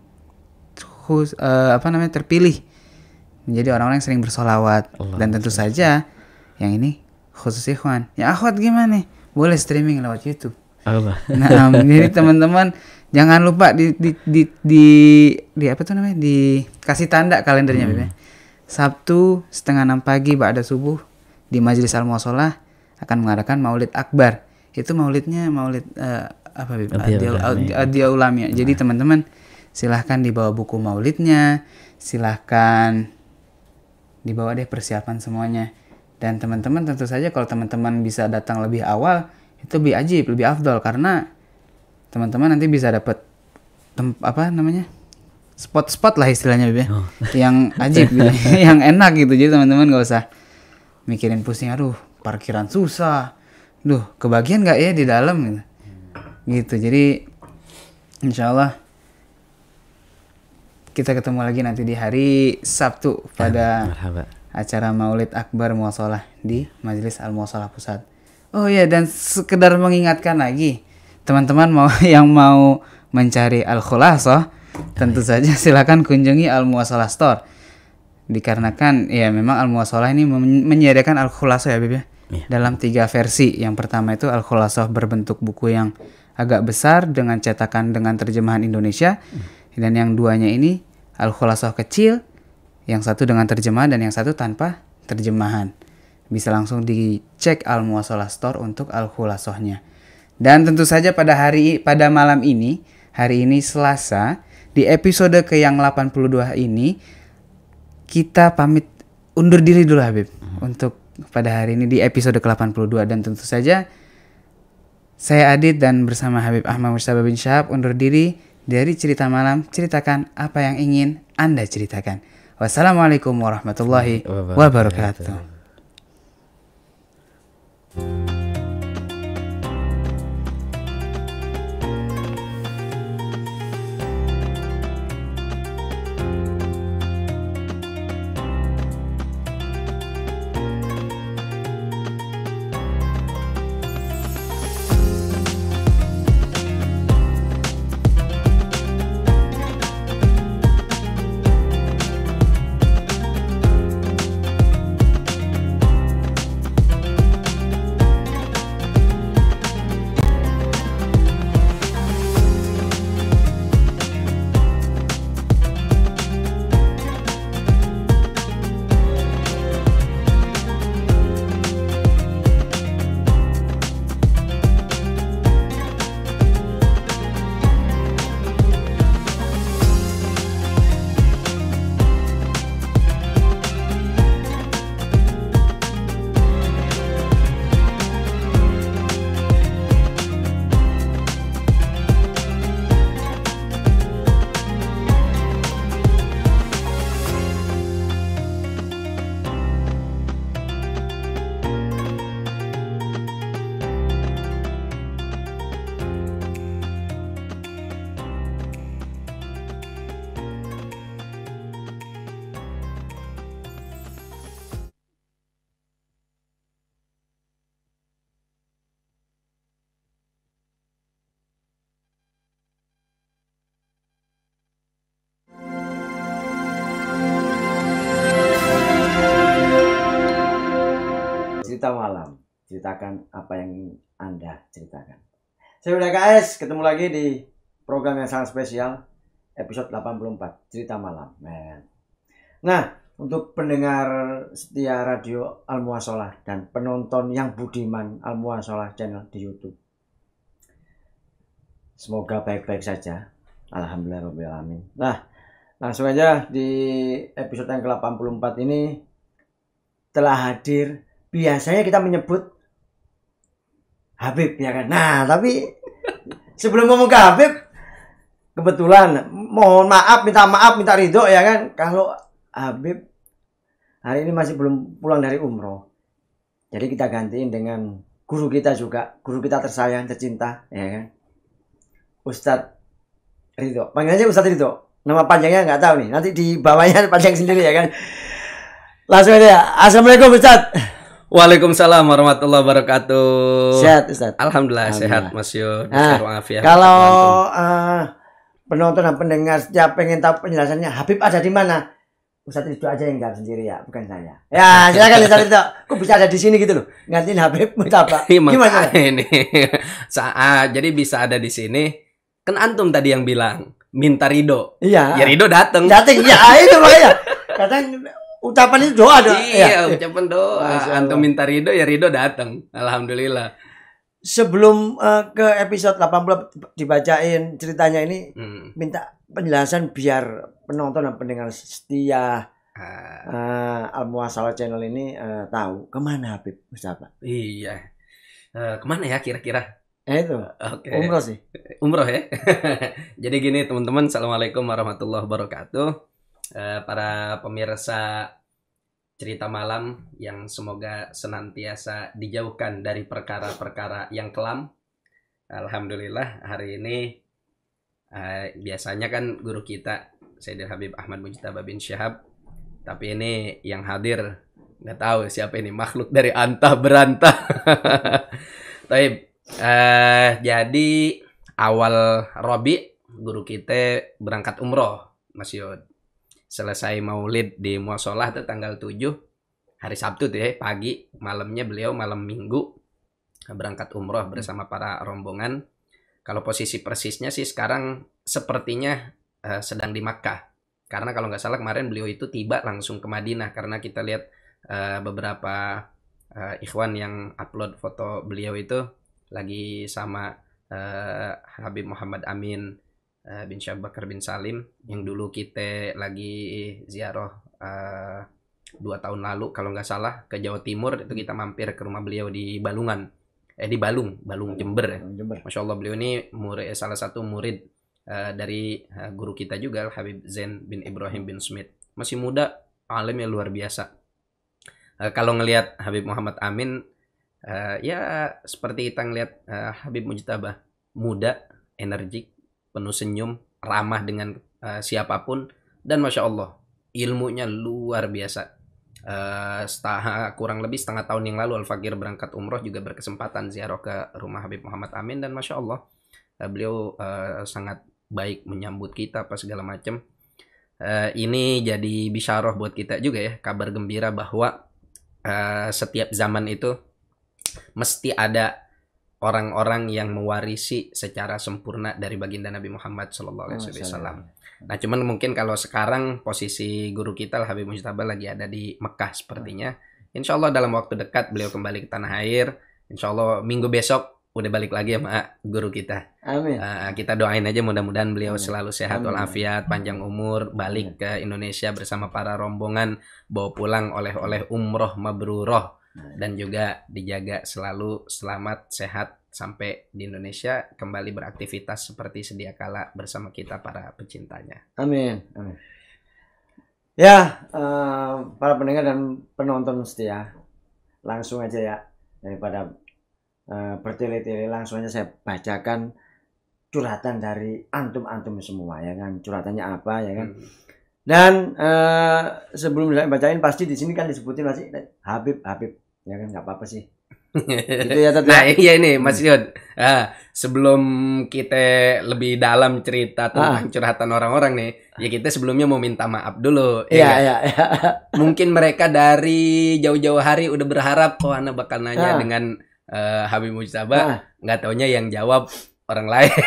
khus uh, eh, apa namanya terpilih menjadi orang-orang yang sering bersolawat Allah dan tentu Allah. saja yang ini khusus ikhwan. Ya akhwat gimana nih? Boleh streaming lewat YouTube. Allah. Nah, (laughs) jadi teman-teman jangan lupa di di di di, di apa tuh namanya? di kasih tanda kalendernya hmm. Ya. Sabtu setengah enam pagi pak ada subuh di Majelis Al Musola akan mengadakan Maulid Akbar. Itu maulidnya maulid uh, apa Bib? Adia Ulam ya. Nah. Jadi teman-teman silahkan dibawa buku maulidnya, silahkan dibawa deh persiapan semuanya. Dan teman-teman tentu saja kalau teman-teman bisa datang lebih awal itu lebih ajib, lebih afdol karena teman-teman nanti bisa dapat apa namanya? spot-spot lah istilahnya bibi ya. Oh. Yang ajib gitu, (laughs) yang enak gitu. Jadi teman-teman gak usah mikirin pusing aduh parkiran susah duh kebagian nggak ya di dalam gitu gitu jadi insyaallah kita ketemu lagi nanti di hari Sabtu ya, pada Marhaba. acara Maulid Akbar Muasalah di Majelis Al Muasalah Pusat. Oh iya dan sekedar mengingatkan lagi teman-teman mau (laughs) yang mau mencari Al Khulasah tentu saja silakan kunjungi Al Muasalah Store dikarenakan ya memang al muwasalah ini menyediakan al khulasah ya Bibi ya. Iya. Dalam tiga versi. Yang pertama itu al khulasah berbentuk buku yang agak besar dengan cetakan dengan terjemahan Indonesia. hmm. Dan yang duanya ini al khulasah kecil, yang satu dengan terjemahan dan yang satu tanpa terjemahan. Bisa langsung dicek al muwasalah store untuk al nya Dan tentu saja pada hari pada malam ini, hari ini Selasa, di episode ke yang 82 ini kita pamit undur diri dulu Habib hmm. untuk pada hari ini di episode ke-82 dan tentu saja saya Adit dan bersama Habib Ahmad Mustafa bin Syahab undur diri dari cerita malam ceritakan apa yang ingin Anda ceritakan. Wassalamualaikum warahmatullahi wabarakatuh. ceritakan apa yang Anda ceritakan. Saya udah guys, ketemu lagi di program yang sangat spesial episode 84 Cerita Malam. Man. Nah, untuk pendengar setia radio Almuasola dan penonton yang budiman Almuasola channel di YouTube. Semoga baik-baik saja. Alhamdulillah Nah, langsung aja di episode yang ke-84 ini telah hadir. Biasanya kita menyebut Habib ya kan. Nah, tapi sebelum ngomong ke Habib kebetulan mohon maaf minta maaf minta ridho ya kan kalau Habib hari ini masih belum pulang dari umroh jadi kita gantiin dengan guru kita juga guru kita tersayang tercinta ya kan Ustadz Ridho panggil aja Ustadz Ridho nama panjangnya nggak tahu nih nanti di bawahnya panjang sendiri ya kan langsung aja assalamualaikum Ustadz Waalaikumsalam warahmatullahi wabarakatuh. Sehat, Ustaz. Alhamdulillah, Alhamdulillah. sehat Mas Yud. Nah, ya. kalau uh, penonton dan pendengar setiap pengen tahu penjelasannya Habib ada di mana? Ustadz itu aja yang enggak sendiri ya, bukan saya. Ya (laughs) silakan Ustadz itu. Kok bisa ada di sini gitu loh? Ngantin Habib apa? (laughs) Iya, Gimana? Ini. (laughs) Saat ah, jadi bisa ada di sini. Kan antum tadi yang bilang minta Rido. Iya. Ya Rido datang. Datang Ya ah, itu makanya. Katanya ucapan itu doa doa. Iya, ya. ucapan doa. Antum minta Rido ya Rido datang. Alhamdulillah. Sebelum uh, ke episode 80 dibacain ceritanya ini hmm. minta penjelasan biar penonton dan pendengar setia uh, ah. eh, Al channel ini uh, tahu kemana Habib Mustafa. Iya. Uh, kemana ya kira-kira? Eh itu. Okay. Umroh sih. Umroh ya. (laughs) Jadi gini teman-teman, Assalamualaikum warahmatullahi wabarakatuh. Eh, para pemirsa cerita malam yang semoga senantiasa dijauhkan dari perkara-perkara yang kelam. Alhamdulillah hari ini uh, biasanya kan guru kita Sayyidil Habib Ahmad Mujtaba bin Syahab tapi ini yang hadir nggak tahu siapa ini makhluk dari antah berantah. (laughs) Tapi uh, eh, jadi awal Robi guru kita berangkat umroh Mas Yud selesai maulid di muasolah itu tanggal 7 hari Sabtu tuh ya pagi malamnya beliau malam minggu berangkat umroh hmm. bersama para rombongan kalau posisi persisnya sih sekarang sepertinya uh, sedang di Makkah karena kalau nggak salah kemarin beliau itu tiba langsung ke Madinah karena kita lihat uh, beberapa uh, ikhwan yang upload foto beliau itu lagi sama uh, Habib Muhammad Amin Eh, bin Syah Bakar bin Salim yang dulu kita lagi ziarah uh, dua tahun lalu kalau nggak salah ke Jawa Timur itu kita mampir ke rumah beliau di Balungan eh di Balung Balung Jember ya masya Allah beliau ini murid eh, salah satu murid uh, dari uh, guru kita juga Habib Zain bin Ibrahim bin Smith masih muda alim yang luar biasa uh, kalau ngelihat Habib Muhammad Amin uh, ya seperti kita ngelihat uh, Habib Mujtaba muda energik penuh senyum, ramah dengan uh, siapapun dan masya Allah ilmunya luar biasa. Uh, eh, setah, kurang lebih setengah tahun yang lalu Al Fakir berangkat umroh juga berkesempatan ziarah ke rumah Habib Muhammad Amin dan masya Allah uh, beliau uh, sangat baik menyambut kita apa segala macam. Uh, ini jadi bisharoh buat kita juga ya kabar gembira bahwa uh, setiap zaman itu mesti ada orang-orang yang mewarisi secara sempurna dari baginda Nabi Muhammad Sallallahu Alaihi oh, Wasallam. Nah, cuman mungkin kalau sekarang posisi guru kita Habib Mujtaba lagi ada di Mekah sepertinya. Hmm. Insya Allah dalam waktu dekat beliau kembali ke tanah air. Insya Allah minggu besok udah balik lagi sama guru kita. Amin. Uh, kita doain aja mudah-mudahan beliau Amin. selalu sehat walafiat, panjang umur, balik Amin. ke Indonesia bersama para rombongan, bawa pulang oleh-oleh umroh mabruroh Nah. dan juga dijaga selalu selamat sehat sampai di Indonesia kembali beraktivitas seperti sedia kala bersama kita para pecintanya. Amin. Amin. Ya, uh, para pendengar dan penonton setia, langsung aja ya daripada uh, bertele-tele langsung aja saya bacakan curhatan dari antum-antum semua ya kan. Curhatannya apa ya kan? Hmm dan eh, sebelum saya bacain pasti di sini kan disebutin masih eh, Habib Habib ya kan nggak apa-apa sih. (laughs) gitu ya, ya Nah iya ini Mas Yud. Ah, sebelum kita lebih dalam cerita tentang ah. curhatan orang-orang nih, ya kita sebelumnya mau minta maaf dulu. Ya iya, iya iya. Ya, (laughs) ya. Mungkin mereka dari jauh-jauh hari udah berharap oh anak bakal nanya ah. dengan uh, Habib Mujtaba, ah. nggak ah. taunya yang jawab orang lain. (laughs)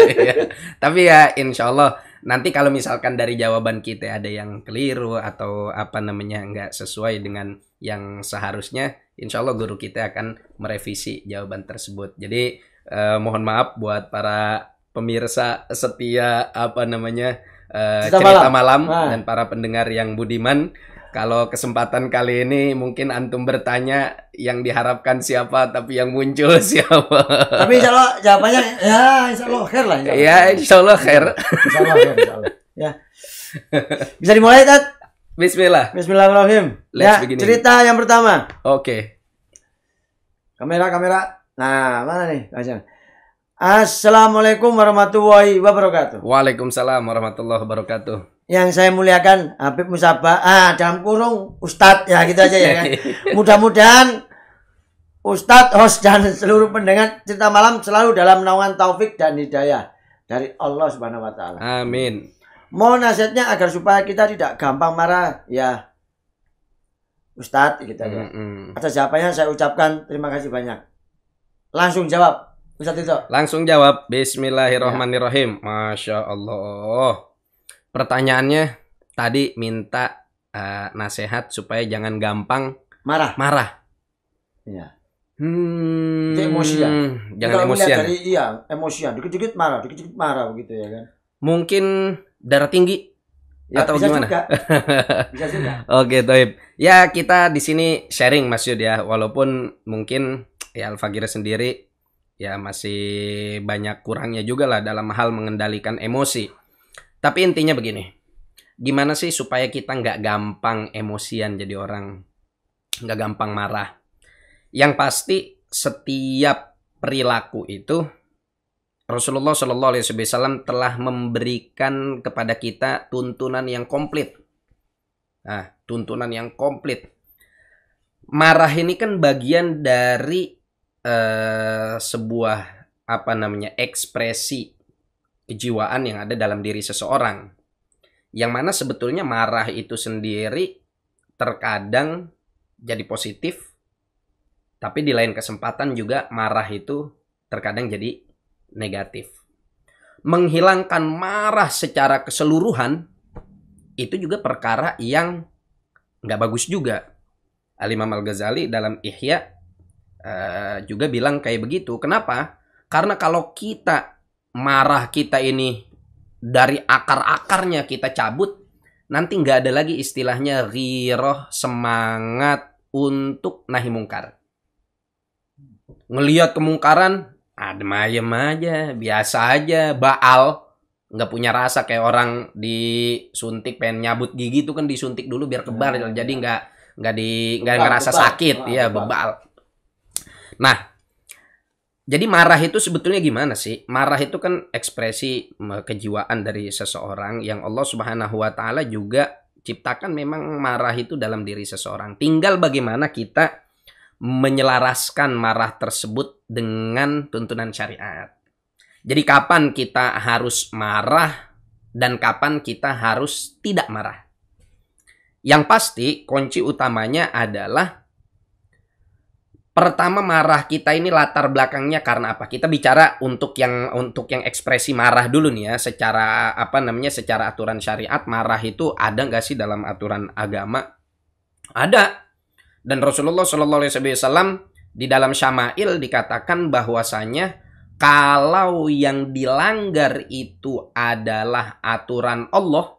Ya. Tapi ya Insya Allah nanti kalau misalkan dari jawaban kita ada yang keliru atau apa namanya nggak sesuai dengan yang seharusnya, insya Allah guru kita akan merevisi jawaban tersebut. Jadi eh, mohon maaf buat para pemirsa setia apa namanya eh, cerita, malam, malam nah. dan para pendengar yang budiman. Kalau kesempatan kali ini mungkin antum bertanya yang diharapkan siapa tapi yang muncul (laughs) siapa. Tapi insya Allah jawabannya ya insya Allah khair lah. Insya Allah. Ya insya Allah khair. Insya Allah khair. Insya Allah. Ya. Bisa dimulai Tat? Bismillah. Bismillahirrahmanirrahim. Let's ya, begin cerita yang pertama. Oke. Okay. Kamera kamera. Nah mana nih? Kacang. Assalamualaikum warahmatullahi wabarakatuh. Waalaikumsalam warahmatullahi wabarakatuh yang saya muliakan Habib Musaba ah dalam kurung Ustadz ya gitu aja ya kan (laughs) mudah-mudahan Ustadz host dan seluruh pendengar cerita malam selalu dalam naungan taufik dan hidayah dari Allah Subhanahu wa taala. Amin. Mau nasihatnya agar supaya kita tidak gampang marah ya Ustadz gitu mm -hmm. Atas jawabannya saya ucapkan terima kasih banyak. Langsung jawab Ustadz itu. Langsung jawab Bismillahirrahmanirrahim. Ya. Masya Allah pertanyaannya tadi minta uh, nasehat supaya jangan gampang marah. Marah. Iya. Hmm, itu emosian. Jangan Kalau emosian. Dari, iya, emosian. Dikit-dikit marah, dikit-dikit marah begitu ya kan. Mungkin darah tinggi ya, atau bisa gimana? Juga. (laughs) bisa juga. Oke, Toib. Ya, kita di sini sharing Mas Yud ya, walaupun mungkin ya Alfagira sendiri ya masih banyak kurangnya juga lah dalam hal mengendalikan emosi. Tapi intinya begini, gimana sih supaya kita nggak gampang emosian jadi orang, nggak gampang marah. Yang pasti setiap perilaku itu Rasulullah Shallallahu Alaihi Wasallam telah memberikan kepada kita tuntunan yang komplit. Nah, tuntunan yang komplit. Marah ini kan bagian dari uh, sebuah apa namanya ekspresi kejiwaan yang ada dalam diri seseorang. Yang mana sebetulnya marah itu sendiri terkadang jadi positif, tapi di lain kesempatan juga marah itu terkadang jadi negatif. Menghilangkan marah secara keseluruhan itu juga perkara yang nggak bagus juga. Al-Imam Al-Ghazali dalam Ihya eh, juga bilang kayak begitu. Kenapa? Karena kalau kita marah kita ini dari akar-akarnya kita cabut, nanti nggak ada lagi istilahnya riroh semangat untuk nahi mungkar. Ngeliat kemungkaran, adem ayem aja, biasa aja, baal. Nggak punya rasa kayak orang disuntik pengen nyabut gigi itu kan disuntik dulu biar kebar. Ya, jadi iya. nggak nggak di nggak ngerasa bebal. sakit, nah, ya bebal. bebal. Nah, jadi marah itu sebetulnya gimana sih? Marah itu kan ekspresi kejiwaan dari seseorang yang Allah Subhanahu wa taala juga ciptakan memang marah itu dalam diri seseorang. Tinggal bagaimana kita menyelaraskan marah tersebut dengan tuntunan syariat. Jadi kapan kita harus marah dan kapan kita harus tidak marah. Yang pasti kunci utamanya adalah Pertama marah kita ini latar belakangnya karena apa? Kita bicara untuk yang untuk yang ekspresi marah dulu nih ya. Secara apa namanya? Secara aturan syariat marah itu ada nggak sih dalam aturan agama? Ada. Dan Rasulullah saw di dalam Syama'il dikatakan bahwasanya kalau yang dilanggar itu adalah aturan Allah,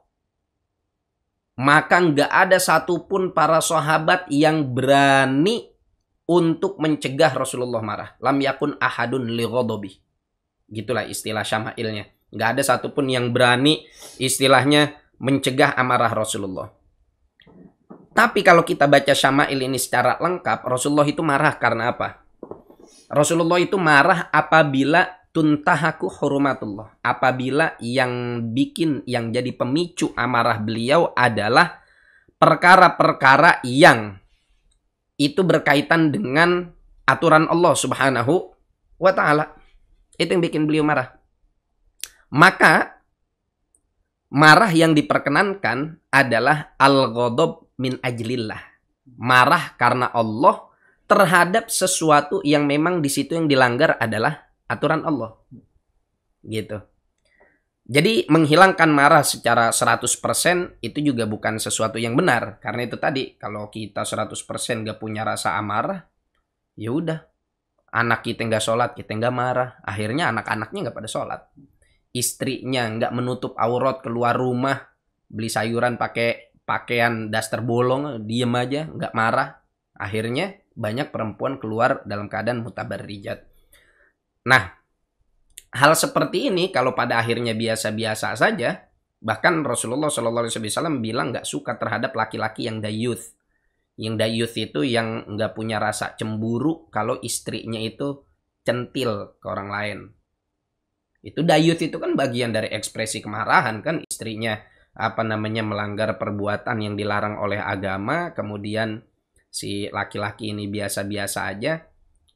maka nggak ada satupun para sahabat yang berani untuk mencegah Rasulullah marah. Lam yakun ahadun li ghadabi. Gitulah istilah syama'ilnya. Gak ada satupun yang berani istilahnya mencegah amarah Rasulullah. Tapi kalau kita baca syama'il ini secara lengkap, Rasulullah itu marah karena apa? Rasulullah itu marah apabila tuntahaku hurumatullah. Apabila yang bikin, yang jadi pemicu amarah beliau adalah perkara-perkara yang itu berkaitan dengan aturan Allah Subhanahu wa taala. Itu yang bikin beliau marah. Maka marah yang diperkenankan adalah al-ghadab min ajlillah. Marah karena Allah terhadap sesuatu yang memang di situ yang dilanggar adalah aturan Allah. Gitu. Jadi menghilangkan marah secara 100% itu juga bukan sesuatu yang benar. Karena itu tadi, kalau kita 100% gak punya rasa amarah, ya udah. Anak kita nggak sholat, kita nggak marah. Akhirnya anak-anaknya nggak pada sholat. Istrinya nggak menutup aurat keluar rumah, beli sayuran pakai pakaian daster bolong, diem aja, nggak marah. Akhirnya banyak perempuan keluar dalam keadaan mutabar rijat Nah, hal seperti ini kalau pada akhirnya biasa-biasa saja, bahkan Rasulullah Shallallahu Alaihi Wasallam bilang nggak suka terhadap laki-laki yang dayuth. Yang dayuth itu yang nggak punya rasa cemburu kalau istrinya itu centil ke orang lain. Itu dayuth itu kan bagian dari ekspresi kemarahan kan istrinya apa namanya melanggar perbuatan yang dilarang oleh agama kemudian si laki-laki ini biasa-biasa aja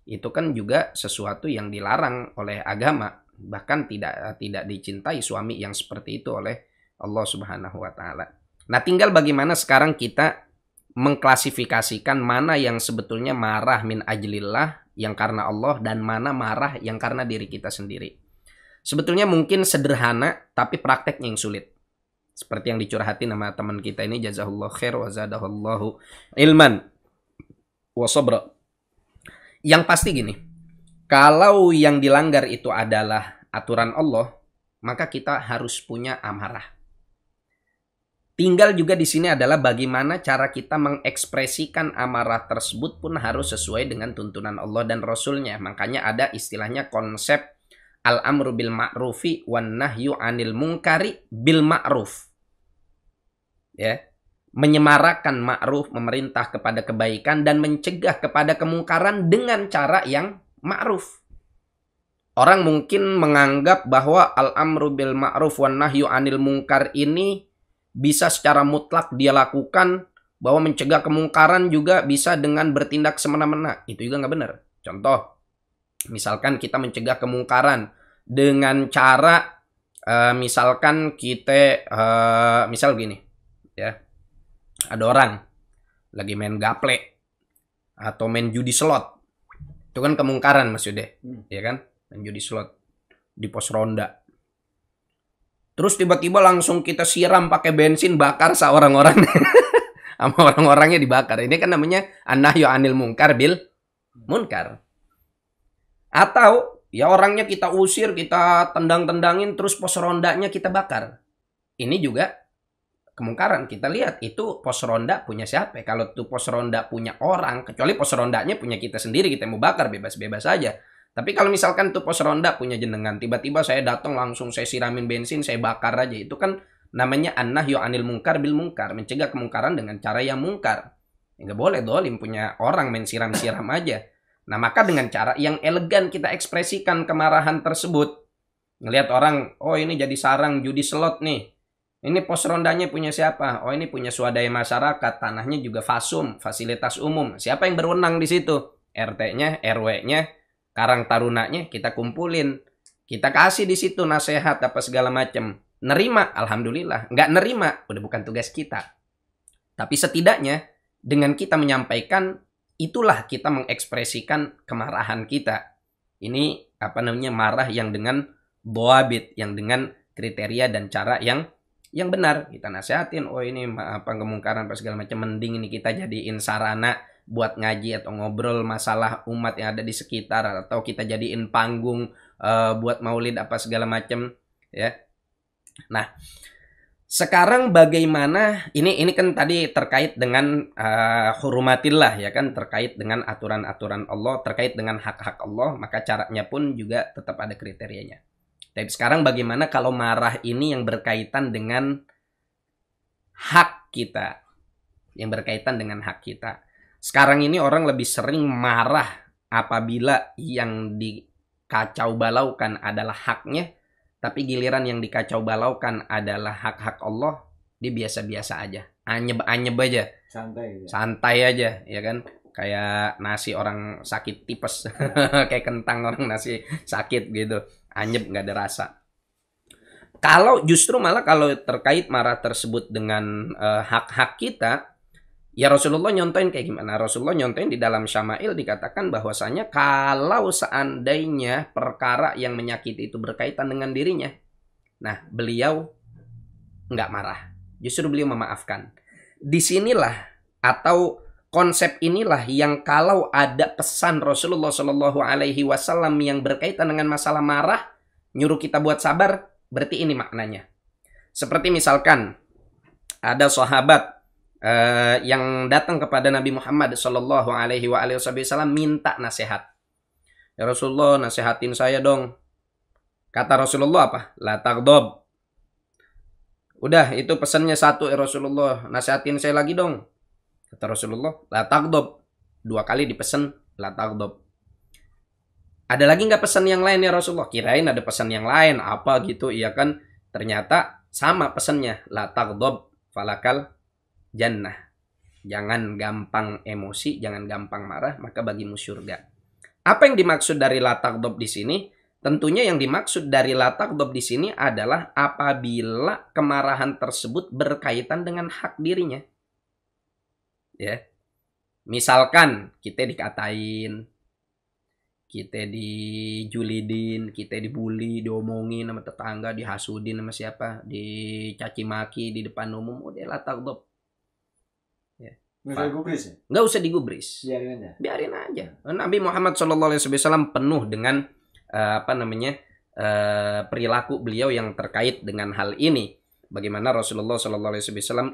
itu kan juga sesuatu yang dilarang oleh agama bahkan tidak eh, tidak dicintai suami yang seperti itu oleh Allah Subhanahu wa taala. Nah, tinggal bagaimana sekarang kita mengklasifikasikan mana yang sebetulnya marah min ajlillah yang karena Allah dan mana marah yang karena diri kita sendiri. Sebetulnya mungkin sederhana tapi prakteknya yang sulit. Seperti yang dicurhati nama teman kita ini jazahullah khair wa zadahullahu ilman wa sabra. Yang pasti gini, kalau yang dilanggar itu adalah aturan Allah, maka kita harus punya amarah. Tinggal juga di sini adalah bagaimana cara kita mengekspresikan amarah tersebut pun harus sesuai dengan tuntunan Allah dan Rasulnya. Makanya ada istilahnya konsep al-amru bil ma'rufi wan nahyu anil mungkari bil ma'ruf. Ya, menyemarakan ma'ruf, memerintah kepada kebaikan dan mencegah kepada kemungkaran dengan cara yang ma'ruf. Orang mungkin menganggap bahwa al-amru bil ma'ruf wan nahyu anil mungkar ini bisa secara mutlak dia lakukan bahwa mencegah kemungkaran juga bisa dengan bertindak semena-mena. Itu juga nggak benar. Contoh, misalkan kita mencegah kemungkaran dengan cara uh, misalkan kita uh, misal gini ya ada orang lagi main gaple atau main judi slot itu kan kemungkaran maksudnya, hmm. ya kan? dan judi slot di pos ronda. Terus tiba-tiba langsung kita siram pakai bensin bakar sa orang-orang. (laughs) sama orang-orangnya dibakar. Ini kan namanya anayo anil mungkar bil mungkar. Atau ya orangnya kita usir, kita tendang-tendangin terus pos rondanya kita bakar. Ini juga kemungkaran kita lihat itu pos ronda punya siapa kalau tuh pos ronda punya orang kecuali pos rondanya punya kita sendiri kita mau bakar bebas-bebas saja tapi kalau misalkan tuh pos ronda punya jenengan tiba-tiba saya datang langsung saya siramin bensin saya bakar aja itu kan namanya anah yo anil mungkar bil mungkar mencegah kemungkaran dengan cara yang mungkar nggak boleh dolim punya orang main siram-siram aja nah maka dengan cara yang elegan kita ekspresikan kemarahan tersebut ngelihat orang oh ini jadi sarang judi slot nih ini pos rondanya punya siapa? Oh ini punya swadaya masyarakat, tanahnya juga fasum, fasilitas umum. Siapa yang berwenang di situ? RT-nya, RW-nya, Karang Tarunanya kita kumpulin. Kita kasih di situ nasihat apa segala macam. Nerima, alhamdulillah. Nggak nerima, udah bukan tugas kita. Tapi setidaknya dengan kita menyampaikan itulah kita mengekspresikan kemarahan kita. Ini apa namanya marah yang dengan boabit, yang dengan kriteria dan cara yang yang benar kita nasihatin oh ini apa kemungkaran apa segala macam mending ini kita jadiin sarana buat ngaji atau ngobrol masalah umat yang ada di sekitar atau kita jadiin panggung uh, buat maulid apa segala macam ya nah sekarang bagaimana ini ini kan tadi terkait dengan uh, hurumatillah ya kan terkait dengan aturan-aturan Allah terkait dengan hak-hak Allah maka caranya pun juga tetap ada kriterianya tapi sekarang bagaimana kalau marah ini yang berkaitan dengan hak kita? Yang berkaitan dengan hak kita. Sekarang ini orang lebih sering marah apabila yang dikacau balaukan adalah haknya, tapi giliran yang dikacau balaukan adalah hak-hak Allah, dia biasa-biasa aja. Anyeb-anyeb aja. Santai. Ya. Santai aja, ya kan? Kayak nasi orang sakit tipes. Iya. (laughs) Kayak kentang orang nasi sakit gitu anyep nggak ada rasa kalau justru malah kalau terkait marah tersebut dengan eh, hak-hak uh, kita ya Rasulullah nyontain kayak gimana Rasulullah nyontain di dalam Syama'il dikatakan bahwasanya kalau seandainya perkara yang menyakiti itu berkaitan dengan dirinya nah beliau nggak marah justru beliau memaafkan disinilah atau konsep inilah yang kalau ada pesan Rasulullah Shallallahu Alaihi Wasallam yang berkaitan dengan masalah marah, nyuruh kita buat sabar, berarti ini maknanya. Seperti misalkan ada sahabat Uh, yang datang kepada Nabi Muhammad Shallallahu Alaihi Wasallam minta nasihat. Ya Rasulullah nasihatin saya dong. Kata Rasulullah apa? La takdob. Udah itu pesannya satu ya Rasulullah. Nasihatin saya lagi dong. Kata Rasulullah, la tagdob. Dua kali dipesan, la tagdob. Ada lagi nggak pesan yang lain ya Rasulullah? Kirain ada pesan yang lain, apa gitu, iya kan? Ternyata sama pesannya, la tagdob falakal jannah. Jangan gampang emosi, jangan gampang marah, maka bagimu surga. Apa yang dimaksud dari la tagdob di sini? Tentunya yang dimaksud dari la dob di sini adalah apabila kemarahan tersebut berkaitan dengan hak dirinya ya misalkan kita dikatain kita dijulidin kita dibully diomongin sama tetangga dihasudin sama siapa dicaci maki di depan umum udah oh, lah latar ya nggak ya? nggak usah digubris biarin aja biarin aja hmm. Nabi Muhammad Wasallam penuh dengan uh, apa namanya uh, perilaku beliau yang terkait dengan hal ini bagaimana Rasulullah SAW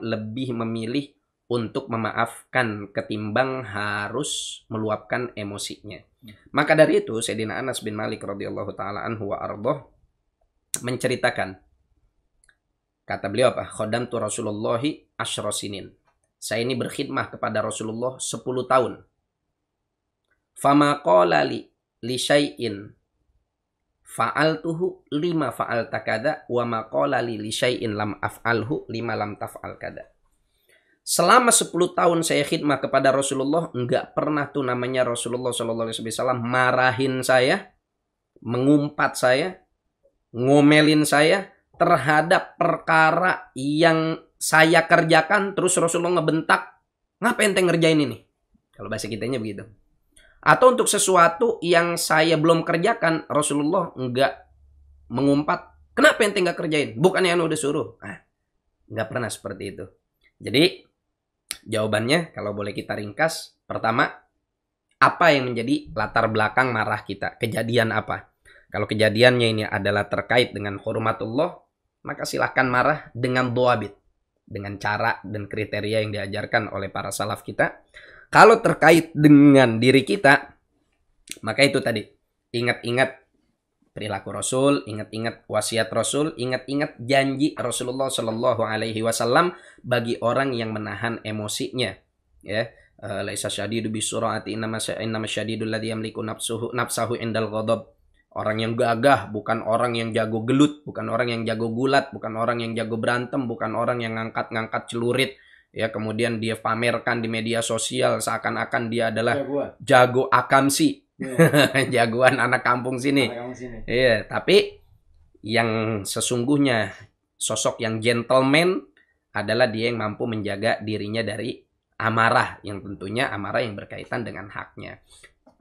lebih memilih untuk memaafkan ketimbang harus meluapkan emosinya. Ya. Maka dari itu Sayyidina Anas bin Malik radhiyallahu taala anhu wa ardoh menceritakan kata beliau apa? Khodam tu Rasulullah asrosinin. Saya ini berkhidmah kepada Rasulullah 10 tahun. Fama qala li li syai'in fa'altuhu lima fa'al takada wa ma qala li li syai'in lam af'alhu lima lam taf'al kada selama 10 tahun saya khidmah kepada Rasulullah nggak pernah tuh namanya Rasulullah Shallallahu Alaihi Wasallam marahin saya, mengumpat saya, ngomelin saya terhadap perkara yang saya kerjakan terus Rasulullah ngebentak ngapain teh ngerjain ini kalau bahasa kitanya begitu atau untuk sesuatu yang saya belum kerjakan Rasulullah nggak mengumpat kenapa ente nggak kerjain bukan yang anu udah suruh nah, nggak pernah seperti itu jadi Jawabannya kalau boleh kita ringkas, pertama apa yang menjadi latar belakang marah kita? Kejadian apa? Kalau kejadiannya ini adalah terkait dengan hormatullah, maka silahkan marah dengan doabit. Dengan cara dan kriteria yang diajarkan oleh para salaf kita. Kalau terkait dengan diri kita, maka itu tadi. Ingat-ingat perilaku Rasul, ingat-ingat wasiat Rasul, ingat-ingat janji Rasulullah Shallallahu Alaihi Wasallam bagi orang yang menahan emosinya. Ya, eh, laisa syadidu bisurati innama innama syadidul yang yamliku nafsuhu nafsahu indal ghadab. Orang yang gagah bukan orang yang jago gelut, bukan orang yang jago gulat, bukan orang yang jago berantem, bukan orang yang ngangkat-ngangkat celurit. Ya, kemudian dia pamerkan di media sosial seakan-akan dia adalah jago akamsi Iya. (laughs) jagoan anak kampung sini. Iya, yeah, Iya, tapi yang sesungguhnya sosok yang gentleman adalah dia yang mampu menjaga dirinya dari amarah yang tentunya amarah yang berkaitan dengan haknya.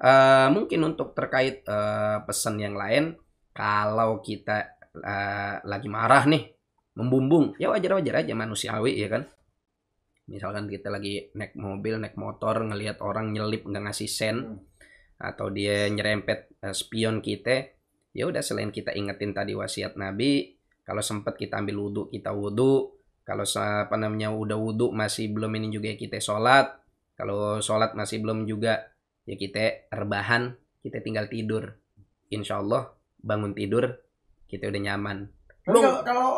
Uh, mungkin untuk terkait uh, pesan yang lain, kalau kita uh, lagi marah nih, membumbung, ya wajar-wajar aja manusiawi ya kan. Misalkan kita lagi naik mobil, naik motor, ngelihat orang nyelip nggak ngasih sen, hmm atau dia nyerempet eh, spion kita ya udah selain kita ingetin tadi wasiat Nabi kalau sempat kita ambil wudhu kita wudhu kalau apa namanya udah wudhu masih belum ini juga kita sholat kalau sholat masih belum juga ya kita rebahan kita tinggal tidur insya Allah bangun tidur kita udah nyaman Tapi kalau, kalau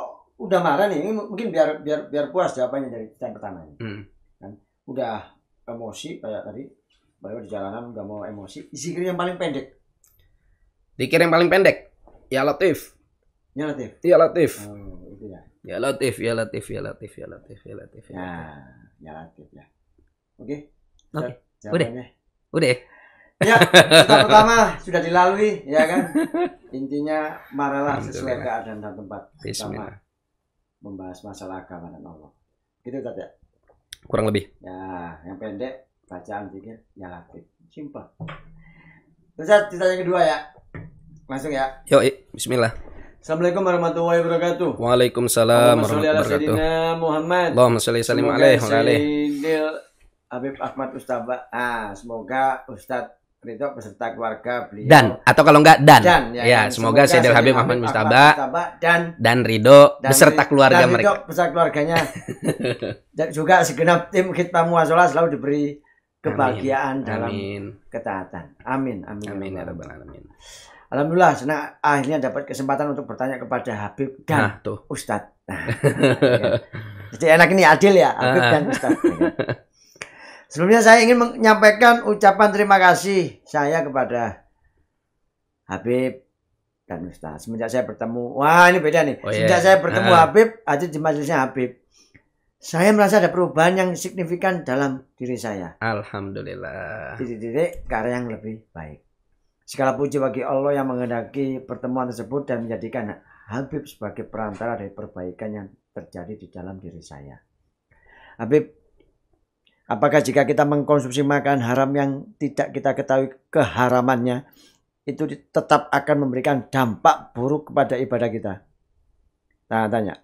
udah marah nih mungkin biar biar biar puas jawabannya dari yang pertama ini hmm. kan udah emosi kayak tadi baru di jalanan nggak mau emosi zikir yang paling pendek zikir yang paling pendek ya latif ya latif ya latif oh, itu ya ya latif ya latif ya latif ya latif ya latif ya ya, ya latif ya oke oke udah ya. udah ya, ya (laughs) pertama sudah dilalui ya kan intinya marahlah sesuai keadaan dan tempat pertama membahas masalah agama dan Allah gitu Ustaz kurang lebih ya yang pendek bacaan zikir ya latif terus ceritanya yang kedua ya langsung ya yo bismillah Assalamualaikum warahmatullahi wabarakatuh. Waalaikumsalam warahmatullahi wabarakatuh. Muhammad. Allahumma sholli salim alaihi wa Habib Ahmad Ustaba. Ah, semoga Ustaz Ridho beserta keluarga beliau dan atau kalau enggak dan, dan ya, ya kan? semoga, semoga Sayyidil Habib Ahmad Mustaba dan dan Ridho dan, beserta keluarga dan Ridho mereka beserta keluarganya (laughs) dan juga segenap tim kita Muasola selalu diberi kebahagiaan amin. dalam amin. ketaatan. Amin. Amin. Ya amin. Ya Rabbal Alamin. Alhamdulillah, senang akhirnya dapat kesempatan untuk bertanya kepada Habib dan nah, tuh. Ustadz. Nah, (laughs) ya. Jadi enak ini adil ya, Habib dan ah. Ustadz. (laughs) Sebelumnya saya ingin menyampaikan ucapan terima kasih saya kepada Habib dan Ustadz. Semenjak saya bertemu, wah ini beda nih. Oh, iya. Semenjak yeah. saya bertemu uh. Habib, aja di majelisnya Habib saya merasa ada perubahan yang signifikan dalam diri saya. Alhamdulillah. Titik-titik karya yang lebih baik. Segala puji bagi Allah yang menghendaki pertemuan tersebut dan menjadikan Habib sebagai perantara dari perbaikan yang terjadi di dalam diri saya. Habib, apakah jika kita mengkonsumsi makanan haram yang tidak kita ketahui keharamannya, itu tetap akan memberikan dampak buruk kepada ibadah kita? tanya tanya.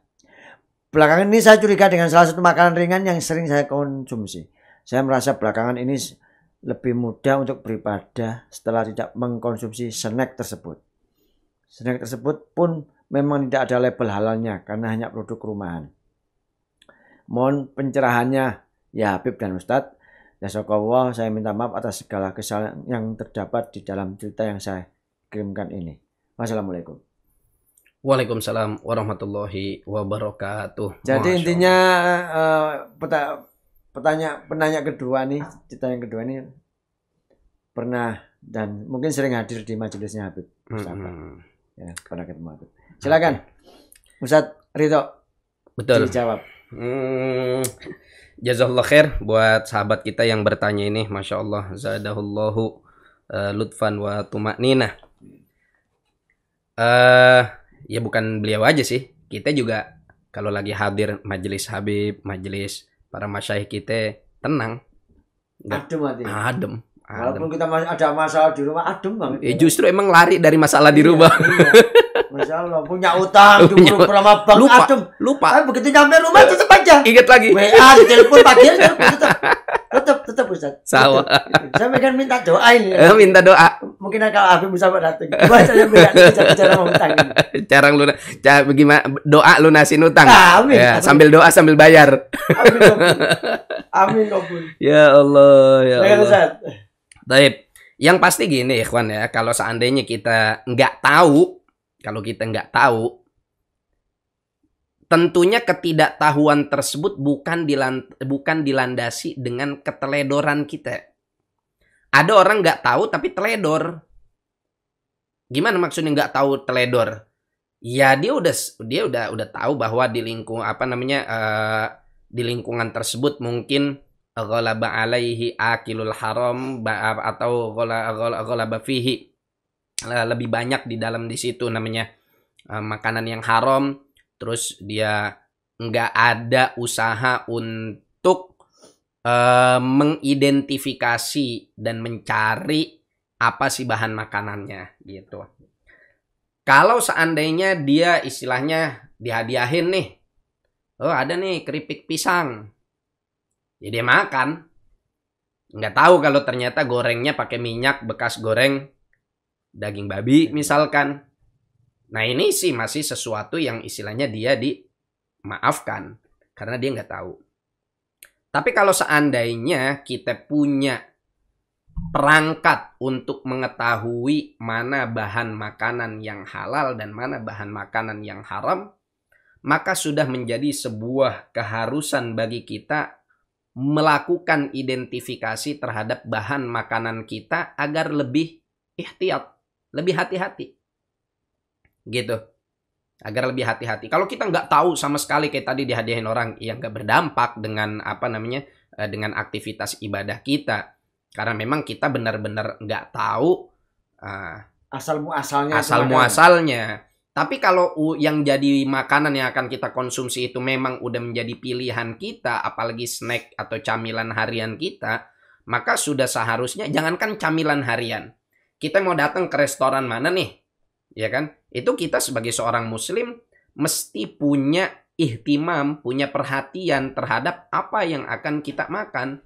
Belakangan ini saya curiga dengan salah satu makanan ringan yang sering saya konsumsi. Saya merasa belakangan ini lebih mudah untuk beribadah setelah tidak mengkonsumsi snack tersebut. Snack tersebut pun memang tidak ada label halalnya karena hanya produk rumahan. Mohon pencerahannya ya Habib dan Ustadz. Ya Jazakallah saya minta maaf atas segala kesalahan yang terdapat di dalam cerita yang saya kirimkan ini. Wassalamualaikum. Waalaikumsalam warahmatullahi wabarakatuh. Jadi intinya uh, peta, petanya penanya kedua nih, cerita yang kedua nih pernah dan mungkin sering hadir di majelisnya Habib. Hmm. Ya, pernah ketemu Habib. Silakan. Okay. Ustaz Ridho. Betul. Dijawab. Hmm, jazakallah khair buat sahabat kita yang bertanya ini, masya Allah, zadahullahu uh, lutfan wa tumak Eh Uh, ya bukan beliau aja sih kita juga kalau lagi hadir majelis Habib majelis para masyaih kita tenang Gak, adem adem adem walaupun kita ada masalah di rumah adem banget ya, justru emang lari dari masalah di iya, rumah iya. (laughs) Masya Allah, punya utang punya berapa Bang lupa, adem. Lupa. Tapi begitu nyampe rumah itu aja. Ingat lagi. WA, telepon pagi tetap. Tetap, tetap Ustaz. Sawa. Saya kan minta doa ini. Ya. minta doa. Mungkin kalau Abi bisa datang. Gua saya bicara bicara mau utang. Cara (laughs) lunas, gimana? doa lunasin utang. Ah, amin. Ya, amin. sambil doa sambil bayar. Amin. (laughs) Amin amin. Ya Allah, ya Allah. Ustaz. Baik. Yang pasti gini, Ikhwan ya, kalau seandainya kita nggak tahu kalau kita nggak tahu, tentunya ketidaktahuan tersebut bukan dilan, bukan dilandasi dengan keteledoran kita. Ada orang nggak tahu tapi teledor. Gimana maksudnya nggak tahu teledor? Ya dia udah dia udah udah tahu bahwa di lingkung apa namanya uh, di lingkungan tersebut mungkin ghalaba alaihi akilul haram atau ghalaba fihi Eh, lebih banyak di dalam di situ namanya uh, makanan yang haram terus dia nggak ada usaha untuk uh, mengidentifikasi dan mencari apa sih bahan makanannya gitu kalau seandainya dia istilahnya dihadiahin nih oh ada nih keripik pisang jadi ya makan nggak tahu kalau ternyata gorengnya pakai minyak bekas goreng daging babi misalkan. Nah ini sih masih sesuatu yang istilahnya dia dimaafkan karena dia nggak tahu. Tapi kalau seandainya kita punya perangkat untuk mengetahui mana bahan makanan yang halal dan mana bahan makanan yang haram, maka sudah menjadi sebuah keharusan bagi kita melakukan identifikasi terhadap bahan makanan kita agar lebih ihtiyat lebih hati-hati gitu agar lebih hati-hati. Kalau kita nggak tahu sama sekali kayak tadi dihadiahin orang yang nggak berdampak dengan apa namanya eh, dengan aktivitas ibadah kita, karena memang kita benar-benar nggak tahu ah, asal muasalnya asal muasalnya. Tapi kalau yang jadi makanan yang akan kita konsumsi itu memang udah menjadi pilihan kita, apalagi snack atau camilan harian kita, maka sudah seharusnya jangankan camilan harian, kita mau datang ke restoran mana nih, ya kan? Itu kita sebagai seorang muslim mesti punya ihtimam, punya perhatian terhadap apa yang akan kita makan.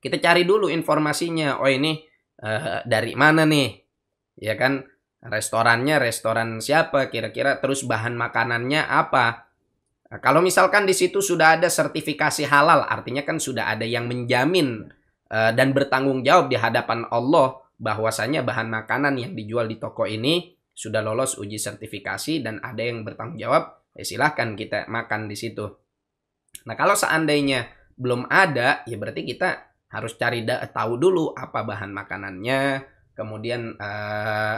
Kita cari dulu informasinya. Oh ini uh, dari mana nih, ya kan? Restorannya restoran siapa kira-kira? Terus bahan makanannya apa? Nah, kalau misalkan di situ sudah ada sertifikasi halal, artinya kan sudah ada yang menjamin eh, dan bertanggung jawab di hadapan Allah bahwasanya bahan makanan yang dijual di toko ini sudah lolos uji sertifikasi dan ada yang bertanggung jawab, ya silahkan kita makan di situ. Nah kalau seandainya belum ada, ya berarti kita harus cari da tahu dulu apa bahan makanannya, kemudian eh,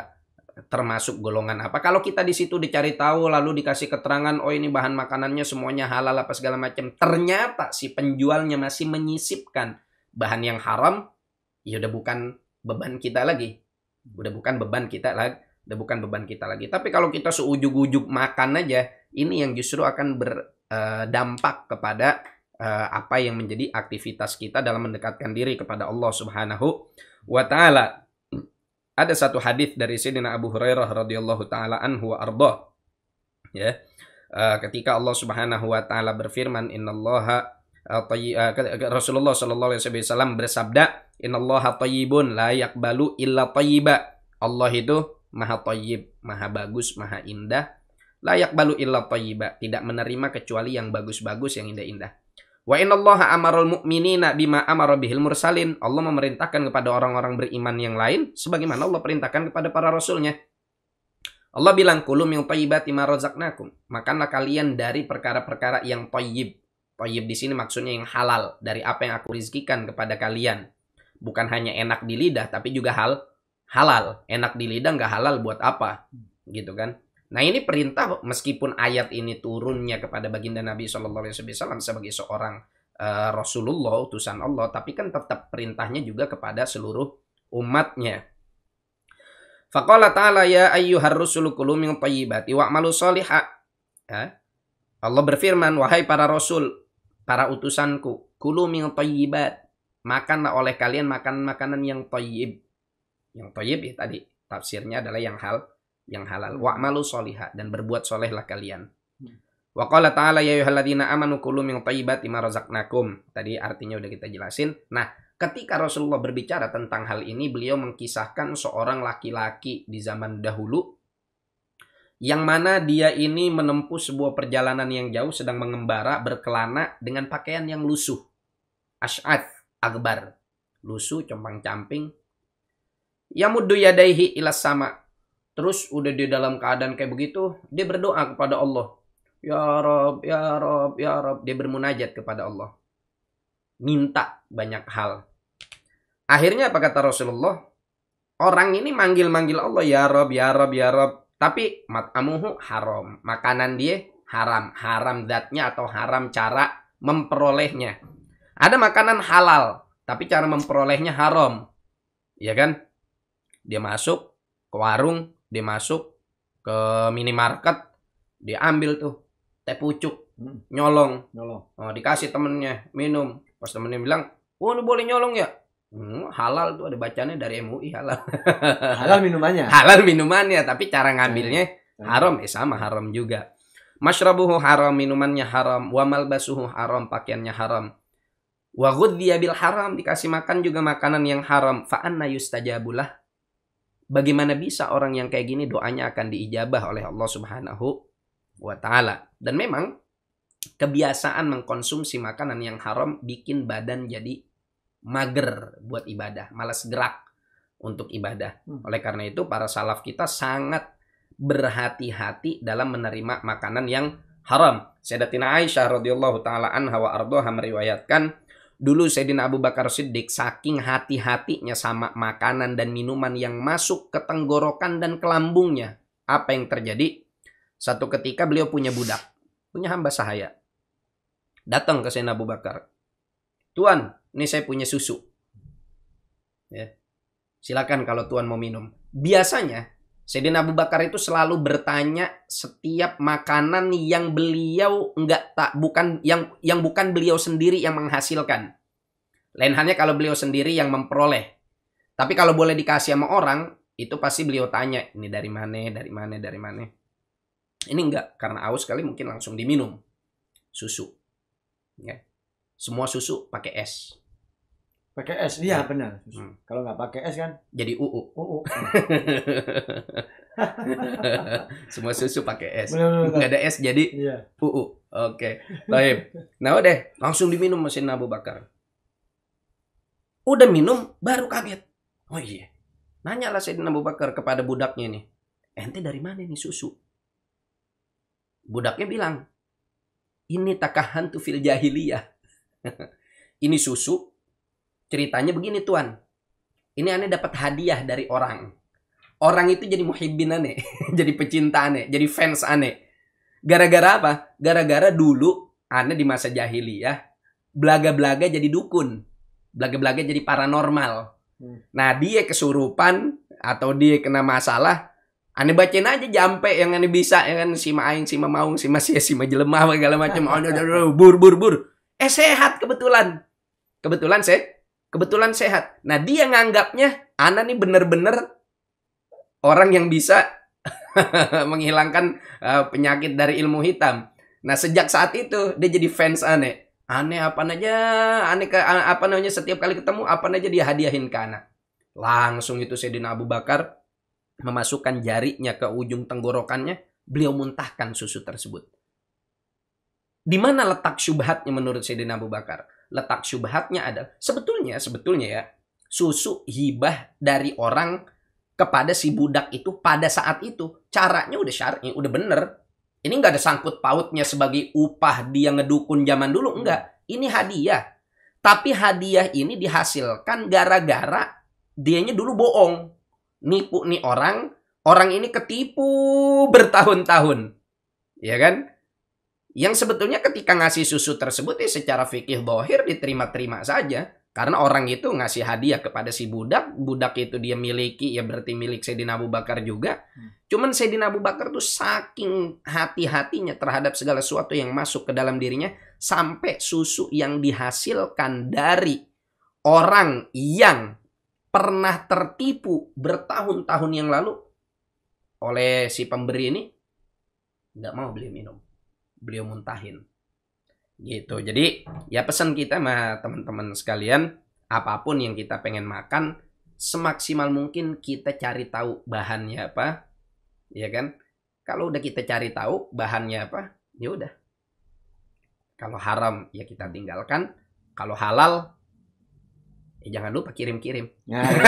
termasuk golongan apa. Kalau kita di situ dicari tahu lalu dikasih keterangan, oh ini bahan makanannya semuanya halal apa segala macam. Ternyata si penjualnya masih menyisipkan bahan yang haram, ya udah bukan beban kita lagi. Udah bukan beban kita lagi, udah bukan beban kita lagi. Tapi kalau kita seujuk-ujuk makan aja, ini yang justru akan berdampak eh, kepada eh, apa yang menjadi aktivitas kita dalam mendekatkan diri kepada Allah Subhanahu wa taala. Ada satu hadis dari Sayyidina Abu Hurairah radhiyallahu taala anhu wa arda. Ya. Eh, ketika Allah Subhanahu wa taala berfirman innallaha Eh, Rasulullah Shallallahu Alaihi Wasallam bersabda, Inallah taibun layak balu illa taibah Allah itu maha taib maha bagus, maha indah. Layak balu illa taibah Tidak menerima kecuali yang bagus-bagus, yang indah-indah. Wa Allah amarul mu'minina bima amara bihil mursalin. Allah memerintahkan kepada orang-orang beriman yang lain sebagaimana Allah perintahkan kepada para rasulnya. Allah bilang kulum yang tayyibati ma razaqnakum. Makanlah kalian dari perkara-perkara yang tayyib Toyib di sini maksudnya yang halal dari apa yang aku rizkikan kepada kalian. Bukan hanya enak di lidah tapi juga hal halal. Enak di lidah nggak halal buat apa? Gitu kan? Nah ini perintah meskipun ayat ini turunnya kepada baginda Nabi Shallallahu Alaihi Wasallam sebagai seorang uh, Rasulullah utusan Allah, tapi kan tetap perintahnya juga kepada seluruh umatnya. Faqala ta'ala ya ayyuhar rusulu kulu min thayyibati wa'malu Allah berfirman, wahai para rasul, para utusanku, kulu min thayyibat. Makanlah oleh kalian makan makanan yang thayyib. Yang thayyib ya tadi tafsirnya adalah yang hal yang halal. Wa Wa'malu solihah dan berbuat solehlah kalian. Hmm. Wa qala ta'ala ya ayyuhalladzina amanu kulu min thayyibati ma razaqnakum. Tadi artinya udah kita jelasin. Nah, ketika Rasulullah berbicara tentang hal ini, beliau mengkisahkan seorang laki-laki di zaman dahulu yang mana dia ini menempuh sebuah perjalanan yang jauh sedang mengembara berkelana dengan pakaian yang lusuh. Ash'ad akbar. Lusuh, compang-camping. Yamuddu yadaihi ilas sama. Terus udah di dalam keadaan kayak begitu, dia berdoa kepada Allah. Ya Rob, ya Rob, ya Rob. Dia bermunajat kepada Allah. Minta banyak hal. Akhirnya apa kata Rasulullah? Orang ini manggil-manggil Allah, ya Rob, ya Rob, ya Rob tapi mat'amuhu haram. Makanan dia haram. Haram zatnya atau haram cara memperolehnya. Ada makanan halal. Tapi cara memperolehnya haram. Iya kan? Dia masuk ke warung. Dia masuk ke minimarket. Dia ambil tuh teh pucuk. Hmm. Nyolong. Nyolong. Oh, dikasih temennya minum. Pas temennya bilang, oh boleh nyolong ya? Hmm, halal tuh ada bacanya dari MUI halal. (laughs) halal minumannya. Halal minumannya, tapi cara ngambilnya haram, eh sama haram juga. Masyrabuhu haram, minumannya haram, wa malbasuhu haram, pakaiannya haram. Wa ghudhiya bil haram, dikasih makan juga makanan yang haram. Fa anna yustajabulah. Bagaimana bisa orang yang kayak gini doanya akan diijabah oleh Allah Subhanahu wa taala. Dan memang kebiasaan mengkonsumsi makanan yang haram bikin badan jadi mager buat ibadah, malas gerak untuk ibadah. Hmm. Oleh karena itu para salaf kita sangat berhati-hati dalam menerima makanan yang haram. Sayyidatina Aisyah radhiyallahu taala anha wa ardhaha meriwayatkan dulu Sayyidina Abu Bakar Siddiq saking hati-hatinya sama makanan dan minuman yang masuk ke tenggorokan dan ke lambungnya. Apa yang terjadi? Satu ketika beliau punya budak, punya hamba sahaya. Datang ke Sayyidina Abu Bakar. Tuan, ini saya punya susu. Ya. Silakan kalau Tuhan mau minum. Biasanya Sayyidina Abu Bakar itu selalu bertanya setiap makanan yang beliau enggak tak bukan yang yang bukan beliau sendiri yang menghasilkan. Lain halnya kalau beliau sendiri yang memperoleh. Tapi kalau boleh dikasih sama orang, itu pasti beliau tanya, ini dari mana, dari mana, dari mana. Ini enggak, karena aus kali mungkin langsung diminum. Susu. Ya. Semua susu pakai es pakai S iya, iya. benar hmm. kalau nggak pakai S kan jadi UU UU (laughs) semua susu pakai S nggak ada S jadi iya. UU oke okay. baik nah udah, langsung diminum mesin nabu Bakar udah minum baru kaget oh iya nanya lah Sayyidina nabu Bakar kepada budaknya nih ente dari mana nih susu budaknya bilang ini takahan tuh fil jahiliyah (laughs) ini susu Ceritanya begini tuan. Ini aneh dapat hadiah dari orang. Orang itu jadi muhibbin aneh, (laughs) jadi pecinta aneh, jadi fans aneh. Gara-gara apa? Gara-gara dulu aneh di masa jahili ya, belaga-belaga jadi dukun. Belaga-belaga jadi paranormal. Hmm. Nah, dia kesurupan atau dia kena masalah, Ane bacain aja jampe yang ane bisa ya kan si aing si maung si masih si jelemah segala macam. (laughs) bur bur bur. Eh sehat kebetulan. Kebetulan saya kebetulan sehat. Nah, dia nganggapnya Ana nih bener-bener orang yang bisa (laughs) menghilangkan uh, penyakit dari ilmu hitam. Nah, sejak saat itu dia jadi fans aneh. Aneh apa aja, aneh ke apa namanya setiap kali ketemu apa aja dia hadiahin ke Ana. Langsung itu Sayyidina Abu Bakar memasukkan jarinya ke ujung tenggorokannya, beliau muntahkan susu tersebut. Di mana letak syubhatnya menurut Sayyidina Abu Bakar? letak syubhatnya adalah sebetulnya sebetulnya ya susu hibah dari orang kepada si budak itu pada saat itu caranya udah syar'i udah bener ini nggak ada sangkut pautnya sebagai upah dia ngedukun zaman dulu enggak ini hadiah tapi hadiah ini dihasilkan gara-gara dianya dulu bohong nipu nih orang orang ini ketipu bertahun-tahun ya kan yang sebetulnya ketika ngasih susu tersebut ya secara fikih bohir diterima-terima saja. Karena orang itu ngasih hadiah kepada si budak, budak itu dia miliki, ya berarti milik Sayyidina Abu Bakar juga. Hmm. Cuman Sayyidina Abu Bakar tuh saking hati-hatinya terhadap segala sesuatu yang masuk ke dalam dirinya, sampai susu yang dihasilkan dari orang yang pernah tertipu bertahun-tahun yang lalu oleh si pemberi ini, nggak mau beli minum beliau muntahin gitu jadi ya pesan kita mah teman-teman sekalian apapun yang kita pengen makan semaksimal mungkin kita cari tahu bahannya apa ya kan kalau udah kita cari tahu bahannya apa ya udah kalau haram ya kita tinggalkan kalau halal eh jangan lupa kirim-kirim ya, ya.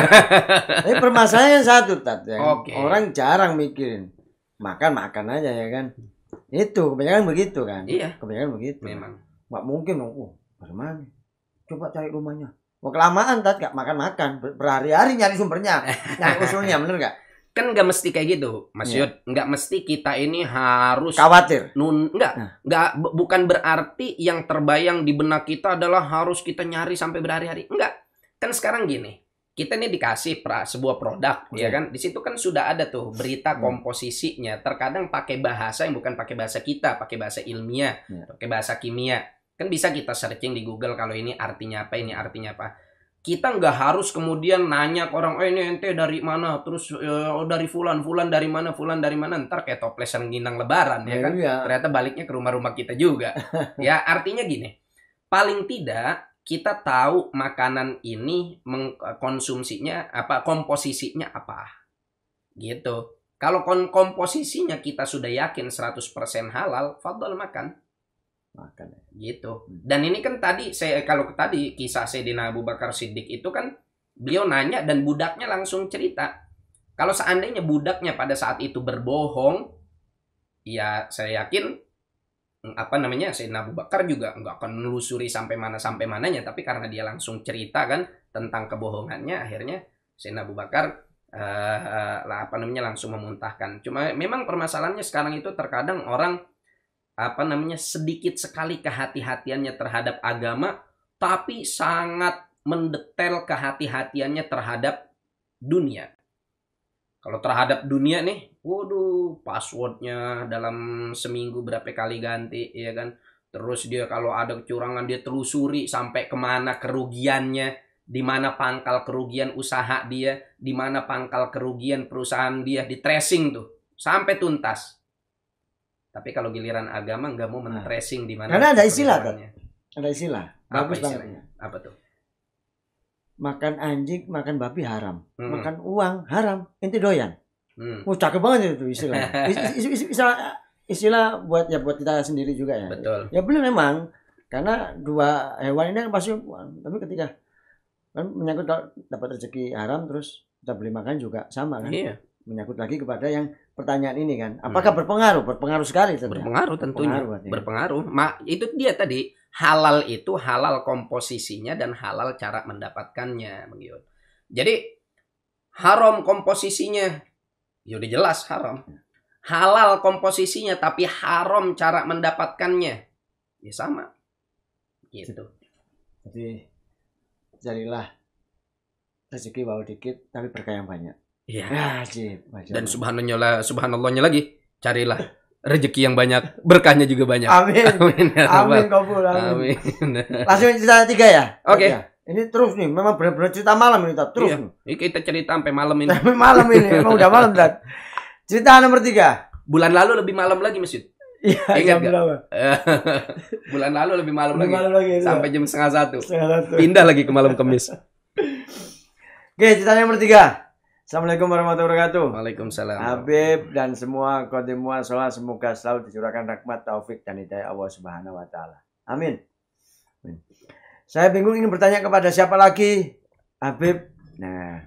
tapi permasalahan satu tat Yang okay. orang jarang mikirin makan makan aja ya kan itu kebanyakan begitu kan iya kebanyakan begitu memang nggak mungkin dong oh uh, bagaimana coba cari rumahnya mau kelamaan tadi gak makan makan berhari-hari nyari sumbernya (laughs) nah usulnya bener gak kan nggak mesti kayak gitu Mas yeah. Yud nggak mesti kita ini harus khawatir nun nggak nah. nggak nah. bukan berarti yang terbayang di benak kita adalah harus kita nyari sampai berhari-hari nggak kan sekarang gini kita ini dikasih pra, sebuah produk okay. ya iya. kan di situ kan sudah ada tuh berita hmm. komposisinya terkadang pakai bahasa yang bukan pakai bahasa kita pakai bahasa ilmiah yeah. pakai bahasa kimia kan bisa kita searching di Google kalau ini artinya apa ini artinya apa kita nggak harus kemudian nanya ke orang, oh ini ente dari mana, terus eh, oh, dari fulan, fulan dari mana, fulan dari mana, ntar kayak toples yang ginang lebaran ya, ya kan, yeah. ternyata baliknya ke rumah-rumah kita juga. (laughs) ya artinya gini, paling tidak kita tahu makanan ini mengkonsumsinya apa komposisinya apa gitu kalau komposisinya kita sudah yakin 100% halal fadl makan makan ya. gitu hmm. dan ini kan tadi saya kalau tadi kisah Sayyidina Abu Bakar Siddiq itu kan beliau nanya dan budaknya langsung cerita kalau seandainya budaknya pada saat itu berbohong ya saya yakin Mm, apa namanya Sayyidina Abu Bakar juga nggak akan menelusuri sampai mana sampai mananya tapi karena dia langsung cerita kan tentang kebohongannya akhirnya Sayyidina Abu Bakar uh, eh, uh, eh, lah, apa namanya langsung memuntahkan cuma memang permasalahannya sekarang itu terkadang orang apa namanya sedikit sekali kehati-hatiannya terhadap agama tapi sangat mendetail kehati-hatiannya terhadap dunia kalau terhadap dunia nih waduh passwordnya dalam seminggu berapa kali ganti ya kan terus dia kalau ada kecurangan dia telusuri sampai kemana kerugiannya di mana pangkal kerugian usaha dia di mana pangkal kerugian perusahaan dia di tracing tuh sampai tuntas tapi kalau giliran agama nggak mau ah. men-tracing di mana karena ada istilah tuh ada istilah bagus banget apa tuh makan anjing makan babi haram hmm. makan uang haram inti doyan Hmm. Oh, cakep banget ya itu istilah. (laughs) istilah istilah buat ya buat kita sendiri juga ya. Betul. Ya belum memang karena dua hewan ini kan pasti tapi ketika kan menyangkut dapat rezeki haram terus kita beli makan juga sama kan. Iya. Menyangkut lagi kepada yang pertanyaan ini kan. Hmm. Apakah hmm. berpengaruh? Berpengaruh sekali tentunya. Berpengaruh tentunya. Berpengaruh. Ya. berpengaruh. Ma, itu dia tadi halal itu halal komposisinya dan halal cara mendapatkannya, Bang Jadi haram komposisinya ya udah jelas haram. Halal komposisinya tapi haram cara mendapatkannya. Ya sama. Gitu. Jadi carilah rezeki bawa dikit tapi berkah yang banyak. Iya. Ya, Dan subhanallah subhanallahnya lagi carilah rezeki yang banyak, berkahnya juga banyak. Amin. (laughs) Amin. Ya amin Amin. amin. Langsung cerita tiga ya. Oke. Okay. Ini terus nih, memang benar-benar cerita malam ini, Tat. Terus. Iya. Ini kita cerita sampai malam ini. Sampai malam ini, (laughs) emang udah malam, Tat. Cerita nomor tiga. Bulan lalu lebih malam lagi, Masjid. Iya, Ingat jam berapa? (laughs) Bulan lalu lebih malam lebih lagi. Malam lagi iya. sampai jam setengah satu. setengah satu. Pindah lagi ke malam kemis. (laughs) Oke, cerita nomor tiga. Assalamualaikum warahmatullahi wabarakatuh. Waalaikumsalam. Habib dan semua kodemua sholat semoga selalu dicurahkan rahmat, taufik dan hidayah Allah Subhanahu wa taala. Amin. Saya bingung ingin bertanya kepada siapa lagi? Habib. Nah.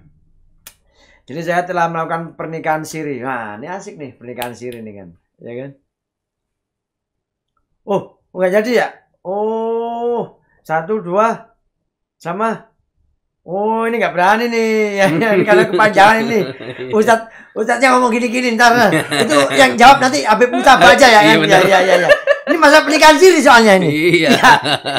Jadi saya telah melakukan pernikahan siri. Nah, ini asik nih pernikahan siri nih kan. Ya kan? Oh, nggak jadi ya? Oh, satu, dua, sama oh ini nggak berani nih (laughs) ya, (laughs) karena kepanjangan ini ustad iya. ustadnya ngomong gini-gini ntar (laughs) itu yang jawab nanti Habib Mustafa aja ya kan ya ya ya, ya. ini masa pernikahan siri soalnya ini iya ya,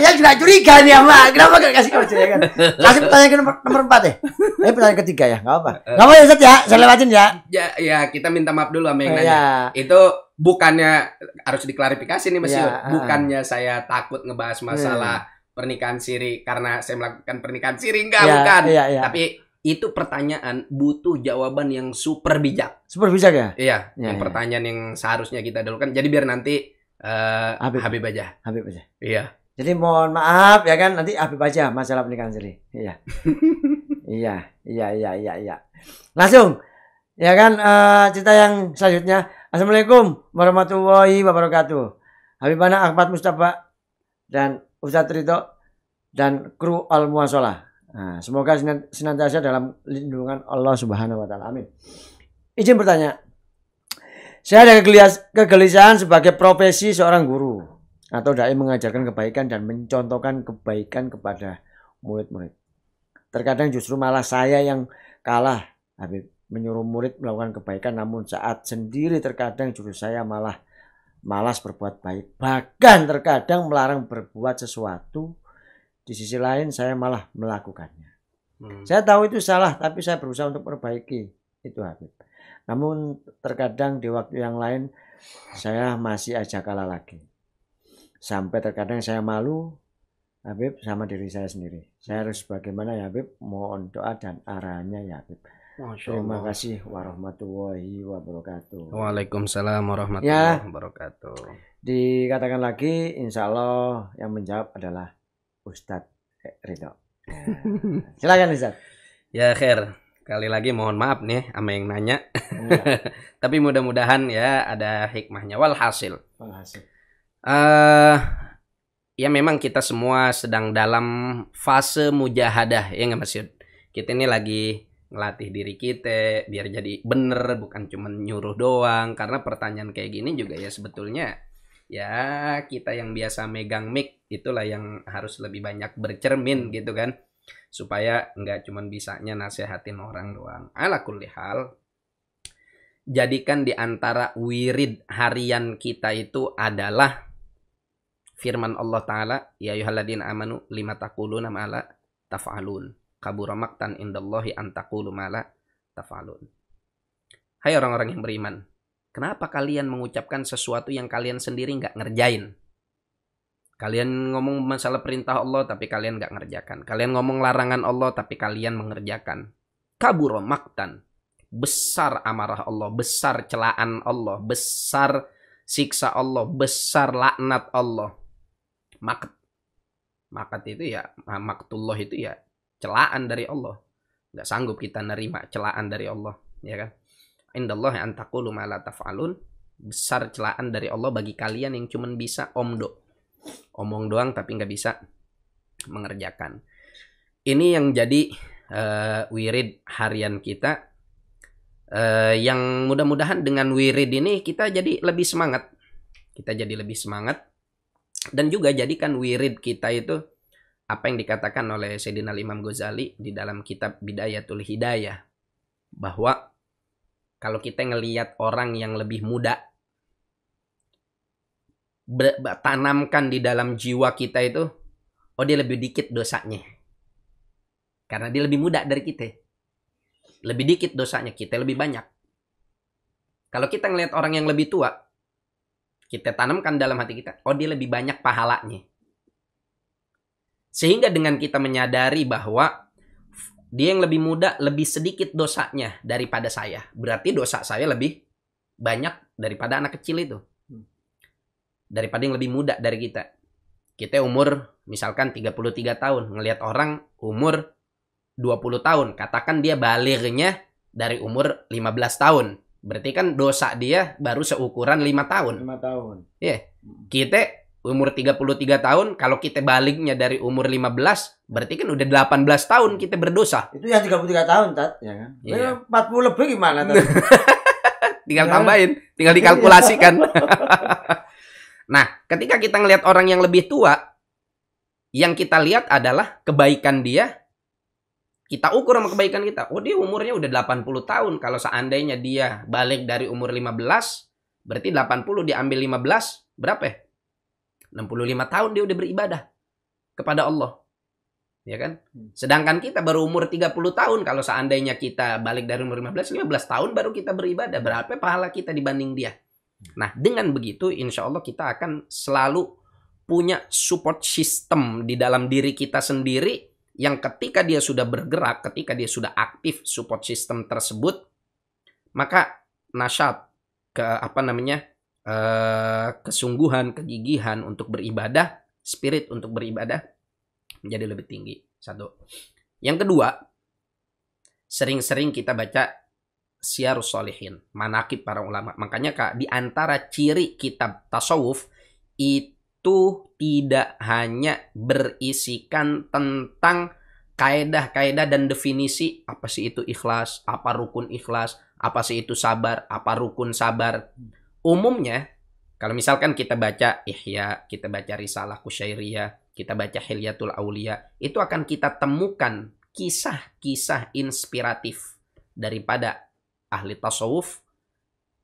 ya juga curiga nih ama kenapa gak kasih kau ya kan kasih pertanyaan ke nomor, nomor empat ya Ini eh, pertanyaan ketiga ya nggak apa eh. nggak apa ya ustad ya saya lewatin ya ya ya kita minta maaf dulu sama yang eh, nanya ya. itu bukannya harus diklarifikasi nih Mas ya, bukannya saya takut ngebahas masalah hmm pernikahan siri karena saya melakukan pernikahan siri enggak ya, bukan. Ya, ya. Tapi itu pertanyaan butuh jawaban yang super bijak. Super bijak ya? Iya, ya, yang ya. pertanyaan yang seharusnya kita dulukan Jadi biar nanti uh, Habib. Habib aja. Habib aja. Iya. Jadi mohon maaf ya kan nanti Habib aja masalah pernikahan siri. Iya. (laughs) iya, iya, iya, iya, ya. Langsung ya kan uh, cerita yang selanjutnya. Assalamualaikum warahmatullahi wabarakatuh. habib anak Ahmad Mustafa dan Ustadz Trito dan kru Al Muasalah. Nah, semoga senantiasa dalam lindungan Allah Subhanahu wa taala. Amin. Izin bertanya. Saya ada kegelisahan sebagai profesi seorang guru atau dai mengajarkan kebaikan dan mencontohkan kebaikan kepada murid-murid. Terkadang justru malah saya yang kalah Habib menyuruh murid melakukan kebaikan namun saat sendiri terkadang justru saya malah malas berbuat baik, bahkan terkadang melarang berbuat sesuatu. Di sisi lain saya malah melakukannya. Hmm. Saya tahu itu salah, tapi saya berusaha untuk perbaiki itu Habib. Namun terkadang di waktu yang lain saya masih aja kalah lagi. Sampai terkadang saya malu Habib sama diri saya sendiri. Saya harus bagaimana ya Habib? Mohon doa dan arahnya ya Habib Masya Allah. Terima kasih warahmatullahi wabarakatuh. Waalaikumsalam warahmatullahi ya. wabarakatuh. Dikatakan lagi, insya Allah yang menjawab adalah Ustadz Ridho. Ya. (laughs) Silakan Ustadz. Ya Khair, kali lagi mohon maaf nih sama yang nanya. Ya. (laughs) Tapi mudah-mudahan ya ada hikmahnya. Walhasil. Walhasil. Uh, ya memang kita semua sedang dalam fase mujahadah ya nggak maksud. Kita ini lagi ngelatih diri kita biar jadi bener bukan cuma nyuruh doang karena pertanyaan kayak gini juga ya sebetulnya ya kita yang biasa megang mic itulah yang harus lebih banyak bercermin gitu kan supaya nggak cuma bisanya nasehatin orang doang ala hal jadikan di antara wirid harian kita itu adalah firman Allah taala ya ayyuhalladzina amanu lima taquluna nama taf'alun kabura maktan indallahi antakulu mala tafalun. Hai orang-orang yang beriman, kenapa kalian mengucapkan sesuatu yang kalian sendiri nggak ngerjain? Kalian ngomong masalah perintah Allah tapi kalian nggak ngerjakan. Kalian ngomong larangan Allah tapi kalian mengerjakan. Kabur maktan. Besar amarah Allah, besar celaan Allah, besar siksa Allah, besar laknat Allah. Makat Makat itu ya, maktullah itu ya celaan dari Allah. Nggak sanggup kita nerima celaan dari Allah, ya kan? Indallahi an taqulu ma la taf'alun. Besar celaan dari Allah bagi kalian yang cuman bisa omdo. Omong doang tapi nggak bisa mengerjakan. Ini yang jadi uh, wirid harian kita. Uh, yang mudah-mudahan dengan wirid ini kita jadi lebih semangat. Kita jadi lebih semangat. Dan juga jadikan wirid kita itu apa yang dikatakan oleh Sayyidina Imam Ghazali di dalam kitab Bidayatul Hidayah bahwa kalau kita ngelihat orang yang lebih muda tanamkan di dalam jiwa kita itu oh dia lebih dikit dosanya karena dia lebih muda dari kita lebih dikit dosanya kita lebih banyak kalau kita ngelihat orang yang lebih tua kita tanamkan dalam hati kita oh dia lebih banyak pahalanya sehingga dengan kita menyadari bahwa dia yang lebih muda lebih sedikit dosanya daripada saya. Berarti dosa saya lebih banyak daripada anak kecil itu. Hmm. Daripada yang lebih muda dari kita. Kita umur misalkan 33 tahun, ngelihat orang umur 20 tahun, katakan dia balirnya dari umur 15 tahun. Berarti kan dosa dia baru seukuran 5 tahun. 5 tahun. Iya. Yeah. Hmm. Kita umur 33 tahun, kalau kita baliknya dari umur 15, berarti kan udah 18 tahun kita berdosa. Itu yang 33 tahun, Tat. Ya kan? Iya. 40 lebih gimana, Tat? (laughs) tinggal ya. tambahin, tinggal dikalkulasikan. (laughs) nah, ketika kita ngelihat orang yang lebih tua, yang kita lihat adalah kebaikan dia. Kita ukur sama kebaikan kita. Oh, dia umurnya udah 80 tahun. Kalau seandainya dia balik dari umur 15, berarti 80 diambil 15, berapa ya? 65 tahun dia udah beribadah kepada Allah. Ya kan? Hmm. Sedangkan kita baru umur 30 tahun kalau seandainya kita balik dari umur 15 15 tahun baru kita beribadah, berapa pahala kita dibanding dia? Hmm. Nah, dengan begitu insya Allah kita akan selalu punya support system di dalam diri kita sendiri yang ketika dia sudah bergerak, ketika dia sudah aktif support system tersebut, maka nasyat ke apa namanya? Eh, kesungguhan, kegigihan untuk beribadah, spirit untuk beribadah menjadi lebih tinggi. Satu. Yang kedua, sering-sering kita baca siarus solihin, manakib para ulama. Makanya kak, di antara ciri kitab tasawuf itu tidak hanya berisikan tentang kaedah-kaedah dan definisi apa sih itu ikhlas, apa rukun ikhlas, apa sih itu sabar, apa rukun sabar umumnya kalau misalkan kita baca Ihya, kita baca Risalah Kusyairiyah, kita baca Hilyatul Aulia, itu akan kita temukan kisah-kisah inspiratif daripada ahli tasawuf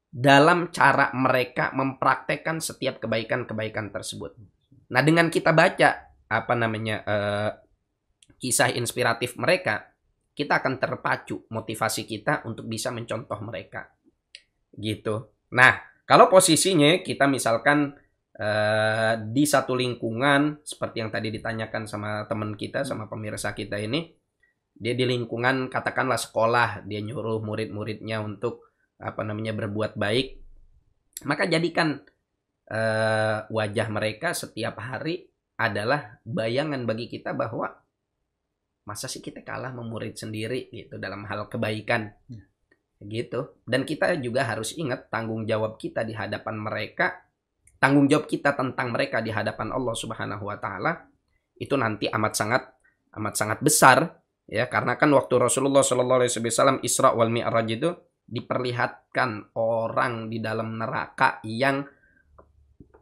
dalam cara mereka mempraktekkan setiap kebaikan-kebaikan tersebut. Nah, dengan kita baca apa namanya uh, kisah inspiratif mereka, kita akan terpacu motivasi kita untuk bisa mencontoh mereka. Gitu. Nah, kalau posisinya kita misalkan uh, di satu lingkungan seperti yang tadi ditanyakan sama teman kita hmm. sama pemirsa kita ini, dia di lingkungan katakanlah sekolah, dia nyuruh murid-muridnya untuk apa namanya berbuat baik, maka jadikan uh, wajah mereka setiap hari adalah bayangan bagi kita bahwa masa sih kita kalah memurid sendiri gitu dalam hal kebaikan. Ya gitu dan kita juga harus ingat tanggung jawab kita di hadapan mereka tanggung jawab kita tentang mereka di hadapan Allah Subhanahu wa taala itu nanti amat sangat amat sangat besar ya karena kan waktu Rasulullah Shallallahu alaihi wasallam Isra wal Mi'raj itu diperlihatkan orang di dalam neraka yang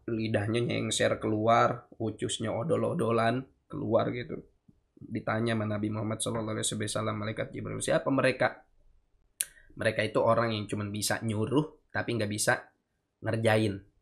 lidahnya nyengser keluar, ucusnya odol-odolan keluar gitu. Ditanya sama Nabi Muhammad Shallallahu alaihi wasallam malaikat Jibril, siapa mereka? mereka itu orang yang cuma bisa nyuruh tapi nggak bisa ngerjain